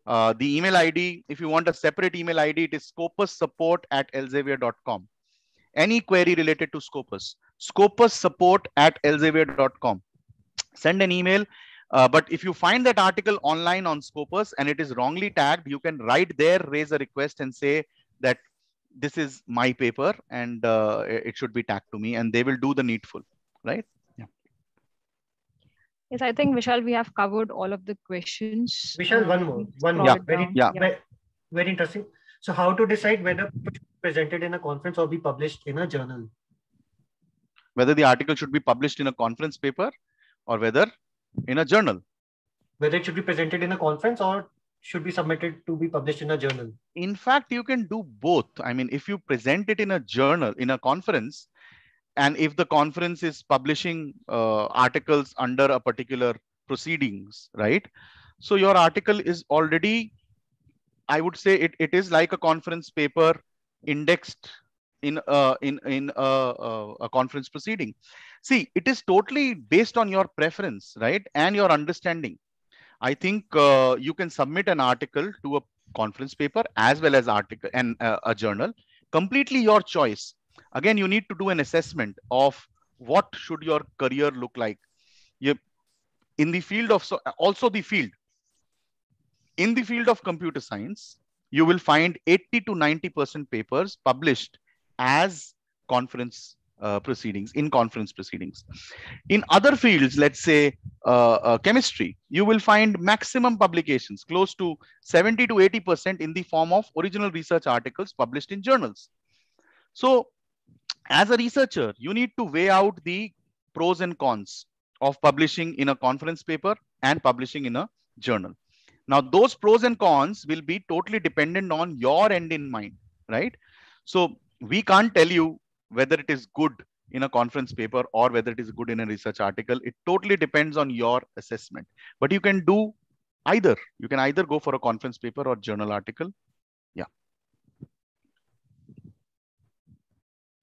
[SPEAKER 3] uh, the email ID, if you want a separate email ID, it is scopus support at elsevier.com. Any query related to Scopus, scopus support at elsevier.com. Send an email. Uh, but if you find that article online on Scopus and it is wrongly tagged, you can right there raise a request and say that this is my paper and uh, it should be tagged to me and they will do the needful, right?
[SPEAKER 5] Yes, I think Vishal, we have covered all of the
[SPEAKER 4] questions. Vishal, one um, more, one more. Yeah. Very, yeah. Very, very interesting. So, how to decide whether presented in a conference or be published in a journal?
[SPEAKER 3] Whether the article should be published in a conference paper or whether in a journal.
[SPEAKER 2] Whether
[SPEAKER 4] it should be presented in a conference or should be submitted to be published in a journal. In fact, you can do
[SPEAKER 3] both. I mean, if you present it in a journal, in a conference, and if the conference is publishing uh, articles under a particular proceedings right so your article is already i would say it, it is like a conference paper indexed in a, uh, in in a, a conference proceeding see it is totally based on your preference right and your understanding i think uh, you can submit an article to a conference paper as well as article and uh, a journal completely your choice again you need to do an assessment of what should your career look like you, in the field of so, also the field in the field of computer science you will find 80 to 90 percent papers published as conference uh, proceedings in conference proceedings in other fields let's say uh, uh, chemistry you will find maximum publications close to 70 to 80 percent in the form of original research articles published in journals so as a researcher, you need to weigh out the pros and cons of publishing in a conference paper and publishing in a journal. Now, those pros and cons will be totally dependent on your end in mind, right? So, we can't tell you whether it is good in a conference paper or whether it is good in a research article. It totally depends on your assessment. But you can do either. You can either go for a conference paper or journal article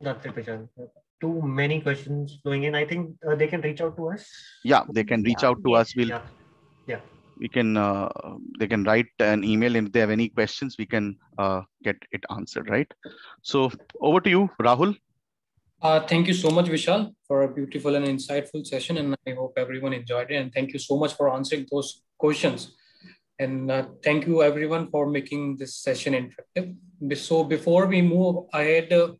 [SPEAKER 4] Dr. it, Too many questions flowing in. I think uh, they can reach out to us.
[SPEAKER 3] Yeah, they can reach yeah. out to us. We'll. Yeah. yeah. We can. Uh, they can write an email, and if they have any questions, we can uh, get it answered. Right. So over to you, Rahul.
[SPEAKER 1] Uh, thank you so much, Vishal, for a beautiful and insightful session, and I hope everyone enjoyed it. And thank you so much for answering those questions. And uh, thank you everyone for making this session interactive. So before we move ahead uh,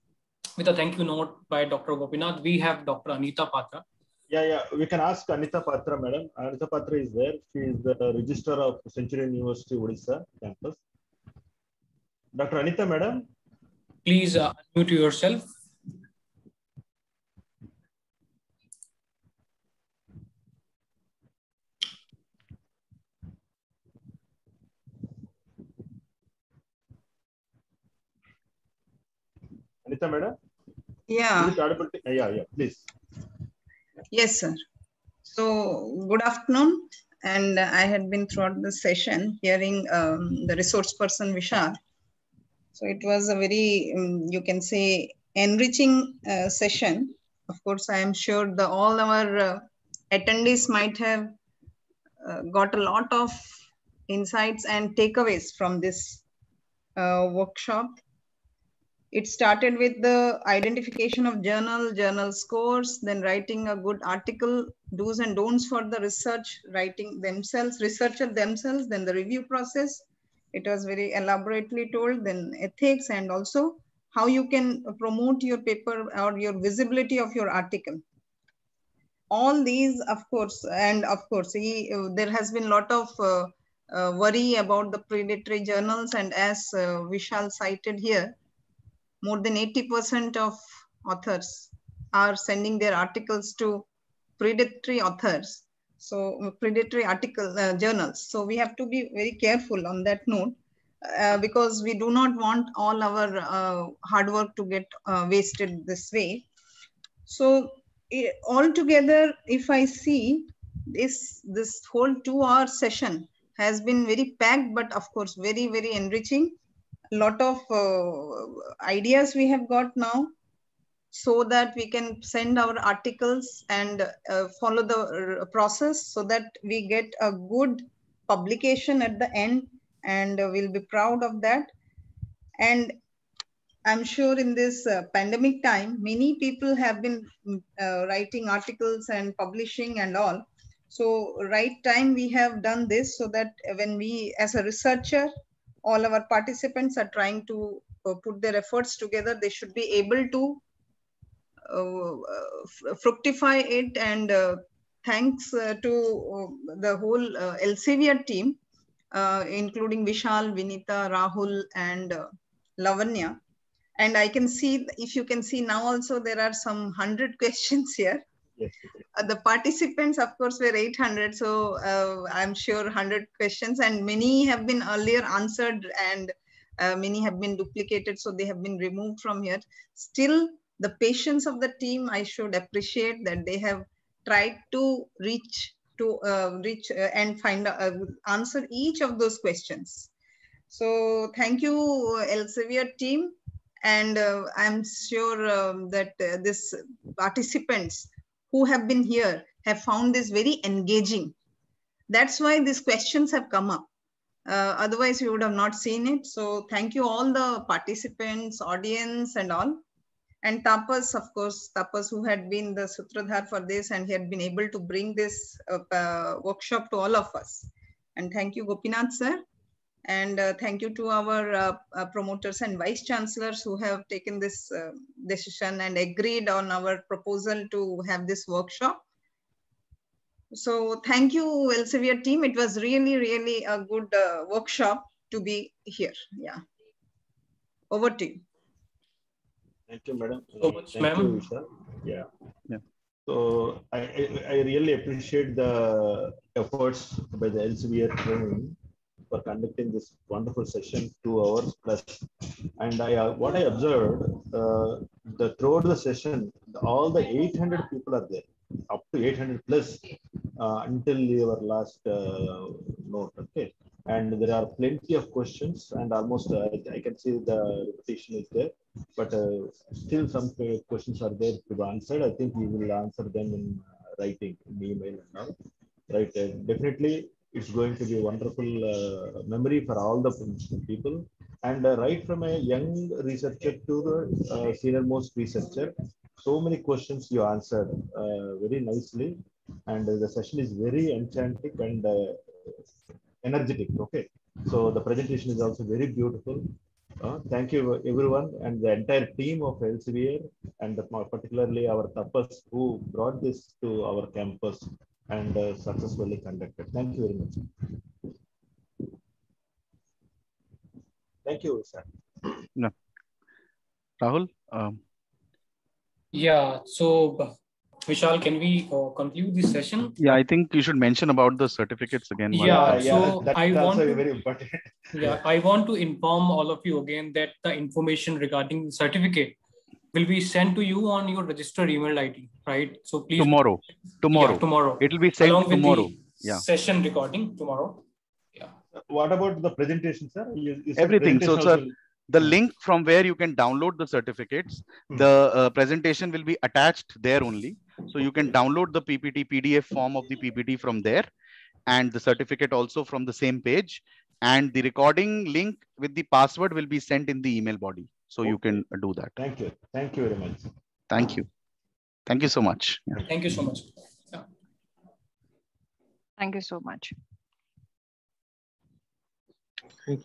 [SPEAKER 1] with a thank you note by Dr. Gopinath, we have Dr. Anita Patra.
[SPEAKER 2] Yeah, yeah, we can ask Anita Patra, madam. Anita Patra is there. She is the registrar of Centurion University, Odisha campus. Dr. Anita, madam. Please uh, unmute yourself. Anita, madam. Yeah. Yeah, yeah, please.
[SPEAKER 6] Yes, sir. So, good afternoon. And I had been throughout the session hearing um, the resource person Vishal. So, it was a very, um, you can say, enriching uh, session. Of course, I am sure the all our uh, attendees might have uh, got a lot of insights and takeaways from this uh, workshop it started with the identification of journal, journal scores, then writing a good article, do's and don'ts for the research, writing themselves, researcher themselves, then the review process. It was very elaborately told, then ethics and also how you can promote your paper or your visibility of your article. All these, of course, and of course, he, there has been a lot of uh, uh, worry about the predatory journals and as uh, Vishal cited here, more than 80% of authors are sending their articles to predatory authors, so predatory article uh, journals. So we have to be very careful on that note uh, because we do not want all our uh, hard work to get uh, wasted this way. So altogether, if I see this, this whole two hour session has been very packed, but of course, very, very enriching lot of uh, ideas we have got now so that we can send our articles and uh, follow the uh, process so that we get a good publication at the end and we'll be proud of that and i'm sure in this uh, pandemic time many people have been uh, writing articles and publishing and all so right time we have done this so that when we as a researcher all our participants are trying to uh, put their efforts together, they should be able to uh, uh, fructify it and thanks to the whole Elsevier team, including Vishal, Vinita, Rahul, and Lavanya. And I can see, if you can see now also, there are some 100 questions here. Uh, the participants, of course, were 800. So uh, I'm sure 100 questions and many have been earlier answered and uh, many have been duplicated. So they have been removed from here. Still, the patience of the team, I should appreciate that they have tried to reach to uh, reach uh, and find uh, answer each of those questions. So thank you, Elsevier team and uh, I'm sure um, that uh, this participants who have been here have found this very engaging. That's why these questions have come up. Uh, otherwise, you would have not seen it. So thank you all the participants, audience and all. And Tapas, of course, Tapas who had been the Sutradhar for this and he had been able to bring this uh, uh, workshop to all of us. And thank you, Gopinath sir. And uh, thank you to our uh, uh, promoters and vice chancellors who have taken this decision and agreed on our proposal to have this workshop. So thank you, Elsevier team. It was really, really a good uh, workshop to be here. Yeah. Over to
[SPEAKER 2] you. Thank you, madam. So much, ma'am. Yeah. yeah. So I, I, I, really appreciate the efforts by the Elsevier team for conducting this wonderful session, two hours plus. And I, uh, what I observed, uh, the throughout the session, all the 800 people are there, up to 800 plus uh, until your last uh, note. Okay, and there are plenty of questions, and almost uh, I can see the repetition is there, but uh, still some questions are there to be answered. I think we will answer them in writing, in email, and all. Right, definitely it's going to be a wonderful uh, memory for all the people. And uh, right from a young researcher to the uh, senior most researcher, so many questions you answered uh, very nicely. And the session is very enchanting and uh, energetic. Okay. So the presentation is also very beautiful. Uh, thank you, everyone, and the entire team of Elsevier, and the, particularly our tapas who brought this to our campus and uh, successfully conducted. Thank you very much. Thank you, sir.
[SPEAKER 3] No. Rahul? Um...
[SPEAKER 1] Yeah, so Vishal, can we uh, conclude this session?
[SPEAKER 3] Yeah, I think you should mention about the certificates again. Yeah, uh, yeah,
[SPEAKER 2] so I want to, very important.
[SPEAKER 1] yeah, I want to inform all of you again that the information regarding the certificate will be sent to you on your registered email ID, right? So please tomorrow,
[SPEAKER 3] tomorrow, yeah, tomorrow. It will be sent Along tomorrow. yeah.
[SPEAKER 2] Session recording tomorrow. Yeah. Uh, what about the presentation, sir? Is, is Everything. Presentation so, also... sir,
[SPEAKER 3] the link from where you can download the certificates, hmm. the uh, presentation will be attached there only. So you can download the PPT PDF form of the PPT from there, and the certificate also from the same page. And the recording link with the password will be sent in the email body. So okay. you can do that. Thank you. Thank you very much. Thank you. Thank you so much. Yeah.
[SPEAKER 5] Thank you so much. Yeah. Thank you so much. Thank you.